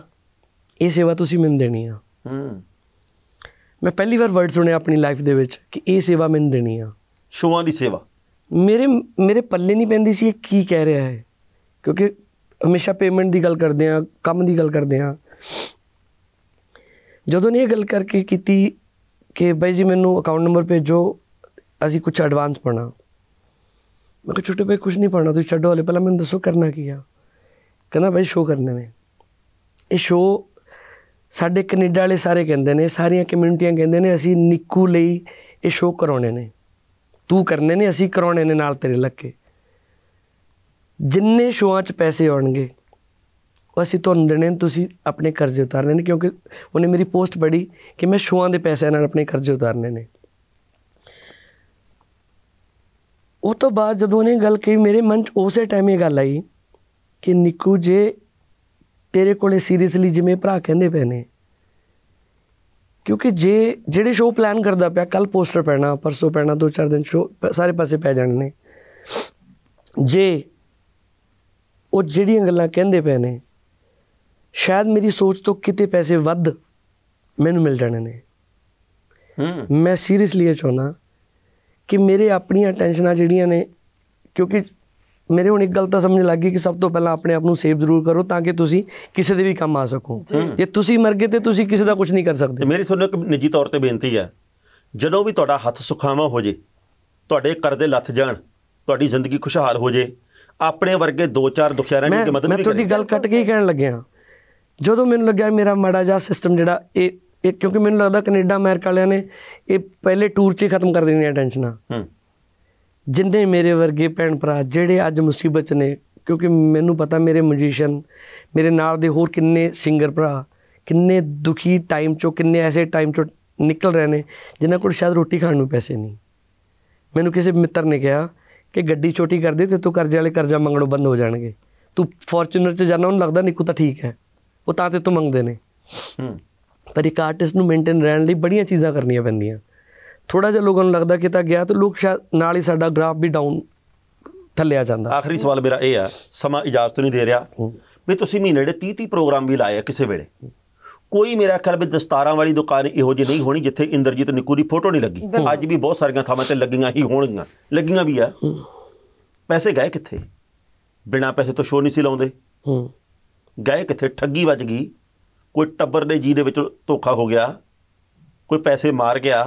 ਇਹ ਸੇਵਾ ਤੁਸੀਂ ਮੈਨੂੰ ਦੇਣੀ ਆ ਹੂੰ ਮੈਂ ਪਹਿਲੀ ਵਾਰ ਵਰਡ ਸੁਣਿਆ ਆਪਣੀ ਲਾਈਫ ਦੇ ਵਿੱਚ ਕਿ ਇਹ ਸੇਵਾ ਮੈਨੂੰ ਦੇਣੀ ਆ ਸ਼ੋਆਂ ਦੀ ਸੇਵਾ ਮੇਰੇ ਮੇਰੇ ਪੱਲੇ ਨਹੀਂ ਪੈਂਦੀ ਸੀ ਇਹ ਕੀ ਕਹਿ ਰਿਹਾ ਹੈ ਕਿਉਂਕਿ ਹਮੇਸ਼ਾ ਪੇਮੈਂਟ ਦੀ ਗੱਲ ਕਰਦੇ ਆ ਕੰਮ ਦੀ ਗੱਲ ਕਰਦੇ ਆ ਜਦੋਂ ਨੇ ਇਹ ਗੱਲ ਕਰਕੇ ਕੀਤੀ ਕਿ ਬਾਈ ਜੀ ਮੈਨੂੰ ਅਕਾਊਂਟ ਨੰਬਰ ਭੇਜੋ ਅਸੀਂ ਕੁਝ ਐਡਵਾਂਸ ਪੜਨਾ ਮੈਂ ਕਿਹਾ ਛੋਟੇ ਭਾਈ ਕੁਝ ਨਹੀਂ ਪੜਨਾ ਤੁਸੀਂ ਛੱਡੋ ਹਲੇ ਪਹਿਲਾਂ ਮੈਨੂੰ ਦੱਸੋ ਕਰਨਾ ਕੀ ਆ ਕਹਿੰਦਾ ਭਾਈ ਸ਼ੋਅ ਕਰਨੇ ਨੇ ਇਹ ਸ਼ੋਅ ਸਾਡੇ ਕੈਨੇਡਾ ਵਾਲੇ ਸਾਰੇ ਕਹਿੰਦੇ ਨੇ ਸਾਰੀਆਂ ਕਮਿਊਨਿਟੀਆਂ ਕਹਿੰਦੇ ਨੇ ਅਸੀਂ ਨਿੱਕੂ ਲਈ ਇਹ ਸ਼ੋਅ ਕਰਾਉਣੇ ਨੇ ਤੂੰ ਕਰਨੇ ਨੇ ਅਸੀਂ ਕਰਾਉਣੇ ਨੇ ਨਾਲ ਤੇਰੇ ਲੱਗ ਕੇ ਜਿੰਨੇ ਸ਼ੋਆਂ 'ਚ ਪੈਸੇ ਆਉਣਗੇ ਉਹ ਅਸੀਂ ਤੁਹਾਨੂੰ ਦੇਣੇ ਨੇ ਤੁਸੀਂ ਆਪਣੇ ਕਰਜ਼ੇ ਉਤਾਰਨੇ ਨੇ ਕਿਉਂਕਿ ਉਹਨੇ ਮੇਰੀ ਪੋਸਟ ਪੜ੍ਹੀ ਕਿ ਮੈਂ ਸ਼ੋਆਂ ਦੇ ਪੈਸੇ ਨਾਲ ਆਪਣੇ ਕਰਜ਼ੇ ਉਤਾਰਨੇ ਨੇ ਉਹ ਤੋਂ ਬਾਅਦ ਜਦੋਂ ਉਹਨੇ ਗੱਲ ਕਹੀ ਮੇਰੇ ਮਨ 'ਚ ਉਸੇ ਟਾਈਮ ਇਹ ਗੱਲ ਆਈ ਕਿ ਨਿੱਕੂ ਜੇ ਤੇਰੇ ਕੋਲੇ ਸੀਰੀਅਸਲੀ ਜਿਵੇਂ ਭਰਾ ਕਹਿੰਦੇ ਪਏ ਨੇ ਕਿਉਂਕਿ ਜੇ ਜਿਹੜੇ ਸ਼ੋਅ ਪਲਾਨ ਕਰਦਾ ਪਿਆ ਕੱਲ ਪੋਸਟਰ ਪੈਣਾ ਪਰਸੋਂ ਪੈਣਾ ਦੋ ਚਾਰ ਦਿਨ ਸ਼ੋਅ ਸਾਰੇ ਪਾਸੇ ਪੈ ਜਾਣ ਨੇ ਜੇ ਉਹ ਜਿਹੜੀਆਂ ਗੱਲਾਂ ਕਹਿੰਦੇ ਪਏ ਨੇ ਸ਼ਾਇਦ ਮੇਰੀ ਸੋਚ ਤੋਂ ਕਿਤੇ ਪੈਸੇ ਵੱਧ ਮੈਨੂੰ ਮਿਲ ਜਾਣੇ ਨੇ ਮੈਂ ਸੀਰੀਅਸਲੀ ਇਹ ਚਾਹੁੰਦਾ ਕਿ ਮੇਰੇ ਆਪਣੀਆਂ ਟੈਨਸ਼ਨਾਂ ਜਿਹੜੀਆਂ ਨੇ ਕਿਉਂਕਿ ਮੇਰੇ ਹੁਣ ਇੱਕ ਗੱਲ ਤਾਂ ਸਮਝ ਲੱਗ ਗਈ ਕਿ ਸਭ ਤੋਂ ਪਹਿਲਾਂ ਆਪਣੇ ਆਪ ਨੂੰ ਸੇਵ ਜ਼ਰੂਰ ਕਰੋ ਤਾਂ ਕਿ ਤੁਸੀਂ ਕਿਸੇ ਦੇ ਵੀ ਕੰਮ ਆ ਸਕੋ ਜੇ ਤੁਸੀਂ ਮਰ ਗਏ ਤੇ ਤੁਸੀਂ ਕਿਸੇ ਦਾ ਕੁਝ ਨਹੀਂ ਕਰ ਸਕਦੇ ਮੇਰੀ ਤੁਹਾਨੂੰ ਇੱਕ ਨਿੱਜੀ ਤੌਰ ਤੇ ਬੇਨਤੀ ਹੈ ਜਦੋਂ ਵੀ ਤੁਹਾਡਾ ਹੱਥ ਸੁਖਾਵਾ ਹੋ ਜੇ ਤੁਹਾਡੇ ਕਰਜ਼ੇ ਲੱਥ ਜਾਣ ਤੁਹਾਡੀ ਜ਼ਿੰਦਗੀ ਖੁਸ਼ਹਾਲ ਹੋ ਜੇ ਆਪਣੇ ਵਰਗੇ ਦੋ ਚਾਰ ਦੁਖਿਆਰਾਂ ਦੀ ਮਦਦ ਵੀ ਮੈਂ ਤੁਹਾਡੀ ਗੱਲ ਕੱਟ ਕੇ ਹੀ ਕਹਿਣ ਲੱਗਿਆ ਜਦੋਂ ਮੈਨੂੰ ਲੱਗਿਆ ਮੇਰਾ ਮਾੜਾ ਜਿਹਾ ਸਿਸਟਮ ਜਿਹੜਾ ਇਹ ਕਿਉਂਕਿ ਮੈਨੂੰ ਲੱਗਦਾ ਕੈਨੇਡਾ ਅਮਰੀਕਾ ਵਾਲਿਆਂ ਨੇ ਇਹ ਪਹਿਲੇ ਟੂਰ 'ਚ ਹੀ ਖਤਮ ਕਰ ਦੇਣੀਆਂ ਟੈਨਸ਼ਨਾਂ ਜਿੰਨੇ ਮੇਰੇ ਵਰਗੇ ਭੈਣ ਭਰਾ ਜਿਹੜੇ ਅੱਜ ਮੁਸੀਬਤ 'ਚ ਨੇ ਕਿਉਂਕਿ ਮੈਨੂੰ ਪਤਾ ਮੇਰੇ ਮਿਊਜ਼ੀਸ਼ੀਅਨ ਮੇਰੇ ਨਾਲ ਦੇ ਹੋਰ ਕਿੰਨੇ ਸਿੰਗਰ ਭਰਾ ਕਿੰਨੇ ਦੁਖੀ ਟਾਈਮ 'ਚੋਂ ਕਿੰਨੇ ਐਸੇ ਟਾਈਮ 'ਚੋਂ ਨਿਕਲ ਰਹੇ ਨੇ ਜਿਨ੍ਹਾਂ ਕੋਲ ਸ਼ਾਇਦ ਰੋਟੀ ਖਾਣ ਨੂੰ ਪੈਸੇ ਨਹੀਂ ਮੈਨੂੰ ਕਿਸੇ ਮਿੱਤਰ ਨੇ ਕਿਹਾ ਕਿ ਗੱਡੀ ਛੋਟੀ ਕਰ ਦੇ ਤੇ ਤੂੰ ਕਰਜ਼ੇ ਵਾਲੇ ਕਰਜ਼ਾ ਮੰਗਣੋਂ ਬੰਦ ਹੋ ਜਾਣਗੇ ਤੂੰ ਫੋਰਚੂਨਰ 'ਚ ਜਾਣਾ ਉਹਨੂੰ ਲੱਗਦਾ ਨਿੱਕੂ ਤਾਂ ਠੀਕ ਹੈ ਉਹ ਤਾਂ ਤੇ ਤੂੰ ਮੰਗਦੇ ਨੇ ਪਰ ਇੱਕ ਆਰਟਿਸਟ ਨੂੰ ਮੇਨਟੇਨ ਰਹਿਣ ਲਈ ਬੜੀਆਂ ਚੀਜ਼ਾਂ ਕਰਨੀਆਂ ਪੈਂਦੀਆਂ ਥੋੜਾ ਜਿਹਾ ਲੋਕਾਂ ਨੂੰ ਲੱਗਦਾ ਤਾਂ ਗਿਆ ਤਾਂ ਲੋਕ ਸ਼ਾਇਦ ਨਾਲ ਹੀ ਸਾਡਾ ਗ੍ਰਾਫ ਵੀ ਡਾਊਨ ਥੱਲੇ ਆ ਜਾਂਦਾ ਆਖਰੀ ਸਵਾਲ ਮੇਰਾ ਇਹ ਆ ਸਮਾਂ ਇਜਾਜ਼ਤ ਨਹੀਂ ਦੇ ਰਿਹਾ ਵੀ ਤੁਸੀਂ ਮਹੀਨੇ ਦੇ 30 30 ਪ੍ਰੋਗਰਾਮ ਵੀ ਲਾਏ ਆ ਕਿਸੇ ਵੇਲੇ ਕੋਈ ਮੇਰਾ ਖਿਆਲ ਵੀ ਦਸਤਾਰਾਂ ਵਾਲੀ ਦੁਕਾਨ ਇਹੋ ਜਿਹੀ ਨਹੀਂ ਹੋਣੀ ਜਿੱਥੇ ਇੰਦਰਜੀਤ ਨਿੱਕੂ ਦੀ ਫੋਟੋ ਨਹੀਂ ਲੱਗੀ ਅੱਜ ਵੀ ਬਹੁਤ ਸਾਰੀਆਂ ਥਾਵਾਂ ਤੇ ਲੱਗੀਆਂ ਹੀ ਹੋਣਗੀਆਂ ਲੱਗੀਆਂ ਵੀ ਆ ਪੈਸੇ ਗਏ ਕਿੱਥੇ ਬਿਨਾ ਪੈਸੇ ਤੋਂ ਸ਼ੋਅ ਨਹੀਂ ਸੀ ਲਾਉਂਦੇ ਹੂੰ ਗਏ ਕਿੱਥੇ ਠੱਗੀ ਵੱਜ ਗਈ ਕੋਈ ਟੱਬਰ ਦੇ ਜੀ ਦੇ ਵਿੱਚ ਧੋਖਾ ਹੋ ਗਿਆ ਕੋਈ ਪੈਸੇ ਮਾਰ ਗਿਆ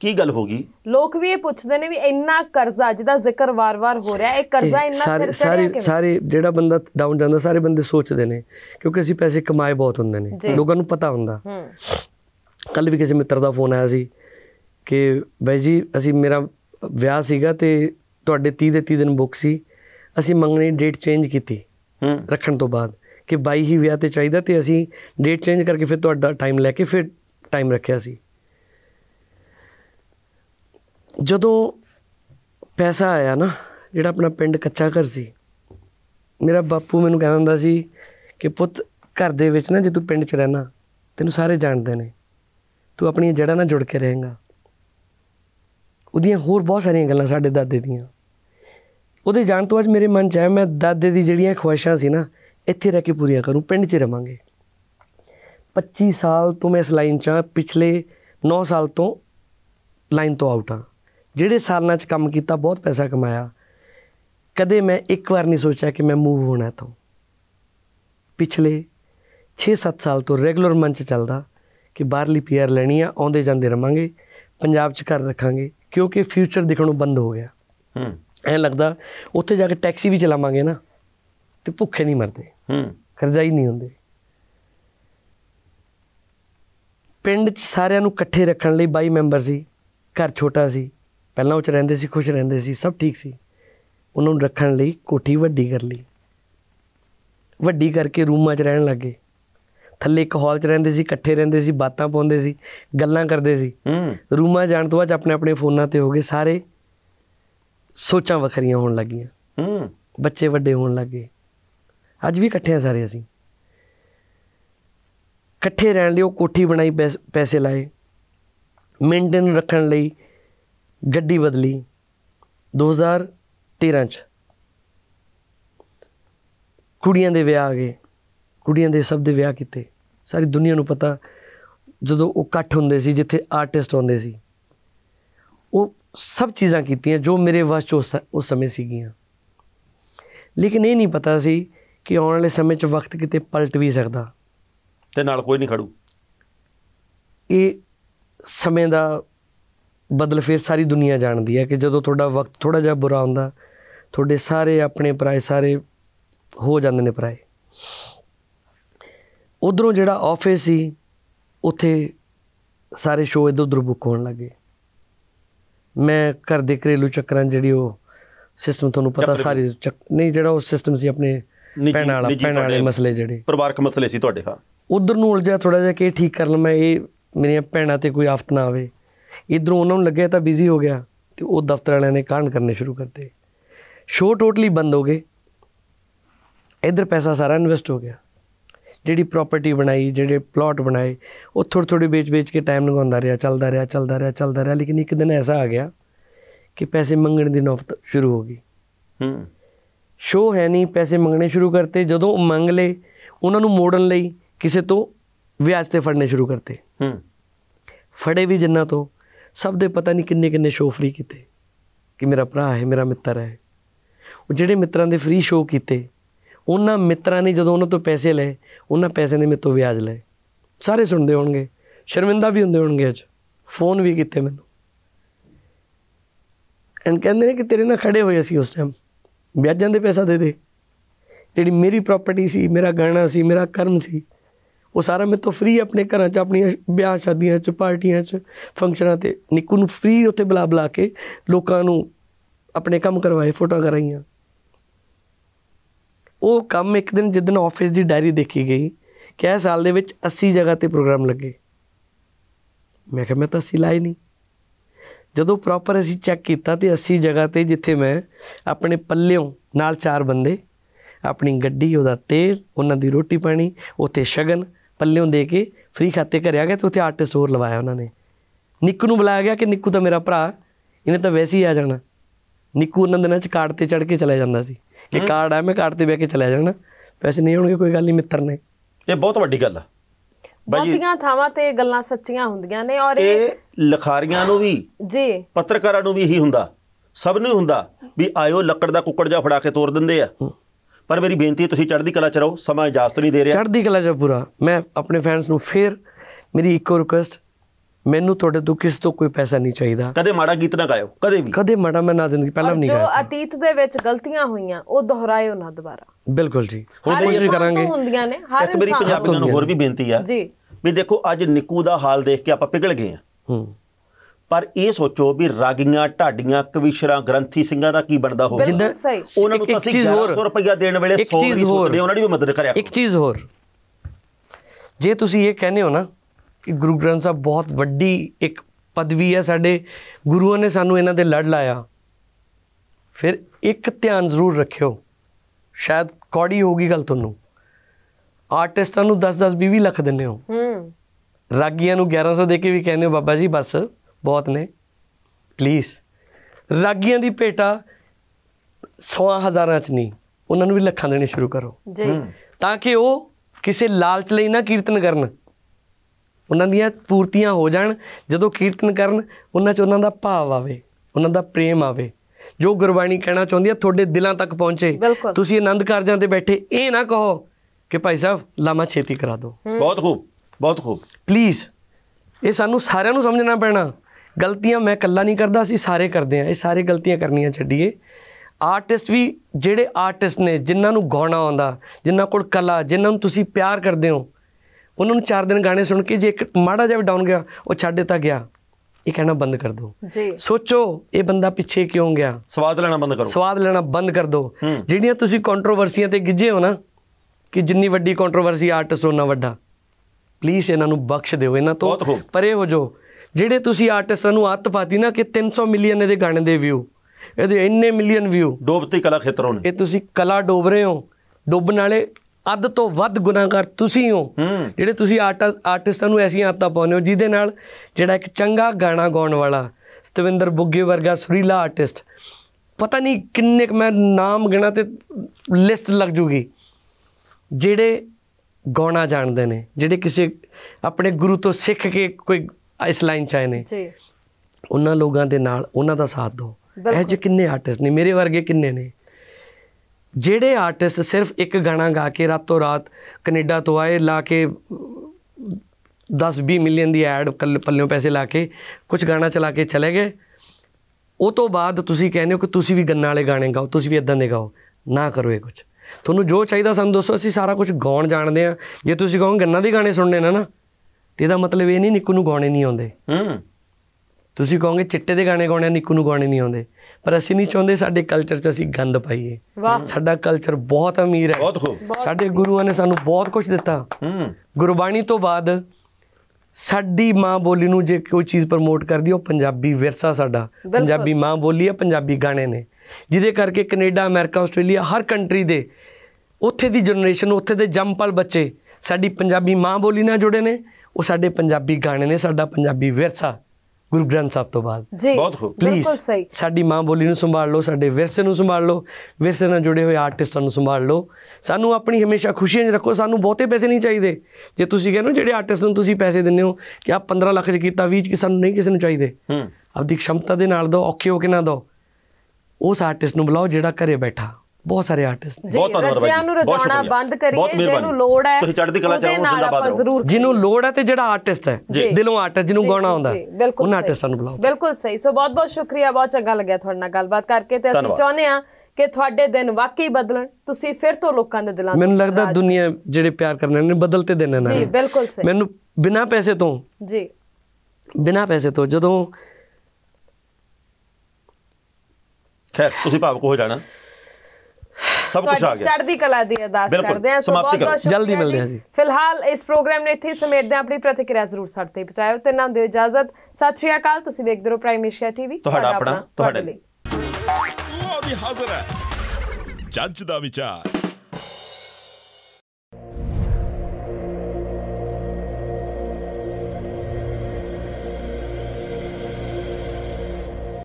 ਕੀ ਗੱਲ ਹੋ ਗਈ ਲੋਕ ਵੀ ਇਹ ਪੁੱਛਦੇ ਨੇ ਵੀ ਇੰਨਾ ਕਰਜ਼ਾ ਜਿਹਦਾ ਜ਼ਿਕਰ ਵਾਰ-ਵਾਰ ਹੋ ਰਿਹਾ ਇਹ ਕਰਜ਼ਾ ਇੰਨਾ ਸਿਰ ਚੜਿਆ ਕਿਵੇਂ ਸਾਰੇ ਜਿਹੜਾ ਬੰਦਾ ਡਾਊਨ ਜਾਂਦਾ ਸਾਰੇ ਬੰਦੇ ਸੋਚਦੇ ਨੇ ਕਿਉਂਕਿ ਅਸੀਂ ਪੈਸੇ ਕਮਾਏ ਬਹੁਤ ਹੁੰਦੇ ਨੇ ਲੋਕਾਂ ਨੂੰ ਪਤਾ ਹੁੰਦਾ ਕੱਲ ਵੀ ਕਿਸੇ ਮਿੱਤਰ ਦਾ ਫੋਨ ਆਇਆ ਸੀ ਕਿ ਬਾਈ ਜੀ ਅਸੀਂ ਮੇਰਾ ਵਿਆਹ ਸੀਗਾ ਤੇ ਤੁਹਾਡੇ 30 ਦੇ 30 ਦਿਨ ਬੁੱਕ ਸੀ ਅਸੀਂ ਮੰਗਣੀ ਡੇਟ ਚੇਂਜ ਕੀਤੀ ਰੱਖਣ ਤੋਂ ਬਾਅਦ ਕਿ 22 ਹੀ ਵਿਆਹ ਤੇ ਚਾਹੀਦਾ ਤੇ ਅਸੀਂ ਡੇਟ ਚੇਂਜ ਕਰਕੇ ਫਿਰ ਤੁਹਾਡਾ ਟਾਈਮ ਲੈ ਕੇ ਫਿਰ ਟਾਈਮ ਰੱਖਿਆ ਸੀ ਜਦੋਂ ਪੈਸਾ ਆਇਆ ਨਾ ਜਿਹੜਾ ਆਪਣਾ ਪਿੰਡ ਕੱਚਾ ਘਰ ਸੀ ਮੇਰਾ ਬਾਪੂ ਮੈਨੂੰ ਕਹਿੰਦਾ ਹੁੰਦਾ ਸੀ ਕਿ ਪੁੱਤ ਘਰ ਦੇ ਵਿੱਚ ਨਾ ਜੇ ਤੂੰ ਪਿੰਡ 'ਚ ਰਹਿਣਾ ਤੈਨੂੰ ਸਾਰੇ ਜਾਣਦੇ ਨੇ ਤੂੰ ਆਪਣੀਆਂ ਜੜਾਂ ਨਾਲ ਜੁੜ ਕੇ ਰਹੇਂਗਾ ਉਹਦੀਆਂ ਹੋਰ ਬਹੁਤ ਸਾਰੀਆਂ ਗੱਲਾਂ ਸਾਡੇ ਦਾਦੇ ਦੀਆਂ ਉਹਦੇ ਜਾਣ ਤੋਂ ਅੱਜ ਮੇਰੇ ਮਨ 'ਚ ਆਇਆ ਮੈਂ ਦਾਦੇ ਦੀ ਜਿਹੜੀਆਂ ਖੁਆਇਸ਼ਾਂ ਸੀ ਨਾ ਇੱਥੇ ਰਹਿ ਕੇ ਪੂਰੀਆਂ ਕਰੂੰ ਪਿੰਡ 'ਚ ਰਵਾਂਗੇ 25 ਸਾਲ ਤੋਂ ਮੈਂ ਇਸ ਲਾਈਨ 'ਚ ਪਿਛਲੇ 9 ਸਾਲ ਤੋਂ ਲਾਈਨ ਤੋਂ ਆਊਟ ਹਾਂ ਜਿਹੜੇ ਸਾਲਾਂ 'ਚ ਕੰਮ ਕੀਤਾ ਬਹੁਤ ਪੈਸਾ ਕਮਾਇਆ ਕਦੇ ਮੈਂ ਇੱਕ ਵਾਰ ਨਹੀਂ ਸੋਚਿਆ ਕਿ ਮੈਂ ਮੂਵ ਹੋਣਾ ਤਾਂ ਪਿਛਲੇ 6-7 ਸਾਲ ਤੋਂ ਰੈਗੂਲਰ ਮੰਚ ਚੱਲਦਾ ਕਿ ਬਾਹਰਲੀ ਪੀਆਰ ਲੈਣੀ ਆ ਆਉਂਦੇ ਜਾਂਦੇ ਰਵਾਂਗੇ ਪੰਜਾਬ 'ਚ ਘਰ ਰੱਖਾਂਗੇ ਕਿਉਂਕਿ ਫਿਊਚਰ ਦਿਖਣੋਂ ਬੰਦ ਹੋ ਗਿਆ ਹੂੰ ਐ ਲੱਗਦਾ ਉੱਥੇ ਜਾ ਕੇ ਟੈਕਸੀ ਵੀ ਚਲਾਵਾਂਗੇ ਨਾ ਤੇ ਭੁੱਖੇ ਨਹੀਂ ਮਰਦੇ ਹੂੰ ਹੀ ਨਹੀਂ ਹੁੰਦੇ ਪਿੰਡ 'ਚ ਸਾਰਿਆਂ ਨੂੰ ਇਕੱਠੇ ਰੱਖਣ ਲਈ 22 ਮੈਂਬਰ ਸੀ ਘਰ ਛੋਟਾ ਸੀ ਪਹਿਲਾਂ ਉਹ ਚ ਰਹਿੰਦੇ ਸੀ ਖੁਸ਼ ਰਹਿੰਦੇ ਸੀ ਸਭ ਠੀਕ ਸੀ ਉਹਨਾਂ ਨੂੰ ਰੱਖਣ ਲਈ ਕੋਠੀ ਵੱਡੀ ਕਰ ਲਈ ਵੱਡੀ ਕਰਕੇ ਰੂਮਾਂ 'ਚ ਰਹਿਣ ਲੱਗੇ ਥੱਲੇ ਇੱਕ ਹਾਲ 'ਚ ਰਹਿੰਦੇ ਸੀ ਇਕੱਠੇ ਰਹਿੰਦੇ ਸੀ ਬਾਤਾਂ ਪਾਉਂਦੇ ਸੀ ਗੱਲਾਂ ਕਰਦੇ ਸੀ ਰੂਮਾਂ ਜਾਣ ਤੋਂ ਬਾਅਦ ਆਪਣੇ ਆਪਣੇ ਫੋਨਾਂ ਤੇ ਹੋ ਗਏ ਸਾਰੇ ਸੋਚਾਂ ਵੱਖਰੀਆਂ ਹੋਣ ਲੱਗੀਆਂ ਬੱਚੇ ਵੱਡੇ ਹੋਣ ਲੱਗੇ ਅੱਜ ਵੀ ਇਕੱਠੇ ਆ ਸਾਰੇ ਅਸੀਂ ਇਕੱਠੇ ਰਹਿਣ ਲਈ ਉਹ ਕੋਠੀ ਬਣਾਈ ਪੈਸੇ ਲਾਏ ਮੇਨਟੇਨ ਰੱਖਣ ਲਈ ਗੱਡੀ ਬਦਲੀ 2013 ਚ ਕੁੜੀਆਂ ਦੇ ਵਿਆਹ ਆ ਗਏ ਕੁੜੀਆਂ ਦੇ ਸਭ ਦੇ ਵਿਆਹ ਕੀਤੇ ਸਾਰੀ ਦੁਨੀਆ ਨੂੰ ਪਤਾ ਜਦੋਂ ਉਹ ਇਕੱਠ ਹੁੰਦੇ ਸੀ ਜਿੱਥੇ ਆਰਟਿਸਟ ਹੁੰਦੇ ਸੀ ਉਹ ਸਭ ਚੀਜ਼ਾਂ ਕੀਤੀਆਂ ਜੋ ਮੇਰੇ ਵਾਸ ਚ ਉਸ ਸਮੇਂ ਸੀਗੀਆਂ ਲੇਕਿਨ ਇਹ ਨਹੀਂ ਪਤਾ ਸੀ ਕਿ ਆਉਣ ਵਾਲੇ ਸਮੇਂ 'ਚ ਵਕਤ ਕਿਤੇ ਪਲਟ ਵੀ ਸਕਦਾ ਤੇ ਨਾਲ ਕੋਈ ਨਹੀਂ ਖੜੂ ਇਹ ਸਮੇਂ ਦਾ ਬਦਲ ਫੇਰ ਸਾਰੀ ਦੁਨੀਆ ਜਾਣਦੀ ਹੈ ਕਿ ਜਦੋਂ ਤੁਹਾਡਾ ਵਕਤ ਥੋੜਾ ਜਿਹਾ ਬੁਰਾ ਹੁੰਦਾ ਤੁਹਾਡੇ ਸਾਰੇ ਆਪਣੇ ਪਰਾਏ ਸਾਰੇ ਹੋ ਜਾਂਦੇ ਨੇ ਪਰਾਏ ਉਧਰੋਂ ਜਿਹੜਾ ਆਫਿਸ ਸੀ ਉੱਥੇ ਸਾਰੇ ਸ਼ੋਅ ਇਧਰ ਉਧਰ ਬੁੱਕ ਹੋਣ ਲੱਗੇ ਮੈਂ ਕਰ ਦੇ ਕਰੇਲੂ ਚੱਕਰਾਂ ਜਿਹੜੀ ਉਹ ਸਿਸਟਮ ਤੁਹਾਨੂੰ ਪਤਾ ਸਾਰੀ ਨਹੀਂ ਜਿਹੜਾ ਉਹ ਸਿਸਟਮ ਸੀ ਆਪਣੇ ਪੈਣ ਵਾਲਾ ਪੈਣ ਵਾਲੇ ਮਸਲੇ ਜਿਹੜੇ ਪਰਿਵਾਰਕ ਮਸਲੇ ਸੀ ਤੁਹਾਡੇ ਹਾਂ ਉਧਰ ਨੂੰ ਉਲਝਿਆ ਥੋੜਾ ਜਿਹਾ ਕਿ ਠੀਕ ਕਰ ਲਵਾਂ ਇਹ ਮੇਰੀਆਂ ਭੈਣਾਂ ਤੇ ਕੋਈ ਆਫਤ ਨਾ ਆਵੇ ਇਧਰੋਂ ਉਹਨਾਂ ਨੂੰ ਲੱਗਿਆ ਤਾਂ ਬਿਜ਼ੀ ਹੋ ਗਿਆ ਤੇ ਉਹ ਦਫ਼ਤਰ ਵਾਲਿਆਂ ਨੇ ਕਾਂਡ ਕਰਨੇ ਸ਼ੁਰੂ ਕਰਤੇ ਸ਼ੋ ਟੋਟਲੀ ਬੰਦ ਹੋ ਗਏ ਇਧਰ ਪੈਸਾ ਸਾਰਾ ਇਨਵੈਸਟ ਹੋ ਗਿਆ ਜਿਹੜੀ ਪ੍ਰਾਪਰਟੀ ਬਣਾਈ ਜਿਹੜੇ ਪਲਾਟ ਬਣਾਏ ਉਹ ਥੋੜੀ ਥੋੜੀ ਵੇਚ-ਵੇਚ ਕੇ ਟਾਈਮ ਲਗਾਉਂਦਾ ਰਿਹਾ ਚੱਲਦਾ ਰਿਹਾ ਚੱਲਦਾ ਰਿਹਾ ਚੱਲਦਾ ਰਿਹਾ ਲੇਕਿਨ ਇੱਕ ਦਿਨ ਐਸਾ ਆ ਗਿਆ ਕਿ ਪੈਸੇ ਮੰਗਣ ਦੀ ਨੌਬਤ ਸ਼ੁਰੂ ਹੋ ਗਈ ਹੂੰ ਸ਼ੋ ਹੈ ਨਹੀਂ ਪੈਸੇ ਮੰਗਣੇ ਸ਼ੁਰੂ ਕਰਤੇ ਜਦੋਂ ਮੰਗ ਲਏ ਉਹਨਾਂ ਨੂੰ ਮੋੜਨ ਲਈ ਕਿਸੇ ਤੋਂ ਵਿਆਜ ਤੇ ਫੜਨੇ ਸ਼ੁਰੂ ਕਰਤੇ ਹੂੰ ਫੜੇ ਵੀ ਜਿੰਨਾ ਤੋਂ ਸਭ ਦੇ ਪਤਾ ਨਹੀਂ ਕਿੰਨੇ ਕਿੰਨੇ ਸ਼ੋਅ ਫ੍ਰੀ ਕੀਤੇ ਕਿ ਮੇਰਾ ਭਰਾ ਹੈ ਮੇਰਾ ਮਿੱਤਰ ਹੈ ਉਹ ਜਿਹੜੇ ਮਿੱਤਰਾਂ ਦੇ ਫ੍ਰੀ ਸ਼ੋਅ ਕੀਤੇ ਉਹਨਾਂ ਮਿੱਤਰਾਂ ਨੇ ਜਦੋਂ ਉਹਨਾਂ ਤੋਂ ਪੈਸੇ ਲਏ ਉਹਨਾਂ ਪੈਸੇ ਨੇ ਮੇਤੋਂ ਵਿਆਜ ਲਏ ਸਾਰੇ ਸੁਣਦੇ ਹੋਣਗੇ ਸ਼ਰਮਿੰਦਾ ਵੀ ਹੁੰਦੇ ਹੋਣਗੇ ਅੱਜ ਫੋਨ ਵੀ ਕੀਤੇ ਮੈਨੂੰ ਐਂ ਕਹਿੰਦੇ ਨੇ ਕਿ ਤੇਰੇ ਨਾਲ ਖੜੇ ਹੋਏ ਸੀ ਉਸ ਟਾਈਮ ਵਿਆਜਾਂ ਦੇ ਪੈਸਾ ਦੇ ਦੇ ਜਿਹੜੀ ਮੇਰੀ ਪ੍ਰਾਪਰਟੀ ਸੀ ਮੇਰਾ ਗਹਿਣਾ ਸੀ ਮੇਰਾ ਕਰਮ ਸੀ ਉਹ ਸਾਰਾ ਮੈਂ ਤਾਂ ਫ੍ਰੀ ਆਪਣੇ ਘਰਾਂ 'ਚ ਆਪਣੀਆਂ ਵਿਆਹ ਸ਼ਾਦੀਆਂ 'ਚ ਪਾਰਟੀਆਂ 'ਚ ਫੰਕਸ਼ਨਾਂ ਤੇ ਨਿੱਕੂ ਨੂੰ ਫ੍ਰੀ ਉੱਥੇ ਬੁਲਾ ਬੁਲਾ ਕੇ ਲੋਕਾਂ ਨੂੰ ਆਪਣੇ ਕੰਮ ਕਰਵਾਏ ਫੋਟੋ ਕਰਾਈਆਂ ਉਹ ਕੰਮ ਇੱਕ ਦਿਨ ਜਿੱਦਨ ਆਫਿਸ ਦੀ ਡਾਇਰੀ ਦੇਖੀ ਗਈ ਕਿ ਸਾਲ ਦੇ ਵਿੱਚ 80 ਜਗ੍ਹਾ ਤੇ ਪ੍ਰੋਗਰਾਮ ਲੱਗੇ ਮੈਂ ਕਿਹਾ ਮੈਂ ਤਾਂ ਸਿਲਾਈ ਨਹੀਂ ਜਦੋਂ ਪ੍ਰੋਪਰ ਅਸੀਂ ਚੈੱਕ ਕੀਤਾ ਤੇ 80 ਜਗ੍ਹਾ ਤੇ ਜਿੱਥੇ ਮੈਂ ਆਪਣੇ ਪੱਲਿਓਂ ਨਾਲ ਚਾਰ ਬੰਦੇ ਆਪਣੀ ਗੱਡੀ ਉਹਦਾ ਤੇਲ ਉਹਨਾਂ ਦੀ ਰੋਟੀ ਪਾਣੀ ਉੱਥੇ ਸ਼ਗਨ ਪੱਲਿਓਂ ਦੇ ਕੇ ਫ੍ਰੀ ਖਾਤੇ ਘਰੇ ਆ ਗਿਆ ਤੇ ਉੱਥੇ ਆਰਟਿਸਟ ਹੋਰ ਲਵਾਇਆ ਉਹਨਾਂ ਨੇ ਨਿੱਕੂ ਨੂੰ ਬੁਲਾਇਆ ਗਿਆ ਕਿ ਨਿੱਕੂ ਤਾਂ ਮੇਰਾ ਭਰਾ ਇਹਨੇ ਤਾਂ ਵੈਸੇ ਹੀ ਆ ਜਾਣਾ ਨਿੱਕੂ ਉਹਨਾਂ ਦਿਨਾਂ 'ਚ ਕਾਰਡ ਤੇ ਚੜ ਕੇ ਚਲਾ ਜਾਂਦਾ ਸੀ ਕਿ ਕਾਰਡ ਆ ਮੈਂ ਕਾਰਡ ਤੇ ਬਹਿ ਕੇ ਚਲਾ ਜਾਣਾ ਪੈਸੇ ਨਹੀਂ ਹੋਣਗੇ ਕੋਈ ਗੱਲ ਨਹੀਂ ਮਿੱਤਰ ਨੇ ਇਹ ਬਹੁਤ ਵੱਡੀ ਗੱਲ ਆ ਬਹੁਤੀਆਂ ਥਾਵਾਂ ਤੇ ਗੱਲਾਂ ਸੱਚੀਆਂ ਹੁੰਦੀਆਂ ਨੇ ਔਰ ਇਹ ਲਖਾਰੀਆਂ ਨੂੰ ਵੀ ਜੀ ਪੱਤਰਕਾਰਾਂ ਨੂੰ ਵੀ ਇਹੀ ਹੁੰਦਾ ਸਭ ਨੂੰ ਹੁੰਦਾ ਵੀ ਆਇਓ ਲੱਕੜ ਦਾ ਕੁੱਕੜ ਜਾ ਫੜਾ ਕੇ ਤੋੜ ਦਿੰਦੇ ਆ ਪਰ ਮੇਰੀ ਬੇਨਤੀ ਹੈ ਤੁਸੀਂ ਚੜ੍ਹਦੀ ਕਲਾ ਚ ਰਹੋ ਸਮਾਂ ਇਜਾਜ਼ਤ ਨਹੀਂ ਦੇ ਰਿਹਾ ਚੜ੍ਹਦੀ ਕਲਾ ਚ ਪੂਰਾ ਮੈਂ ਆਪਣੇ ਫੈਨਸ ਨੂੰ ਫੇਰ ਮੇਰੀ ਇੱਕੋ ਰਿਕੁਐਸਟ ਮੈਨੂੰ ਤੁਹਾਡੇ ਤੋਂ ਕਿਸ ਤੋਂ ਕੋਈ ਪੈਸਾ ਨਹੀਂ ਚਾਹੀਦਾ ਕਦੇ ਮਾੜਾ ਗੀਤ ਨਾ ਗਾਇਓ ਕਦੇ ਵੀ ਕਦੇ ਮਾੜਾ ਮੈਂ ਨਾ ਜ਼ਿੰਦਗੀ ਪਹਿਲਾਂ ਵੀ ਨਹੀਂ ਗਾਇਆ ਜੋ ਅਤੀਤ ਦੇ ਵਿੱਚ ਗਲਤੀਆਂ ਹੋਈਆਂ ਉਹ ਦੁਹਰਾਇਓ ਨਾ ਦੁਬਾਰਾ ਬਿਲਕੁਲ ਜੀ ਹੁਣ ਕੋਸ਼ਿਸ਼ ਕਰਾਂਗੇ ਹੁੰਦੀਆਂ ਨੇ ਹਰ ਇੱਕ ਮੇਰੀ ਪੰਜਾਬੀ ਨੂੰ ਹੋਰ ਵੀ ਬੇਨਤੀ ਆ ਜੀ ਵੀ ਦੇਖੋ ਅੱਜ ਨਿੱਕੂ ਦਾ ਹਾਲ ਦੇਖ ਕੇ ਆਪਾਂ ਪਿਗਲ ਗਏ ਆ ਹੂੰ ਪਰ ਇਹ ਸੋਚੋ ਵੀ ਰਾਗੀਆਂ ਢਾਡੀਆਂ ਕਵਿਸ਼ਰਾਂ ਗ੍ਰੰਥੀ ਸਿੰਘਾਂ ਦਾ ਕੀ ਬਣਦਾ ਹੋਵੇ ਉਹਨਾਂ ਨੂੰ ਤਾਂ 1100 ਰੁਪਇਆ ਦੇਣ ਵੇਲੇ 100 ਵੀ ਸੋਚਦੇ ਉਹਨਾਂ ਦੀ ਵੀ ਮਦਦ ਕਰਿਆ ਇੱਕ ਚੀਜ਼ ਹੋਰ ਜੇ ਤੁਸੀਂ ਇਹ ਕਹਿੰਦੇ ਹੋ ਨਾ ਕਿ ਗੁਰੂ ਗ੍ਰੰਥ ਸਾਹਿਬ ਬਹੁਤ ਵੱਡੀ ਇੱਕ ਪਦਵੀ ਹੈ ਸਾਡੇ ਗੁਰੂਆਂ ਨੇ ਸਾਨੂੰ ਇਹਨਾਂ ਦੇ ਲੜ ਲਾਇਆ ਫਿਰ ਇੱਕ ਧਿਆਨ ਜ਼ਰੂਰ ਰੱਖਿਓ ਸ਼ਾਇਦ ਕੌੜੀ ਹੋਗੀ ਗੱਲ ਤੁਹਾਨੂੰ ਆਰਟਿਸਟਾਂ ਨੂੰ 10 10 20 ਲੱਖ ਦਿੰਨੇ ਹੋ ਹੂੰ ਰਾਗੀਆਂ ਨੂੰ 1100 ਦੇ ਕੇ ਵੀ ਕਹਿੰਦੇ ਹੋ ਬਾਬਾ ਜੀ ਬਸ ਬਹੁਤ ਨੇ ਪਲੀਜ਼ ਰਾਗੀਆਂ ਦੀ ਭੇਟਾ 100 ਹਜ਼ਾਰਾਂ ਚ ਨਹੀਂ ਉਹਨਾਂ ਨੂੰ ਵੀ ਲੱਖਾਂ ਦੇਣੇ ਸ਼ੁਰੂ ਕਰੋ ਜੀ ਤਾਂ ਕਿ ਉਹ ਕਿਸੇ ਲਾਲਚ ਲਈ ਨਾ ਕੀਰਤਨ ਕਰਨ ਉਹਨਾਂ ਦੀਆਂ ਪੂਰਤੀਆਂ ਹੋ ਜਾਣ ਜਦੋਂ ਕੀਰਤਨ ਕਰਨ ਉਹਨਾਂ 'ਚ ਉਹਨਾਂ ਦਾ ਭਾਵ ਆਵੇ ਉਹਨਾਂ ਦਾ ਪ੍ਰੇਮ ਆਵੇ ਜੋ ਗੁਰਬਾਣੀ ਕਹਿਣਾ ਚਾਹੁੰਦੀ ਆ ਤੁਹਾਡੇ ਦਿਲਾਂ ਤੱਕ ਪਹੁੰਚੇ ਤੁਸੀਂ ਆਨੰਦ ਕਾਰਜਾਂ ਤੇ ਬੈਠੇ ਇਹ ਨਾ ਕਹੋ ਕਿ ਭਾਈ ਸਾਹਿਬ ਲਾਮਾ ਛੇਤੀ ਕਰਾ ਦਿਓ ਬਹੁਤ ਖੂਬ ਬਹੁਤ ਖੂਬ ਪਲੀਜ਼ ਇਹ ਸਾਨੂੰ ਸਾਰਿਆਂ ਨੂੰ ਸਮਝਣਾ ਪੈਣਾ ਗਲਤੀਆਂ ਮੈਂ ਇਕੱਲਾ ਨਹੀਂ ਕਰਦਾ ਅਸੀਂ ਸਾਰੇ ਕਰਦੇ ਆ ਇਹ ਸਾਰੇ ਗਲਤੀਆਂ ਕਰਨੀਆਂ ਛੱਡੀਏ ਆਰਟਿਸਟ ਵੀ ਜਿਹੜੇ ਆਰਟਿਸਟ ਨੇ ਜਿਨ੍ਹਾਂ ਨੂੰ ਗਾਉਣਾ ਆਉਂਦਾ ਜਿਨ੍ਹਾਂ ਕੋਲ ਕਲਾ ਜਿਨ੍ਹਾਂ ਨੂੰ ਤੁਸੀਂ ਪਿਆਰ ਕਰਦੇ ਹੋ ਉਹਨਾਂ ਨੂੰ ਚਾਰ ਦਿਨ ਗਾਣੇ ਸੁਣ ਕੇ ਜੇ ਇੱਕ ਮਾੜਾ ਜਿਹਾ ਵੀ ਡਾਊਨ ਗਿਆ ਉਹ ਛੱਡ ਦਿੱਤਾ ਗਿਆ ਇਹ ਕਹਿਣਾ ਬੰਦ ਕਰ ਦਿਓ ਜੀ ਸੋਚੋ ਇਹ ਬੰਦਾ ਪਿੱਛੇ ਕਿਉਂ ਗਿਆ ਸਵਾਦ ਲੈਣਾ ਬੰਦ ਕਰੋ ਸਵਾਦ ਲੈਣਾ ਬੰਦ ਕਰ ਦਿਓ ਜਿਹੜੀਆਂ ਤੁਸੀਂ ਕੰਟਰੋਵਰਸੀਆਂ ਤੇ ਗਿੱਜੇ ਹੋ ਨਾ ਕਿ ਜਿੰਨੀ ਵੱਡੀ ਕੰਟਰੋਵਰਸੀ ਆਰਟਿਸਟ ਉਹਨਾਂ ਵੱਡਾ ਪਲੀਜ਼ ਇਹਨਾਂ ਨੂੰ ਬਖਸ਼ ਦਿਓ ਇਹਨਾਂ ਤੋਂ ਪਰੇ ਹੋ ਜਾਓ ਜਿਹੜੇ ਤੁਸੀਂ ਆਰਟਿਸਟਾਂ ਨੂੰ ਹੱਥ ਪਾਤੀ ਨਾ ਕਿ 300 ਮਿਲੀਅਨ ਦੇ ਗਾਣੇ ਦੇ ਵਿਊ ਇਹਦੇ ਇੰਨੇ ਮਿਲੀਅਨ ਵਿਊ ਡੋਬਤੀ ਕਲਾ ਖੇਤਰੋਂ ਨੇ ਇਹ ਤੁਸੀਂ ਕਲਾ ਡੋਬ ਰਹੇ ਹੋ ਡੁੱਬਣ ਵਾਲੇ ਅੱਧ ਤੋਂ ਵੱਧ ਗੁਨਾਹਗਰ ਤੁਸੀਂ ਹੋ ਜਿਹੜੇ ਤੁਸੀਂ ਆਰਟਿਸਟਾਂ ਨੂੰ ਐਸੀਆਂ ਹੱਥਾਂ ਪਾਉਂਦੇ ਹੋ ਜਿਹਦੇ ਨਾਲ ਜਿਹੜਾ ਇੱਕ ਚੰਗਾ ਗਾਣਾ ਗਾਉਣ ਵਾਲਾ ਸਤਵਿੰਦਰ ਬੁੱਗੇ ਵਰਗਾ ਸੁਰੀਲਾ ਆਰਟਿਸਟ ਪਤਾ ਨਹੀਂ ਕਿੰਨੇ ਮੈਂ ਨਾਮ ਗਿਣਾ ਤੇ ਲਿਸਟ ਲੱਗ ਜੂਗੀ ਜਿਹੜੇ ਗਾਉਣਾ ਜਾਣਦੇ ਨੇ ਜਿਹੜੇ ਕਿਸੇ ਆਪਣੇ ਗੁਰੂ ਤੋਂ ਸਿੱਖ ਕੇ ਕੋਈ ਇਸ ਲਾਈਨ ਚ ਆਏ ਨੇ ਜੀ ਉਹਨਾਂ ਲੋਕਾਂ ਦੇ ਨਾਲ ਉਹਨਾਂ ਦਾ ਸਾਥ ਦਿਓ ਇਹ ਜਿ ਕਿੰਨੇ ਆਰਟਿਸਟ ਨੇ ਮੇਰੇ ਵਰਗੇ ਕਿੰਨੇ ਨੇ ਜਿਹੜੇ ਆਰਟਿਸਟ ਸਿਰਫ ਇੱਕ ਗਾਣਾ ਗਾ ਕੇ ਰਾਤੋਂ ਰਾਤ ਕੈਨੇਡਾ ਤੋਂ ਆਏ ਲਾ ਕੇ 10-20 ਮਿਲੀਅਨ ਦੀ ਐਡ ਪੱਲਿਓਂ ਪੈਸੇ ਲਾ ਕੇ ਕੁਝ ਗਾਣਾ ਚਲਾ ਕੇ ਚਲੇ ਗਏ ਉਹ ਤੋਂ ਬਾਅਦ ਤੁਸੀਂ ਕਹਿੰਦੇ ਹੋ ਕਿ ਤੁਸੀਂ ਵੀ ਗੰਨਾ ਵਾਲੇ ਗਾਣੇ ਗਾਓ ਤੁਸੀਂ ਵੀ ਇਦਾਂ ਦੇ ਗਾਓ ਨਾ ਕਰੋ ਇਹ ਕੁਝ ਤੁਹਾਨੂੰ ਜੋ ਚਾਹੀਦਾ ਸਾਨੂੰ ਦੱਸੋ ਅਸੀਂ ਸਾਰਾ ਕੁਝ ਗਾਉਣ ਜਾਣਦੇ ਆ ਜੇ ਤੁਸੀਂ ਕਹੋ ਗੰਨਾ ਦੇ ਗਾਣੇ ਸੁਣਨੇ ਨਾ ਨਾ ਤੇ ਇਹਦਾ ਮਤਲਬ ਇਹ ਨਹੀਂ ਨਿੱਕੂ ਨੂੰ ਗਾਣੇ ਨਹੀਂ ਆਉਂਦੇ ਹੂੰ ਤੁਸੀਂ ਕਹੋਗੇ ਚਿੱਟੇ ਦੇ ਗਾਣੇ ਗਾਉਣੇ ਨਿੱਕੂ ਨੂੰ ਗਾਣੇ ਨਹੀਂ ਆਉਂਦੇ ਪਰ ਅਸੀਂ ਨਹੀਂ ਚਾਹੁੰਦੇ ਸਾਡੇ ਕਲਚਰ 'ਚ ਅਸੀਂ ਗੰਦ ਪਾਈਏ ਸਾਡਾ ਕਲਚਰ ਬਹੁਤ ਅਮੀਰ ਹੈ ਬਹੁਤ ਖੂਬ ਸਾਡੇ ਗੁਰੂਆਂ ਨੇ ਸਾਨੂੰ ਬਹੁਤ ਕੁਝ ਦਿੱਤਾ ਹੂੰ ਗੁਰਬਾਣੀ ਤੋਂ ਬਾਅਦ ਸਾਡੀ ਮਾਂ ਬੋਲੀ ਨੂੰ ਜੇ ਕੋਈ ਚੀਜ਼ ਪ੍ਰਮੋਟ ਕਰਦੀ ਉਹ ਪੰਜਾਬੀ ਵਿਰਸਾ ਸਾਡਾ ਪੰਜਾਬੀ ਮਾਂ ਬੋਲੀ ਹੈ ਪੰਜਾਬੀ ਗਾਣੇ ਨੇ ਜਿਹਦੇ ਕਰਕੇ ਕੈਨੇਡਾ ਅਮਰੀਕਾ ਆਸਟ੍ਰੇਲੀਆ ਹਰ ਕੰਟਰੀ ਦੇ ਉੱਥੇ ਦੀ ਜਨਰੇਸ਼ਨ ਉੱਥੇ ਦੇ ਜੰਮਪਲ ਬੱਚੇ ਸਾਡੀ ਪੰਜਾਬੀ ਮਾਂ ਬੋਲੀ ਨਾਲ ਜੁੜੇ ਨੇ ਉਹ ਸਾਡੇ ਪੰਜਾਬੀ ਗਾਣੇ ਨੇ ਸਾਡਾ ਪੰਜਾਬੀ ਵਿਰਸਾ ਗੁਰੂ ਗ੍ਰੰਥ ਸਾਹਿਬ ਤੋਂ ਬਾਅਦ ਜੀ ਬਹੁਤ ਖੂਬ ਪਲੀਜ਼ ਸਾਡੀ ਮਾਂ ਬੋਲੀ ਨੂੰ ਸੰਭਾਲ ਲਓ ਸਾਡੇ ਵਿਰਸੇ ਨੂੰ ਸੰਭਾਲ ਲਓ ਵਿਰਸੇ ਨਾਲ ਜੁੜੇ ਹੋਏ ਆਰਟਿਸਟਾਂ ਨੂੰ ਸੰਭਾਲ ਲਓ ਸਾਨੂੰ ਆਪਣੀ ਹਮੇਸ਼ਾ ਖੁਸ਼ੀਆਂ 'ਚ ਰੱਖੋ ਸਾਨੂੰ ਬਹੁਤੇ ਪੈਸੇ ਨਹੀਂ ਚਾਹੀਦੇ ਜੇ ਤੁਸੀਂ ਕਹਿੰਦੇ ਹੋ ਜਿਹੜੇ ਆਰਟਿਸਟ ਨੂੰ ਤੁਸੀਂ ਪੈਸੇ ਦਿੰਦੇ ਹੋ ਕਿ ਆ 15 ਲੱਖ 'ਚ ਕੀਤਾ 20 'ਚ ਕਿ ਸਾਨੂੰ ਨਹੀਂ ਕਿਸੇ ਨੂੰ ਚਾਹੀਦੇ ਆਪਦੀ ਸ਼ਮਤਾ ਦੇ ਨਾਲ ਦੋ ਔਖੇ ਹੋ ਕੇ ਨਾ ਦੋ ਉਸ ਆਰਟਿਸਟ ਨੂੰ ਬੁਲਾਓ ਜਿਹੜਾ ਘਰੇ ਬੈਠਾ ਬਹੁਤ ਸਾਰੇ ਆਰਟਿਸਟ ਨੇ ਬਹੁਤ ਧੰਨਵਾਦ ਬਾਈ ਨੂੰ ਰਜਾਣਾ ਬੰਦ ਕਰੀਏ ਜਿਹਨੂੰ ਲੋੜ ਹੈ ਤੁਸੀਂ ਚੜ੍ਹਦੀ ਕਲਾ ਚਾਹੋ ਜਿੰਦਾਬਾਦ ਰਹੋ ਜਿਹਨੂੰ ਲੋੜ ਹੈ ਤੇ ਜਿਹੜਾ ਆਰਟਿਸਟ ਹੈ ਦਿਲੋਂ ਆਰਟਿਸਟ ਜਿਹਨੂੰ ਗਾਉਣਾ ਆਉਂਦਾ ਉਹਨਾਂ ਆਰਟਿਸਟਾਂ ਨੂੰ ਬੁਲਾਓ ਬਿਲਕੁਲ ਸਹੀ ਸੋ ਬਹੁਤ ਬਹੁਤ ਸ਼ੁਕਰੀਆ ਬਹੁਤ ਚੰਗਾ ਲੱਗਿਆ ਤੁਹਾਡੇ ਨਾਲ ਗੱਲਬਾਤ ਕਰਕੇ ਤੇ ਅਸੀਂ ਚਾਹੁੰਦੇ ਆ ਕਿ ਤੁਹਾਡੇ ਦਿਨ ਵਾਕਈ ਬਦਲਣ ਤੁਸੀਂ ਫਿਰ ਤੋਂ ਲੋਕਾਂ ਦੇ ਦਿਲਾਂ ਮੈਨੂੰ ਲੱਗਦਾ ਦੁਨੀਆ ਜਿਹੜੇ ਪਿਆਰ ਕਰਨ ਨੇ ਬਦਲਤੇ ਦਿਨ ਨੇ ਜੀ ਬਿਲਕੁਲ ਸਹੀ ਮੈਨੂੰ ਬਿਨਾ ਪੈਸੇ ਤੋਂ ਜੀ ਬਿਨਾ ਪੈਸੇ ਤੋਂ ਜਦੋਂ ਖੈਰ ਤੁਸੀਂ ਭਾਵਕ ਹੋ ਜਾਣਾ ਸਭ ਕੁਝ ਆ ਗਿਆ ਚੜ੍ਹਦੀ ਕਲਾ ਦੀ ਅਰਦਾਸ ਕਰਦੇ ਹਾਂ ਬਹੁਤ ਕਰੋ ਜਲਦੀ ਮਿਲਦੇ ਹਾਂ ਜੀ ਫਿਲਹਾਲ ਇਸ ਪ੍ਰੋਗਰਾਮ ਨੇ ਇੱਥੇ ਸਮੇਟਦੇ ਹਾਂ ਆਪਣੀ ਪ੍ਰਤੀਕਿਰਿਆ ਜ਼ਰੂਰ ਸਾਡੇ ਤੇ ਪਹੁੰਚਾਓ ਤੇ ਨਾ ਦਿਓ ਇਜਾਜ਼ਤ ਸਤਿ ਸ਼੍ਰੀ ਅਕਾਲ ਤੁਸੀਂ ਵੇਖਦੇ ਰਹੋ ਪ੍ਰਾਈਮ ਏਸ਼ੀਆ ਟੀਵੀ ਤੁਹਾਡਾ ਆਪਣਾ ਤੁਹਾਡੇ ਲਈ ਉਹ ਵੀ ਹਾਜ਼ਰ ਹੈ ਜੱਜ ਦਾ ਵਿਚਾਰ